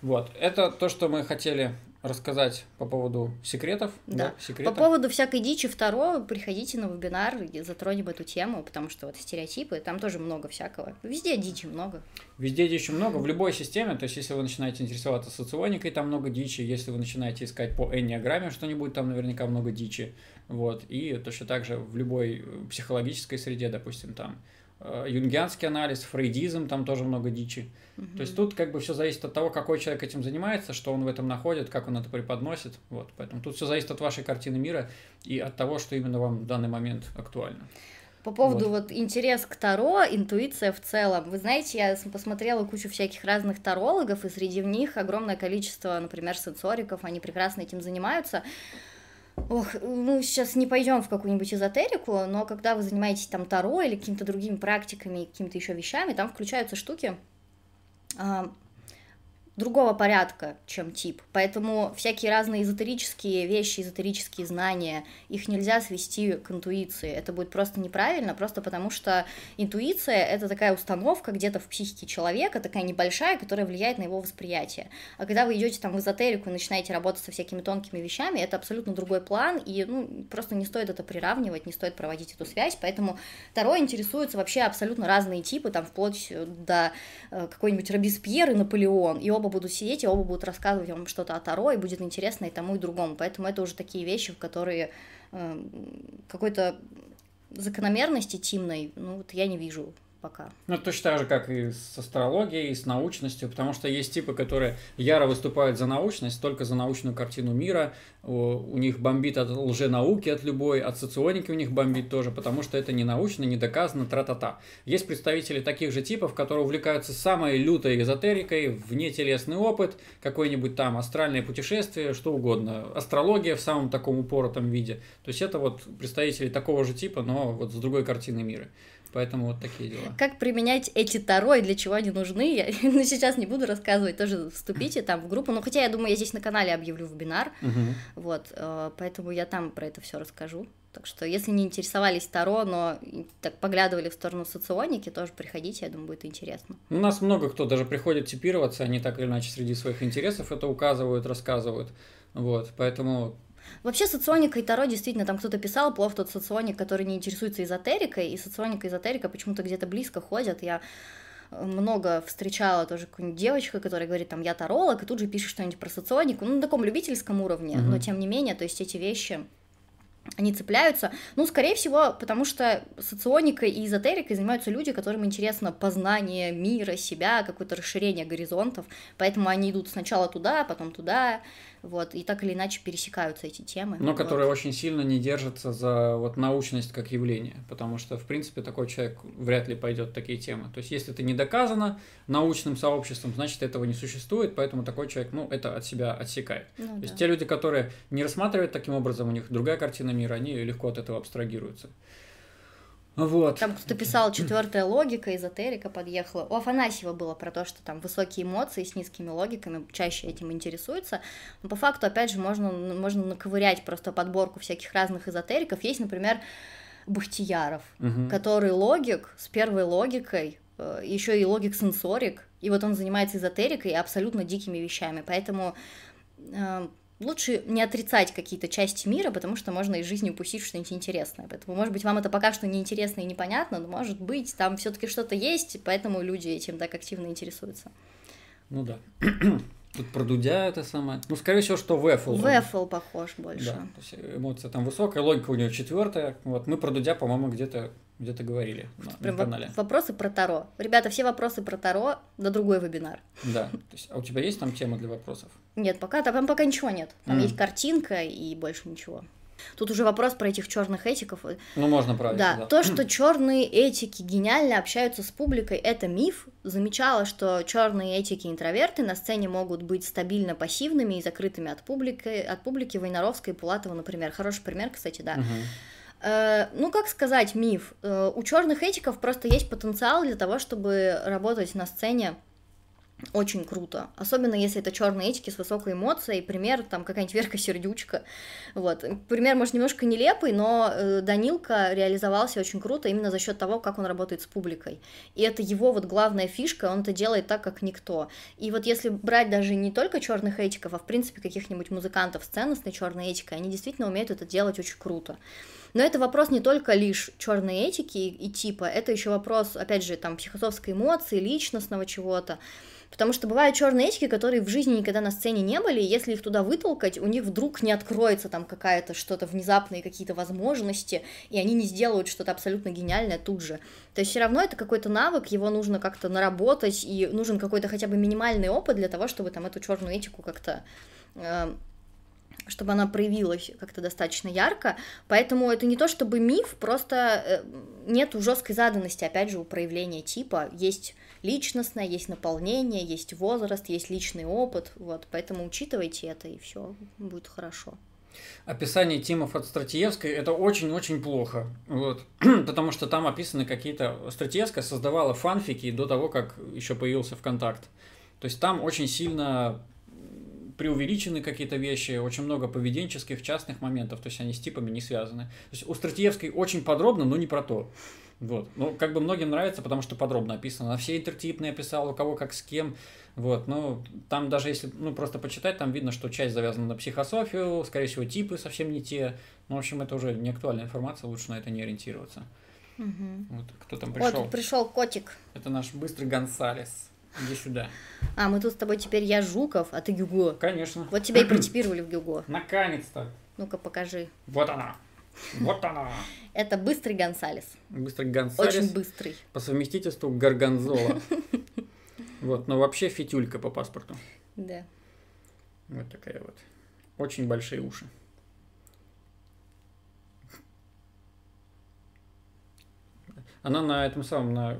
Вот, это то, что мы хотели рассказать по поводу секретов. Да. да секретов. По поводу всякой дичи второго приходите на вебинар и затронем эту тему, потому что вот стереотипы, там тоже много всякого. Везде дичи много. Везде дичи много, в любой системе, то есть если вы начинаете интересоваться соционикой, там много дичи, если вы начинаете искать по эннеограмме что-нибудь, там наверняка много дичи, вот, и точно так же в любой психологической среде, допустим, там Э, юнгианский анализ, фрейдизм, там тоже много дичи. Угу. То есть тут как бы все зависит от того, какой человек этим занимается, что он в этом находит, как он это преподносит. Вот, поэтому тут все зависит от вашей картины мира и от того, что именно вам в данный момент актуально. По поводу вот. вот интерес к Таро, интуиция в целом. Вы знаете, я посмотрела кучу всяких разных тарологов, и среди них огромное количество, например, сенсориков, они прекрасно этим занимаются. Ох, ну сейчас не пойдем в какую-нибудь эзотерику, но когда вы занимаетесь там таро или какими-то другими практиками, какими-то еще вещами, там включаются штуки, а, другого порядка, чем тип. Поэтому всякие разные эзотерические вещи, эзотерические знания, их нельзя свести к интуиции. Это будет просто неправильно, просто потому что интуиция — это такая установка где-то в психике человека, такая небольшая, которая влияет на его восприятие. А когда вы идете там в эзотерику и начинаете работать со всякими тонкими вещами, это абсолютно другой план, и ну, просто не стоит это приравнивать, не стоит проводить эту связь, поэтому второй интересуется вообще абсолютно разные типы, там вплоть до э, какой-нибудь Робеспьер и Наполеон, и оба оба будут сидеть, и оба будут рассказывать вам что-то о Таро, и будет интересно и тому, и другому. Поэтому это уже такие вещи, в которые э, какой-то закономерности тимной, ну, вот я не вижу пока. Ну, точно так же, как и с астрологией, и с научностью, потому что есть типы, которые яро выступают за научность, только за научную картину мира, у них бомбит от лженауки, от любой, от соционики у них бомбит тоже, потому что это не научно, не доказано, тра-та-та. Есть представители таких же типов, которые увлекаются самой лютой эзотерикой, внетелесный опыт, какое-нибудь там астральное путешествие, что угодно, астрология в самом таком упоротом виде. То есть это вот представители такого же типа, но вот с другой картины мира. Поэтому вот такие дела. Как применять эти таро и для чего они нужны, я *laughs* ну, сейчас не буду рассказывать, тоже вступите там в группу. но ну, хотя я думаю, я здесь на канале объявлю вебинар, угу. вот, э, поэтому я там про это все расскажу. Так что, если не интересовались Таро, но так поглядывали в сторону соционики, тоже приходите, я думаю, будет интересно. У нас много кто даже приходит типироваться, они так или иначе среди своих интересов это указывают, рассказывают. Вот, поэтому Вообще соционика и Таро действительно там кто-то писал, плов тот соционик, который не интересуется эзотерикой, и соционик и эзотерика почему-то где-то близко ходят. Я э, много встречала тоже какую-нибудь девочку, которая говорит, там, я таролог, и тут же пишет что-нибудь про соционику, ну, на таком любительском уровне, mm-hmm. но тем не менее, то есть эти вещи, они цепляются, ну, скорее всего, потому что соционикой и эзотерикой занимаются люди, которым интересно познание мира, себя, какое-то расширение горизонтов, поэтому они идут сначала туда, потом туда, вот, и так или иначе пересекаются эти темы. Но вот. которые очень сильно не держатся за вот научность как явление, потому что, в принципе, такой человек вряд ли пойдет в такие темы. То есть, если это не доказано научным сообществом, значит, этого не существует, поэтому такой человек, ну, это от себя отсекает. Ну, То да. есть, те люди, которые не рассматривают таким образом, у них другая картина мира, они легко от этого абстрагируются. Вот. Там кто-то писал четвертая логика, эзотерика подъехала. У Афанасьева было про то, что там высокие эмоции с низкими логиками чаще этим интересуются. Но по факту, опять же, можно, можно наковырять просто подборку всяких разных эзотериков. Есть, например, Бахтияров, угу. который логик с первой логикой, э, еще и логик-сенсорик, и вот он занимается эзотерикой и абсолютно дикими вещами. Поэтому э, лучше не отрицать какие-то части мира, потому что можно из жизни упустить что-нибудь интересное. Поэтому, может быть, вам это пока что неинтересно и непонятно, но, может быть, там все-таки что-то есть, поэтому люди этим так активно интересуются. Ну да. *clears throat* Тут про Дудя это самое. Ну, скорее всего, что Вэфл. Вэфл похож больше. Да, эмоция там высокая, логика у него четвертая. Вот мы про Дудя, по-моему, где-то где-то говорили на, Прям на канале. Вопросы про Таро. Ребята, все вопросы про Таро на другой вебинар. Да. То есть, а у тебя есть там тема для вопросов? Нет, пока там пока ничего нет. Там mm. есть картинка и больше ничего. Тут уже вопрос про этих черных этиков. Ну, можно правильно. Да. да. То, что черные этики гениально общаются с публикой, это миф. Замечала, что черные этики интроверты на сцене могут быть стабильно пассивными и закрытыми от публики, от публики Войнаровской и Пулатова, например. Хороший пример, кстати, да. Угу. Э, ну как сказать, миф. Э, у черных этиков просто есть потенциал для того, чтобы работать на сцене очень круто. Особенно если это черные этики с высокой эмоцией. Пример, там какая-нибудь Верка Сердючка. Вот. Пример, может, немножко нелепый, но э, Данилка реализовался очень круто именно за счет того, как он работает с публикой. И это его вот главная фишка, он это делает так, как никто. И вот если брать даже не только черных этиков, а в принципе каких-нибудь музыкантов с ценностной черной этикой, они действительно умеют это делать очень круто. Но это вопрос не только лишь черной этики и, и типа, это еще вопрос, опять же, там, психосовской эмоции, личностного чего-то. Потому что бывают черные этики, которые в жизни никогда на сцене не были, и если их туда вытолкать, у них вдруг не откроется там какая-то что-то внезапные какие-то возможности, и они не сделают что-то абсолютно гениальное тут же. То есть все равно это какой-то навык, его нужно как-то наработать, и нужен какой-то хотя бы минимальный опыт для того, чтобы там эту черную этику как-то э, чтобы она проявилась как-то достаточно ярко. Поэтому это не то чтобы миф, просто э, нет жесткой заданности, опять же, у проявления типа. Есть личностное, есть наполнение, есть возраст, есть личный опыт. Вот, поэтому учитывайте это, и все будет хорошо. Описание Тимов от Стратиевской это очень-очень плохо. Вот. *clears throat* Потому что там описаны какие-то. Стратиевская создавала фанфики до того, как еще появился ВКонтакт. То есть там очень сильно преувеличены какие-то вещи, очень много поведенческих, частных моментов, то есть они с типами не связаны. То есть у Стратиевской очень подробно, но не про то. Вот. Ну, как бы многим нравится, потому что подробно описано. Она все интертипные описал у кого как с кем. Вот. Ну, там даже если ну, просто почитать, там видно, что часть завязана на психософию, скорее всего, типы совсем не те. Ну, в общем, это уже не актуальная информация, лучше на это не ориентироваться. Угу. Вот кто там пришел? Вот пришел котик. Это наш быстрый Гонсалес. Иди сюда. А, мы тут с тобой теперь я Жуков, а ты Гюго. Конечно. Вот тебя и протипировали в Гюго. *clears throat* Наконец-то. Ну-ка, покажи. Вот она. Вот она. *laughs* Это быстрый Гонсалес. Быстрый Гонсалес. Очень быстрый. По совместительству гарганзола *laughs* Вот, но вообще фитюлька по паспорту. Да. Вот такая вот. Очень большие уши. Она на этом самом, на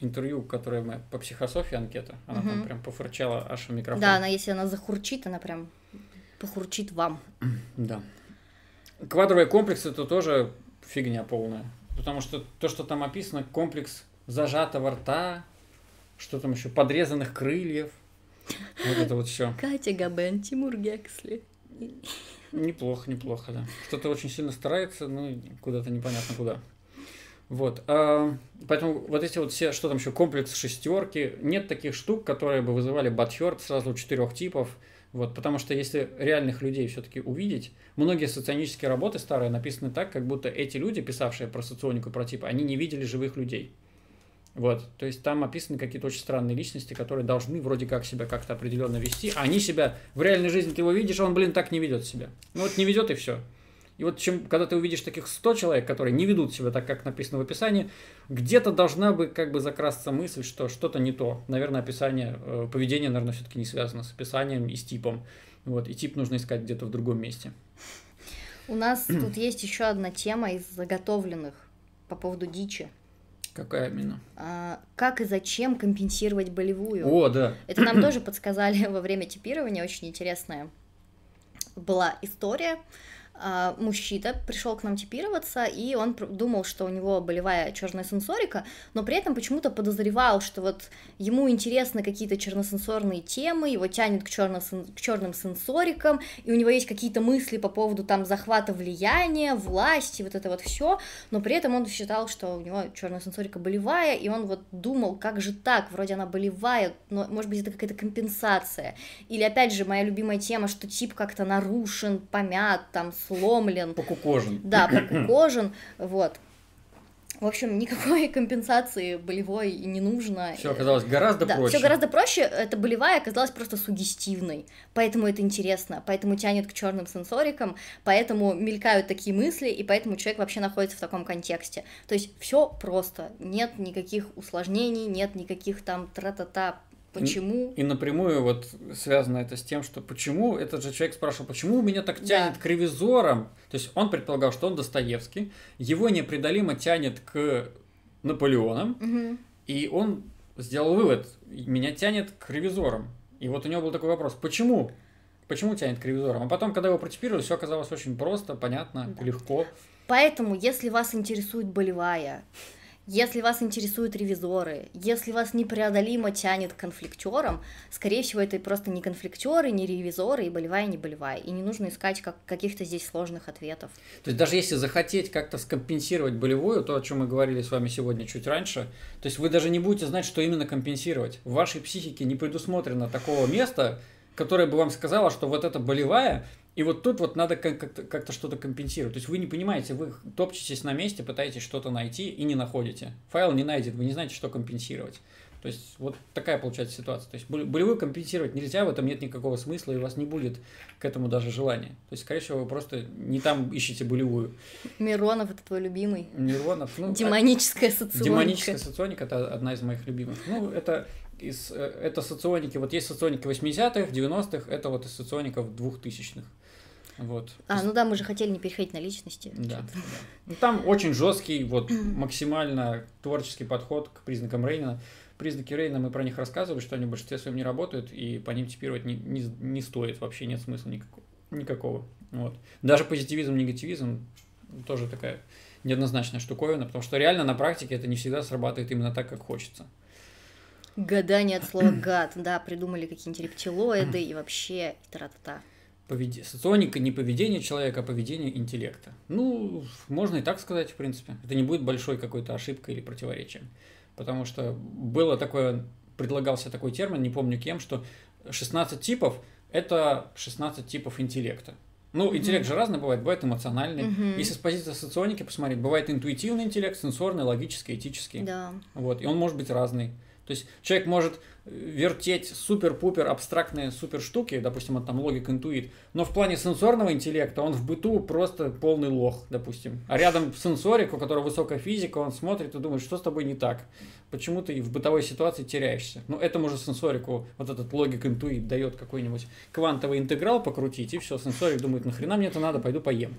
интервью, которое мы по психософии анкета, она угу. там прям пофурчала аж в микрофон. Да, она если она захурчит, она прям похурчит вам. *clears throat* Да. Квадровые комплексы это тоже фигня полная. Потому что то, что там описано, комплекс зажатого рта, что там еще, подрезанных крыльев. Вот это вот все. Катя Габен, Тимур Гексли. Неплохо, неплохо, да. Кто-то очень сильно старается, ну, куда-то непонятно куда. Вот. А, поэтому вот эти вот все, что там еще, комплекс шестерки, нет таких штук, которые бы вызывали батхерт сразу четырех типов. Вот, потому что если реальных людей все-таки увидеть, многие соционические работы старые написаны так, как будто эти люди, писавшие про соционику, про типы, они не видели живых людей. Вот, то есть там описаны какие-то очень странные личности, которые должны вроде как себя как-то определенно вести, а они себя в реальной жизни, ты его видишь, а он, блин, так не ведет себя. Ну вот не ведет и все. И вот чем, когда ты увидишь таких 100 человек, которые не ведут себя так, как написано в описании, где-то должна бы как бы закрасться мысль, что что-то не то. Наверное, описание, э, поведение, наверное, все-таки не связано с описанием и с типом. Вот, и тип нужно искать где-то в другом месте. У нас тут *clears throat* есть еще одна тема из заготовленных по поводу дичи. Какая именно? А, как и зачем компенсировать болевую? О, да. Это нам *clears throat* тоже подсказали *laughs* во время типирования, очень интересная была история. А, мужчина пришел к нам типироваться, и он думал, что у него болевая черная сенсорика, но при этом почему-то подозревал, что вот ему интересны какие-то черносенсорные темы, его тянет к, черно к черным сенсорикам, и у него есть какие-то мысли по поводу там захвата влияния, власти, вот это вот все, но при этом он считал, что у него черная сенсорика болевая, и он вот думал, как же так, вроде она болевая, но может быть это какая-то компенсация. Или опять же моя любимая тема, что тип как-то нарушен, помят, там, сломлен. Покукожен. Да, *clears throat* покукожен, вот. В общем, никакой *laughs* компенсации болевой не нужно. Все оказалось гораздо да, проще. Все гораздо проще. это болевая оказалась просто сугестивной. Поэтому это интересно, поэтому тянет к черным сенсорикам, поэтому мелькают такие мысли, и поэтому человек вообще находится в таком контексте. То есть все просто. Нет никаких усложнений, нет никаких там тра-та-та Почему? И напрямую вот связано это с тем, что почему этот же человек спрашивал, почему у меня так тянет да. к ревизорам? То есть он предполагал, что он Достоевский, его непреодолимо тянет к Наполеонам, угу. и он сделал вывод, меня тянет к ревизорам. И вот у него был такой вопрос, почему? Почему тянет к ревизорам? А потом, когда его протипировали, все оказалось очень просто, понятно, да. легко. Поэтому, если вас интересует болевая, если вас интересуют ревизоры, если вас непреодолимо тянет конфликтером, скорее всего, это просто не конфликтеры, не ревизоры, и болевая, и не болевая. И не нужно искать как, каких-то здесь сложных ответов. То есть даже если захотеть как-то скомпенсировать болевую, то, о чем мы говорили с вами сегодня чуть раньше, то есть вы даже не будете знать, что именно компенсировать. В вашей психике не предусмотрено такого места, которое бы вам сказало, что вот эта болевая – и вот тут вот надо как-то, как что-то компенсировать. То есть вы не понимаете, вы топчетесь на месте, пытаетесь что-то найти и не находите. Файл не найден, вы не знаете, что компенсировать. То есть вот такая получается ситуация. То есть болевую компенсировать нельзя, в этом нет никакого смысла, и у вас не будет к этому даже желания. То есть, скорее всего, вы просто не там ищете болевую. Миронов – это твой любимый. Миронов. Ну, а демоническая соционика. Демоническая соционика – это одна из моих любимых. Ну, это из, э, это соционики, вот есть соционики 80-х, 90-х, это вот из социоников 2000-х. Вот. А, ну да, мы же хотели не переходить на личности. Да. да. Ну, там очень жесткий, вот максимально творческий подход к признакам Рейна. Признаки Рейна мы про них рассказывали, что они в большинстве своем не работают, и по ним типировать не, не, не стоит вообще, нет смысла никакого. никакого. Вот. Даже позитивизм, негативизм тоже такая неоднозначная штуковина, потому что реально на практике это не всегда срабатывает именно так, как хочется. Гадание от слова гад, да, придумали какие-нибудь рептилоиды и вообще и тра-та-та. Повед... Соционика не поведение человека, а поведение интеллекта. Ну, можно и так сказать, в принципе. Это не будет большой какой-то ошибкой или противоречием. Потому что было такое, предлагался такой термин, не помню кем, что 16 типов – это 16 типов интеллекта. Ну, интеллект mm-hmm. же разный бывает, бывает эмоциональный. Mm-hmm. Если с позиции соционики посмотреть, бывает интуитивный интеллект, сенсорный, логический, этический. Да. Вот, и он может быть разный. То есть человек может э, вертеть супер-пупер абстрактные супер штуки, допустим, от там логик интуит, но в плане сенсорного интеллекта он в быту просто полный лох, допустим. А рядом сенсорик, у которого высокая физика, он смотрит и думает, что с тобой не так, почему ты в бытовой ситуации теряешься. Ну, этому же сенсорику вот этот логик интуит дает какой-нибудь квантовый интеграл покрутить, и все, сенсорик думает, нахрена мне это надо, пойду поем.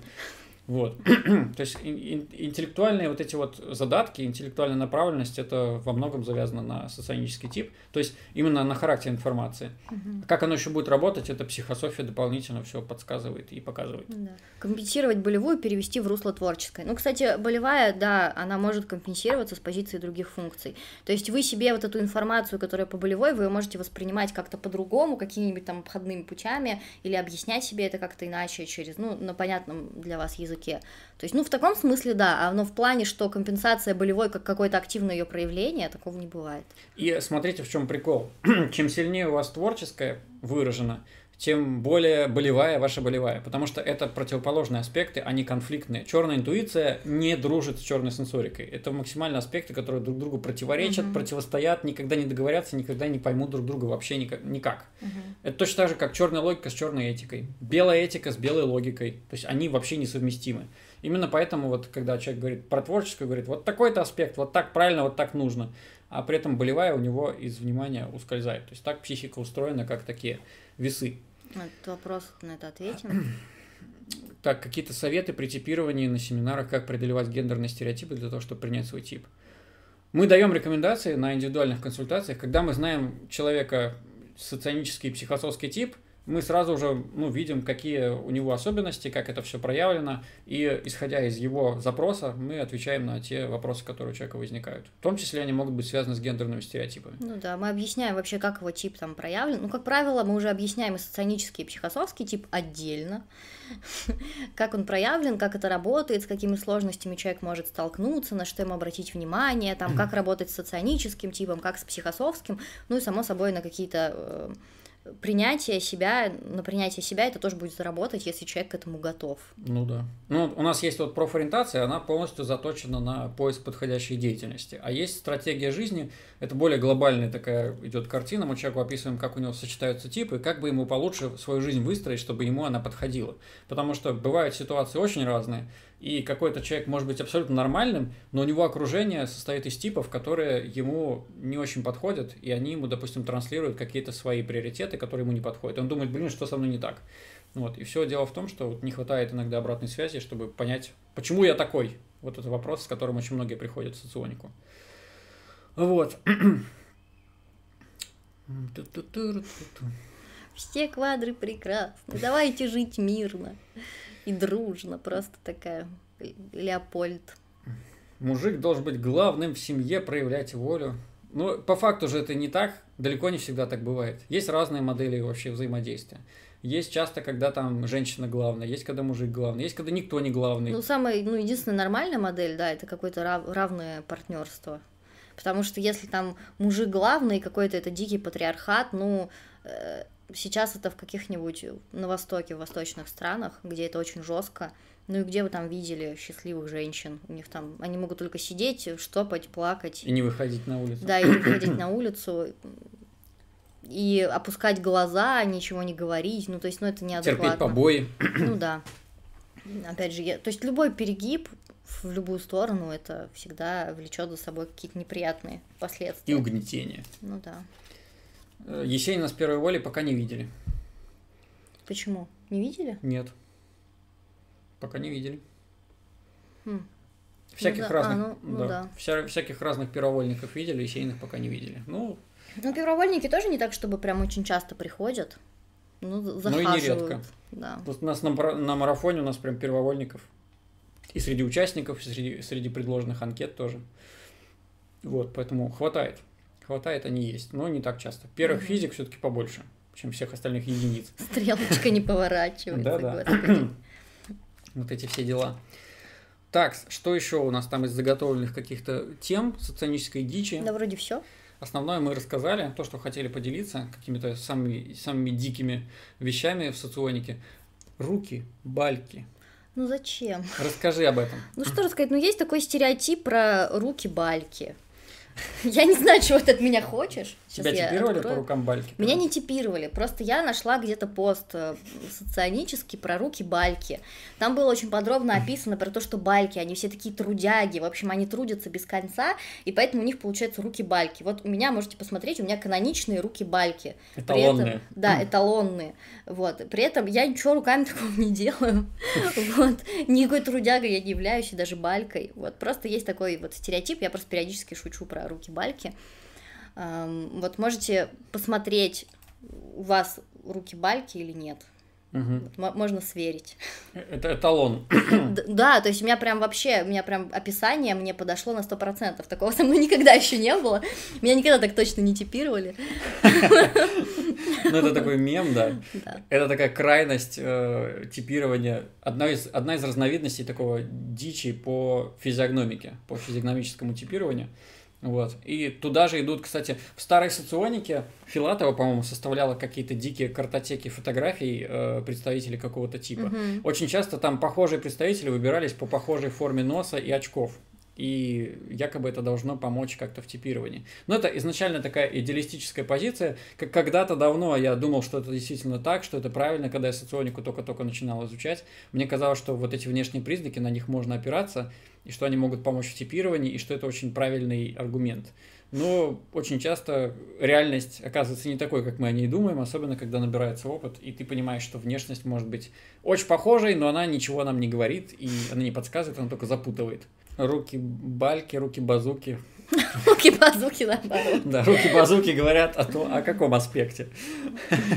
Вот. *clears throat* То есть интеллектуальные вот эти вот задатки, интеллектуальная направленность, это во многом завязано на соционический тип, то есть именно на характер информации. Угу. Как оно еще будет работать, это психософия дополнительно все подсказывает и показывает. Да. Компенсировать болевую, перевести в русло творческое. Ну, кстати, болевая, да, она может компенсироваться с позиции других функций. То есть вы себе вот эту информацию, которая по болевой, вы можете воспринимать как-то по-другому, какими-нибудь там обходными путями, или объяснять себе это как-то иначе через, ну, на понятном для вас языке языке. То есть, ну, в таком смысле, да, а, но в плане, что компенсация болевой как какое-то активное ее проявление, такого не бывает. И смотрите, в чем прикол. *clears throat* Чем сильнее у вас творческое выражено, тем более болевая ваша болевая, потому что это противоположные аспекты, они а конфликтные. Черная интуиция не дружит с черной сенсорикой. Это максимально аспекты, которые друг другу противоречат, угу. противостоят, никогда не договорятся, никогда не поймут друг друга вообще никак. Угу. Это точно так же, как черная логика с черной этикой, белая этика с белой логикой. То есть они вообще несовместимы. Именно поэтому вот когда человек говорит про творческую, говорит вот такой-то аспект, вот так правильно, вот так нужно, а при этом болевая у него из внимания ускользает. То есть так психика устроена, как такие весы. На этот вопрос на это ответим. *clears throat* Так, какие-то советы при типировании на семинарах, как преодолевать гендерные стереотипы для того, чтобы принять свой тип. Мы даем рекомендации на индивидуальных консультациях, когда мы знаем человека соционический и психосоциальный тип – мы сразу же ну, видим, какие у него особенности, как это все проявлено, и исходя из его запроса, мы отвечаем на те вопросы, которые у человека возникают. В том числе они могут быть связаны с гендерными стереотипами. Ну да, мы объясняем вообще, как его тип там проявлен. Ну, как правило, мы уже объясняем и соционический, и психосовский тип отдельно, *laughs* как он проявлен, как это работает, с какими сложностями человек может столкнуться, на что ему обратить внимание, там, как работать с соционическим типом, как с психосовским, ну и, само собой, на какие-то э, принятие себя, на принятие себя это тоже будет заработать, если человек к этому готов. Ну да. Ну, у нас есть вот профориентация, она полностью заточена на поиск подходящей деятельности. А есть стратегия жизни, это более глобальная такая идет картина, мы человеку описываем, как у него сочетаются типы, как бы ему получше свою жизнь выстроить, чтобы ему она подходила. Потому что бывают ситуации очень разные, и какой-то человек может быть абсолютно нормальным, но у него окружение состоит из типов, которые ему не очень подходят, и они ему, допустим, транслируют какие-то свои приоритеты, которые ему не подходят. И он думает, блин, что со мной не так. Вот. И все дело в том, что вот не хватает иногда обратной связи, чтобы понять, почему я такой. Вот это вопрос, с которым очень многие приходят в соционику. Вот. *clears throat* Все квадры прекрасны. Давайте жить мирно. *laughs* И дружно, просто такая Леопольд. Мужик должен быть главным в семье, проявлять волю. но ну, по факту же это не так, далеко не всегда так бывает. Есть разные модели вообще взаимодействия. Есть часто, когда там женщина главная, есть когда мужик главный, есть когда никто не главный. Ну, самая, ну, единственная нормальная модель, да, это какое-то рав- равное партнерство. Потому что если там мужик главный, какой-то это дикий патриархат, ну, э, Сейчас это в каких-нибудь э, на Востоке, в восточных странах, где это очень жестко. Ну и где вы там видели счастливых женщин? У них там они могут только сидеть, э, штопать, плакать. И не выходить на улицу. Да, и не выходить *clears throat* на улицу. И опускать глаза, ничего не говорить. Ну, то есть, ну это неадекватно. Терпеть побои. Ну да. Опять же, я... то есть любой перегиб в любую сторону это всегда влечет за собой какие-то неприятные последствия. И угнетение. Ну да. Э, Есенина с первой воли пока не видели. Почему? Не видели? Нет. Пока не видели. Хм. Всяких ну, разных, а, ну, ну, да. Вся, всяких разных первовольников видели, Есениных пока не видели. Ну, ну, первовольники тоже не так, чтобы прям очень часто приходят. Ну, Ну и нередко. Да. Тут у нас на, на марафоне у нас прям первовольников. И среди участников, и среди, среди предложенных анкет тоже. Вот, поэтому хватает хватает, они есть, но не так часто. Первых угу. физик все-таки побольше, чем всех остальных единиц. *laughs* Стрелочка не поворачивается. Да, да. *clears throat* Вот эти все дела. Так, что еще у нас там из заготовленных каких-то тем соционической дичи? Да вроде все. Основное мы рассказали, то, что хотели поделиться какими-то самыми, самыми дикими вещами в соционике. Руки, бальки. Ну зачем? Расскажи об этом. Ну что рассказать? Ну есть такой стереотип про руки-бальки. Я не знаю, чего ты от меня хочешь. Тебя Сейчас типировали по рукам бальки? Меня не типировали, просто я нашла где-то пост э, соционический про руки бальки. Там было очень подробно описано про то, что бальки, они все такие трудяги, в общем, они трудятся без конца, и поэтому у них получаются руки бальки. Вот у меня, можете посмотреть, у меня каноничные руки бальки. Эталонные. При этом, да, эталонные. Вот. При этом я ничего руками *laughs* такого не делаю. Вот. Никакой трудяга я не являюсь, даже балькой. Вот. Просто есть такой вот стереотип, я просто периодически шучу про руки бальки. Вот можете посмотреть, у вас руки бальки или нет. Угу. Можно сверить. Э, это эталон. Да, то есть у меня прям вообще, у меня прям описание мне подошло на 100%. Такого со мной никогда еще не было. Меня никогда так точно не типировали. Ну, это такой мем, да. Это такая крайность э, типирования. Одна из, одна из разновидностей такого дичи по физиогномике, по физиогномическому типированию. Вот. И туда же идут, кстати, в старой соционике Филатова, по-моему, составляла какие-то дикие картотеки фотографий э, представителей какого-то типа. Угу. Очень часто там похожие представители выбирались по похожей форме носа и очков. И якобы это должно помочь как-то в типировании. Но это изначально такая идеалистическая позиция. Как когда-то давно я думал, что это действительно так, что это правильно, когда я соционику только-только начинал изучать. Мне казалось, что вот эти внешние признаки, на них можно опираться и что они могут помочь в типировании, и что это очень правильный аргумент. Но очень часто реальность оказывается не такой, как мы о ней думаем, особенно когда набирается опыт, и ты понимаешь, что внешность может быть очень похожей, но она ничего нам не говорит, и она не подсказывает, она только запутывает. Руки бальки, руки базуки. *laughs* Руки базуки, наоборот. Да, руки базуки говорят о, том, о каком аспекте. *laughs*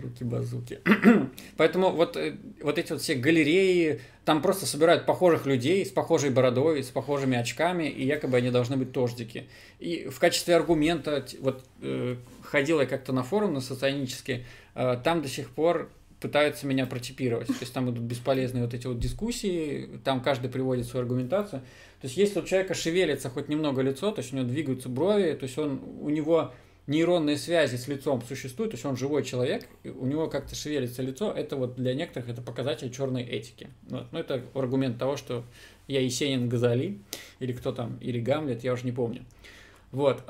Руки-базуки. *clears throat* Поэтому вот, э, вот эти вот все галереи, там просто собирают похожих людей с похожей бородой, с похожими очками, и якобы они должны быть тождики. И в качестве аргумента, вот э, ходила я как-то на форум на соционический, э, там до сих пор пытаются меня протипировать. То есть там идут бесполезные вот эти вот дискуссии, там каждый приводит свою аргументацию. То есть если у человека шевелится хоть немного лицо, то есть у него двигаются брови, то есть он, у него нейронные связи с лицом существуют, то есть он живой человек, у него как-то шевелится лицо, это вот для некоторых это показатель черной этики. Вот. Ну, ну, это аргумент того, что я Есенин Газали, или кто там, или Гамлет, я уже не помню. Вот.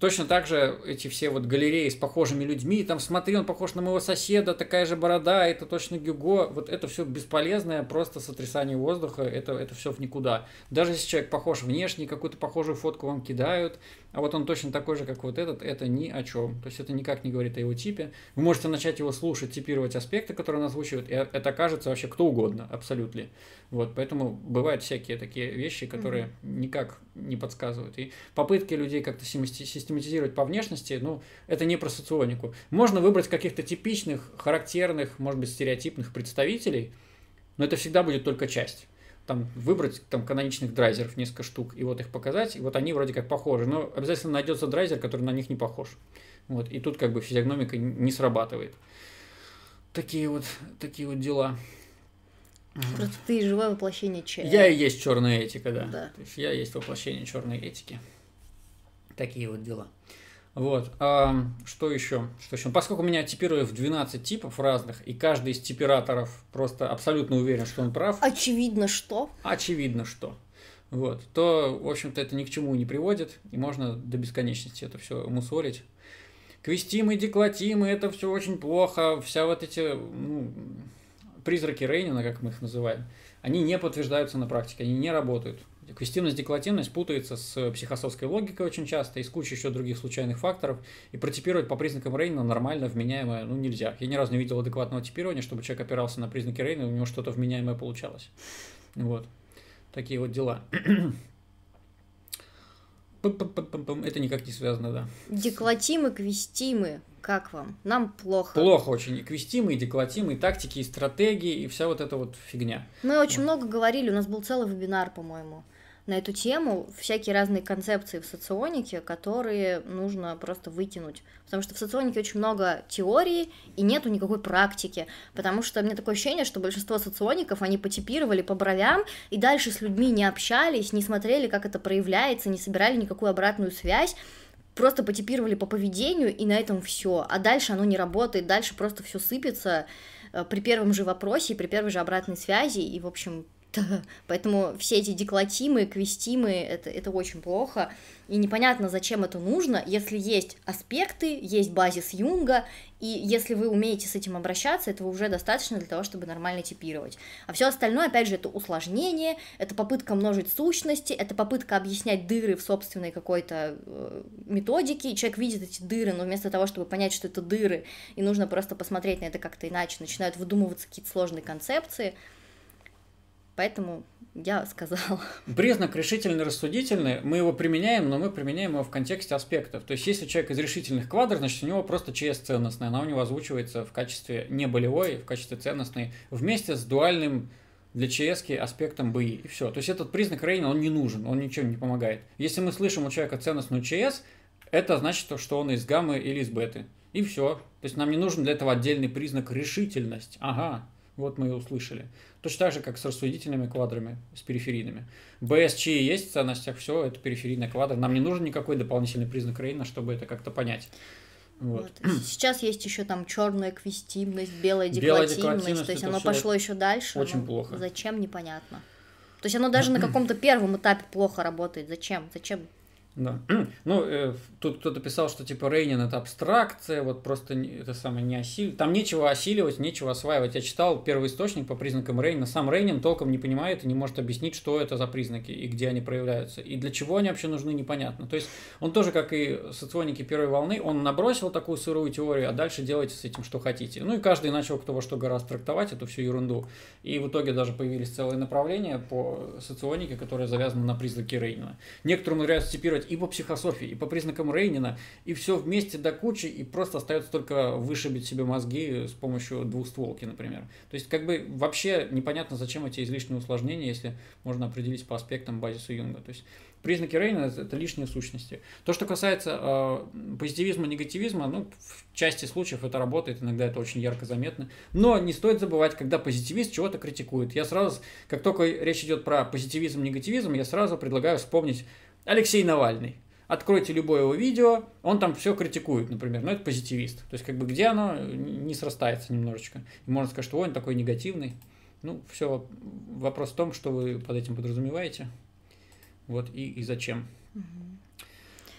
Точно так же эти все вот галереи с похожими людьми, там смотри, он похож на моего соседа, такая же борода, это точно Гюго, вот это все бесполезное, просто сотрясание воздуха, это, это все в никуда. Даже если человек похож внешне, какую-то похожую фотку вам кидают, а вот он точно такой же, как вот этот, это ни о чем. То есть это никак не говорит о его типе. Вы можете начать его слушать, типировать аспекты, которые он озвучивает, и э, это кажется вообще кто угодно, абсолютно. Вот, поэтому бывают всякие такие вещи, которые mm-hmm. никак не подсказывают. И попытки людей как-то систематизировать по внешности, ну, это не про соционику. Можно выбрать каких-то типичных, характерных, может быть, стереотипных представителей, но это всегда будет только часть там выбрать там каноничных драйзеров несколько штук и вот их показать, и вот они вроде как похожи, но обязательно найдется драйзер, который на них не похож. Вот, и тут как бы физиогномика не срабатывает. Такие вот, такие вот дела. Просто ты живое воплощение чая. Я и есть черная этика, да. да. То есть я есть воплощение черной этики. Такие вот дела. Вот. А, что еще? Что еще? Поскольку у меня в 12 типов разных, и каждый из типераторов просто абсолютно уверен, что он прав. Очевидно, что. Очевидно, что. Вот. То, в общем-то, это ни к чему не приводит, и можно до бесконечности это все мусорить. Квестимы, деклатимы, это все очень плохо. Вся вот эти ну, призраки Рейнина, как мы их называем, они не подтверждаются на практике, они не работают. Квестивность-деклативность путается с психосовской логикой очень часто и с кучей еще других случайных факторов, и протипировать по признакам Рейна нормально, вменяемое, ну, нельзя. Я ни разу не видел адекватного типирования, чтобы человек опирался на признаки Рейна, и у него что-то вменяемое получалось. Вот. Такие вот дела. *clears throat* Это никак не связано, да. Деклатимы, квестимы. Как вам? Нам плохо. Плохо очень. И квестимы, и деклатимы, и тактики, и стратегии, и вся вот эта вот фигня. Мы очень вот. много говорили, у нас был целый вебинар, по-моему на эту тему всякие разные концепции в соционике, которые нужно просто выкинуть. Потому что в соционике очень много теории и нету никакой практики. Потому что у меня такое ощущение, что большинство социоников, они потипировали по бровям и дальше с людьми не общались, не смотрели, как это проявляется, не собирали никакую обратную связь просто потипировали по поведению, и на этом все. А дальше оно не работает, дальше просто все сыпется э, при первом же вопросе, при первой же обратной связи, и, в общем, *laughs* Поэтому все эти деклатимы, квестимы, это, это очень плохо. И непонятно, зачем это нужно, если есть аспекты, есть базис Юнга, и если вы умеете с этим обращаться, этого уже достаточно для того, чтобы нормально типировать. А все остальное, опять же, это усложнение, это попытка множить сущности, это попытка объяснять дыры в собственной какой-то э, методике, и человек видит эти дыры, но вместо того, чтобы понять, что это дыры, и нужно просто посмотреть на это как-то иначе, начинают выдумываться какие-то сложные концепции – Поэтому я сказала. Признак решительный рассудительный, мы его применяем, но мы применяем его в контексте аспектов. То есть, если человек из решительных квадр, значит, у него просто ЧС ценностная, она у него озвучивается в качестве не болевой, в качестве ценностной, вместе с дуальным для ЧС аспектом БИ. И все. То есть, этот признак Рейна, он не нужен, он ничем не помогает. Если мы слышим у человека ценностную ЧС, это значит, что он из гаммы или из беты. И все. То есть, нам не нужен для этого отдельный признак решительность. Ага, вот мы и услышали. Точно так же, как с рассудительными квадрами, с периферийными. BSC есть в а ценностях, все, это периферийный квадр. Нам не нужен никакой дополнительный признак Рейна, чтобы это как-то понять. Вот. Вот. Сейчас есть еще там черная квестивность, белая деклативность, белая деклативность то есть оно пошло еще дальше. Ну, очень плохо. Зачем, непонятно. То есть оно даже на *clears throat* каком-то первом этапе плохо работает. Зачем? Зачем да. *clears throat* Ну, э, тут кто-то писал, что типа Рейнин это абстракция, вот просто это самое не осили... Там нечего осиливать, нечего осваивать. Я читал первый источник по признакам Рейнина. Сам Рейнин толком не понимает и не может объяснить, что это за признаки и где они проявляются. И для чего они вообще нужны, непонятно. То есть он тоже, как и соционики первой волны, он набросил такую сырую теорию, а дальше делайте с этим что хотите. Ну и каждый начал кто во что гораздо трактовать эту всю ерунду. И в итоге даже появились целые направления по соционике, которые завязаны на признаки Рейнина. некоторым нравится типировать и по психософии, и по признакам Рейнина, и все вместе до кучи, и просто остается только вышибить себе мозги с помощью двухстволки, например. То есть, как бы вообще непонятно, зачем эти излишние усложнения, если можно определить по аспектам базису Юнга. То есть, признаки Рейна – это лишние сущности. То, что касается э, позитивизма, негативизма, ну, в части случаев это работает, иногда это очень ярко заметно. Но не стоит забывать, когда позитивист чего-то критикует. Я сразу, как только речь идет про позитивизм, негативизм, я сразу предлагаю вспомнить Алексей Навальный. Откройте любое его видео, он там все критикует, например, но это позитивист. То есть, как бы, где оно не срастается немножечко. И можно сказать, что он такой негативный. Ну, все, вопрос в том, что вы под этим подразумеваете, вот, и, и зачем.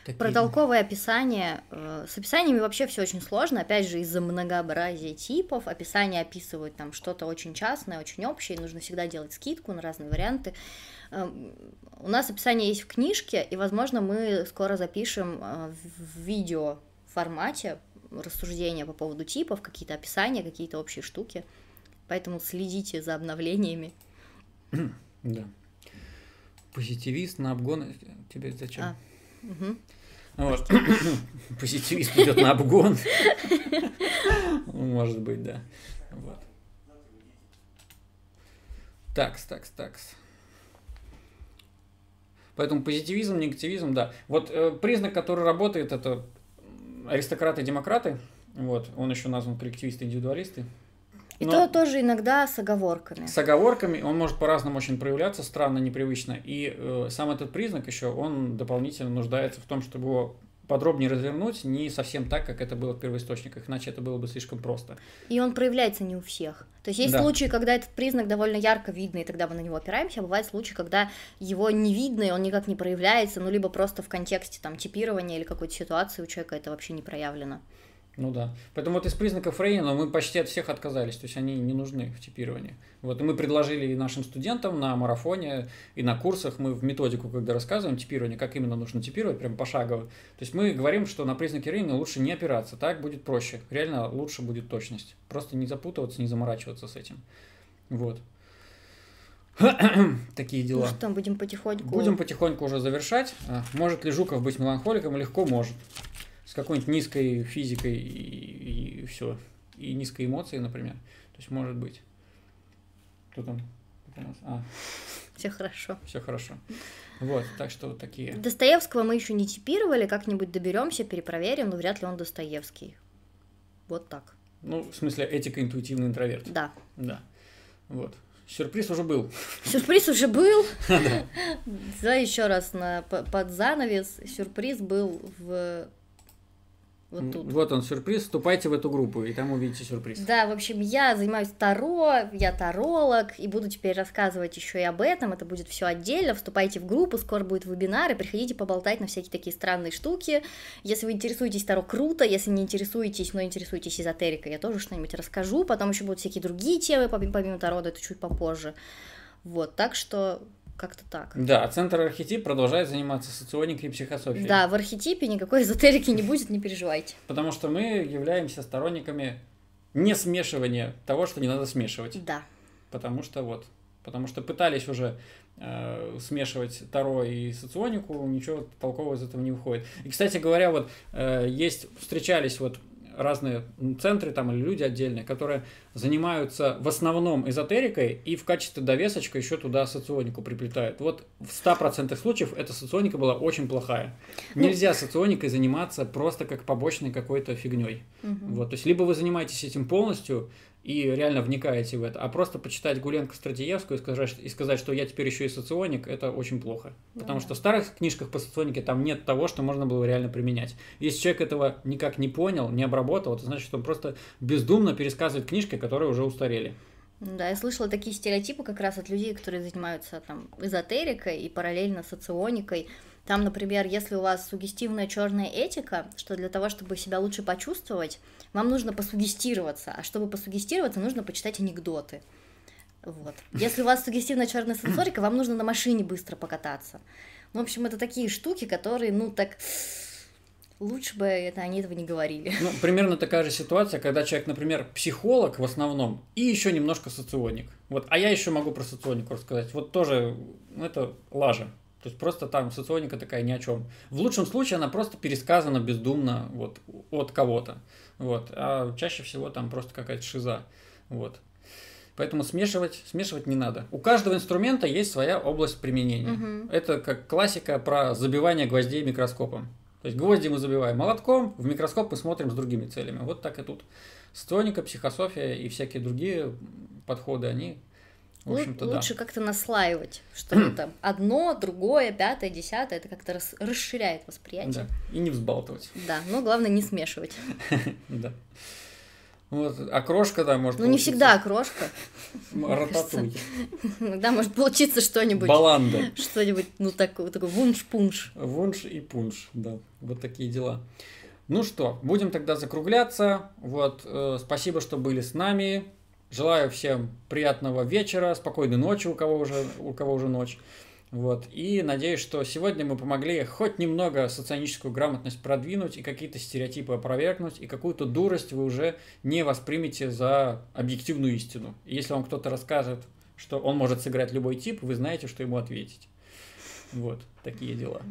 Такие... Про толковое описание. Э, с описаниями вообще все очень сложно, опять же, из-за многообразия типов. Описания описывают там что-то очень частное, очень общее, и нужно всегда делать скидку на разные варианты. Эм, у нас описание есть в книжке, и, возможно, мы скоро запишем э, в видео формате рассуждения по поводу типов, какие-то описания, какие-то общие штуки. Поэтому следите за обновлениями. *clears throat* Да. Позитивист на обгон... Э, тебе зачем? А, угу. Вот. *clears throat* *clears throat* Позитивист идет на обгон. Может быть, да. Вот. Такс, такс, такс. Поэтому позитивизм, негативизм, да. Вот э, признак, который работает, это аристократы демократы. Вот, он еще назван коллективисты индивидуалисты. И Но... то тоже иногда с оговорками. С оговорками он может по-разному очень проявляться, странно, непривычно. И э, сам этот признак еще, он дополнительно нуждается в том, чтобы его подробнее развернуть не совсем так, как это было в первоисточниках, иначе это было бы слишком просто. И он проявляется не у всех. То есть есть да. случаи, когда этот признак довольно ярко видно, и тогда мы на него опираемся, а бывают случаи, когда его не видно, и он никак не проявляется, ну, либо просто в контексте там типирования или какой-то ситуации у человека это вообще не проявлено. Ну да. Поэтому вот из признаков Рейна мы почти от всех отказались, то есть они не нужны в типировании. Вот и мы предложили и нашим студентам на марафоне, и на курсах, мы в методику, когда рассказываем типирование, как именно нужно типировать, прям пошагово, то есть мы говорим, что на признаки Рейна лучше не опираться, так будет проще, реально лучше будет точность. Просто не запутываться, не заморачиваться с этим. Вот. *clears throat* Такие дела. Ну что, будем потихоньку... Будем потихоньку уже завершать. А, может ли Жуков быть меланхоликом? Легко может какой-нибудь низкой физикой и, и все. И низкой эмоцией, например. То есть может быть. Кто там? А. Все хорошо. Все хорошо. Вот, так что вот такие. Достоевского мы еще не типировали, как-нибудь доберемся, перепроверим, но вряд ли он Достоевский. Вот так. Ну, в смысле, этика интуитивный интроверт. Да. Да. Вот. Сюрприз уже был. Сюрприз уже был. Да, *laughs* еще раз на, под занавес. Сюрприз был в вот тут. Вот он, сюрприз. Вступайте в эту группу, и там увидите сюрприз. Да, в общем, я занимаюсь Таро, я таролог, и буду теперь рассказывать еще и об этом. Это будет все отдельно. Вступайте в группу, скоро будет вебинар, и приходите поболтать на всякие такие странные штуки. Если вы интересуетесь Таро, круто. Если не интересуетесь, но интересуетесь эзотерикой, я тоже что-нибудь расскажу. Потом еще будут всякие другие темы, помимо Таро, да, это чуть попозже. Вот, так что как-то так. Да, а центр архетип продолжает заниматься соционикой и психософией. Да, в архетипе никакой *laughs* эзотерики не будет, не переживайте. Потому что мы являемся сторонниками не смешивания того, что не надо смешивать. Да. Потому что вот, потому что пытались уже э, смешивать Таро и соционику, ничего толкового из этого не выходит. И, кстати говоря, вот э, есть, встречались вот разные центры там или люди отдельные, которые занимаются в основном эзотерикой и в качестве довесочка еще туда соционику приплетают. Вот в 100% случаев эта соционика была очень плохая. Ну, Нельзя соционикой заниматься просто как побочной какой-то фигней. Угу. Вот, то есть либо вы занимаетесь этим полностью, и реально вникаете в это. А просто почитать Гуленко Стратиевскую и сказать, и сказать, что я теперь еще и соционик, это очень плохо. Да. Потому что в старых книжках по соционике там нет того, что можно было реально применять. Если человек этого никак не понял, не обработал, это значит, он просто бездумно пересказывает книжки, которые уже устарели. Да, я слышала такие стереотипы как раз от людей, которые занимаются там эзотерикой и параллельно соционикой там, например, если у вас сугестивная черная этика, что для того, чтобы себя лучше почувствовать, вам нужно посугестироваться, а чтобы посугестироваться, нужно почитать анекдоты. Вот. *laughs* Если у вас сугестивная черная сенсорика, вам нужно на машине быстро покататься. Ну, В общем, это такие штуки, которые, ну, так лучше бы это они этого не говорили. Ну, примерно такая же ситуация, когда человек, например, психолог в основном и еще немножко соционик. Вот, а я еще могу про соционику рассказать. Вот тоже, ну, это лажа. То есть просто там соционика такая ни о чем. В лучшем случае она просто пересказана бездумно вот, от кого-то. Вот. А чаще всего там просто какая-то шиза. Вот. Поэтому смешивать, смешивать не надо. У каждого инструмента есть своя область применения. Угу. Это как классика про забивание гвоздей микроскопом. То есть гвозди мы забиваем молотком, в микроскоп мы смотрим с другими целями. Вот так и тут. Стоника, психософия и всякие другие подходы, они в общем-то, Лучше да. как-то наслаивать, *clears throat* что то там одно, другое, пятое, десятое, это как-то рас- расширяет восприятие. Да. И не взбалтывать. Да, но главное не смешивать. *laughs* Да. Вот, окрошка, а да, может Ну, не всегда окрошка. А рататуй. Иногда может получиться что-нибудь. Баланда. Что-нибудь, ну, такой вунш-пунш. Вунш и пунш, да. Вот такие дела. Ну что, будем тогда закругляться. Вот, э, спасибо, что были с нами. Желаю всем приятного вечера, спокойной ночи, у кого уже, у кого уже ночь. Вот. И надеюсь, что сегодня мы помогли хоть немного соционическую грамотность продвинуть и какие-то стереотипы опровергнуть, и какую-то дурость вы уже не воспримете за объективную истину. И если вам кто-то расскажет, что он может сыграть любой тип, вы знаете, что ему ответить. Вот, такие дела.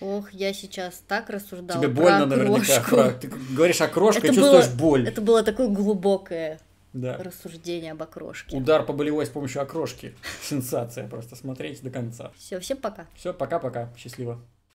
Ох, я сейчас так рассуждала Тебе больно про наверняка. Крошку. Про... Ты говоришь о крошке, чувствуешь было, боль. Это было такое глубокое да. рассуждения об окрошке. Удар по болевой с помощью окрошки. *laughs* Сенсация просто. Смотреть до конца. Все, всем пока. Все, пока-пока. Счастливо.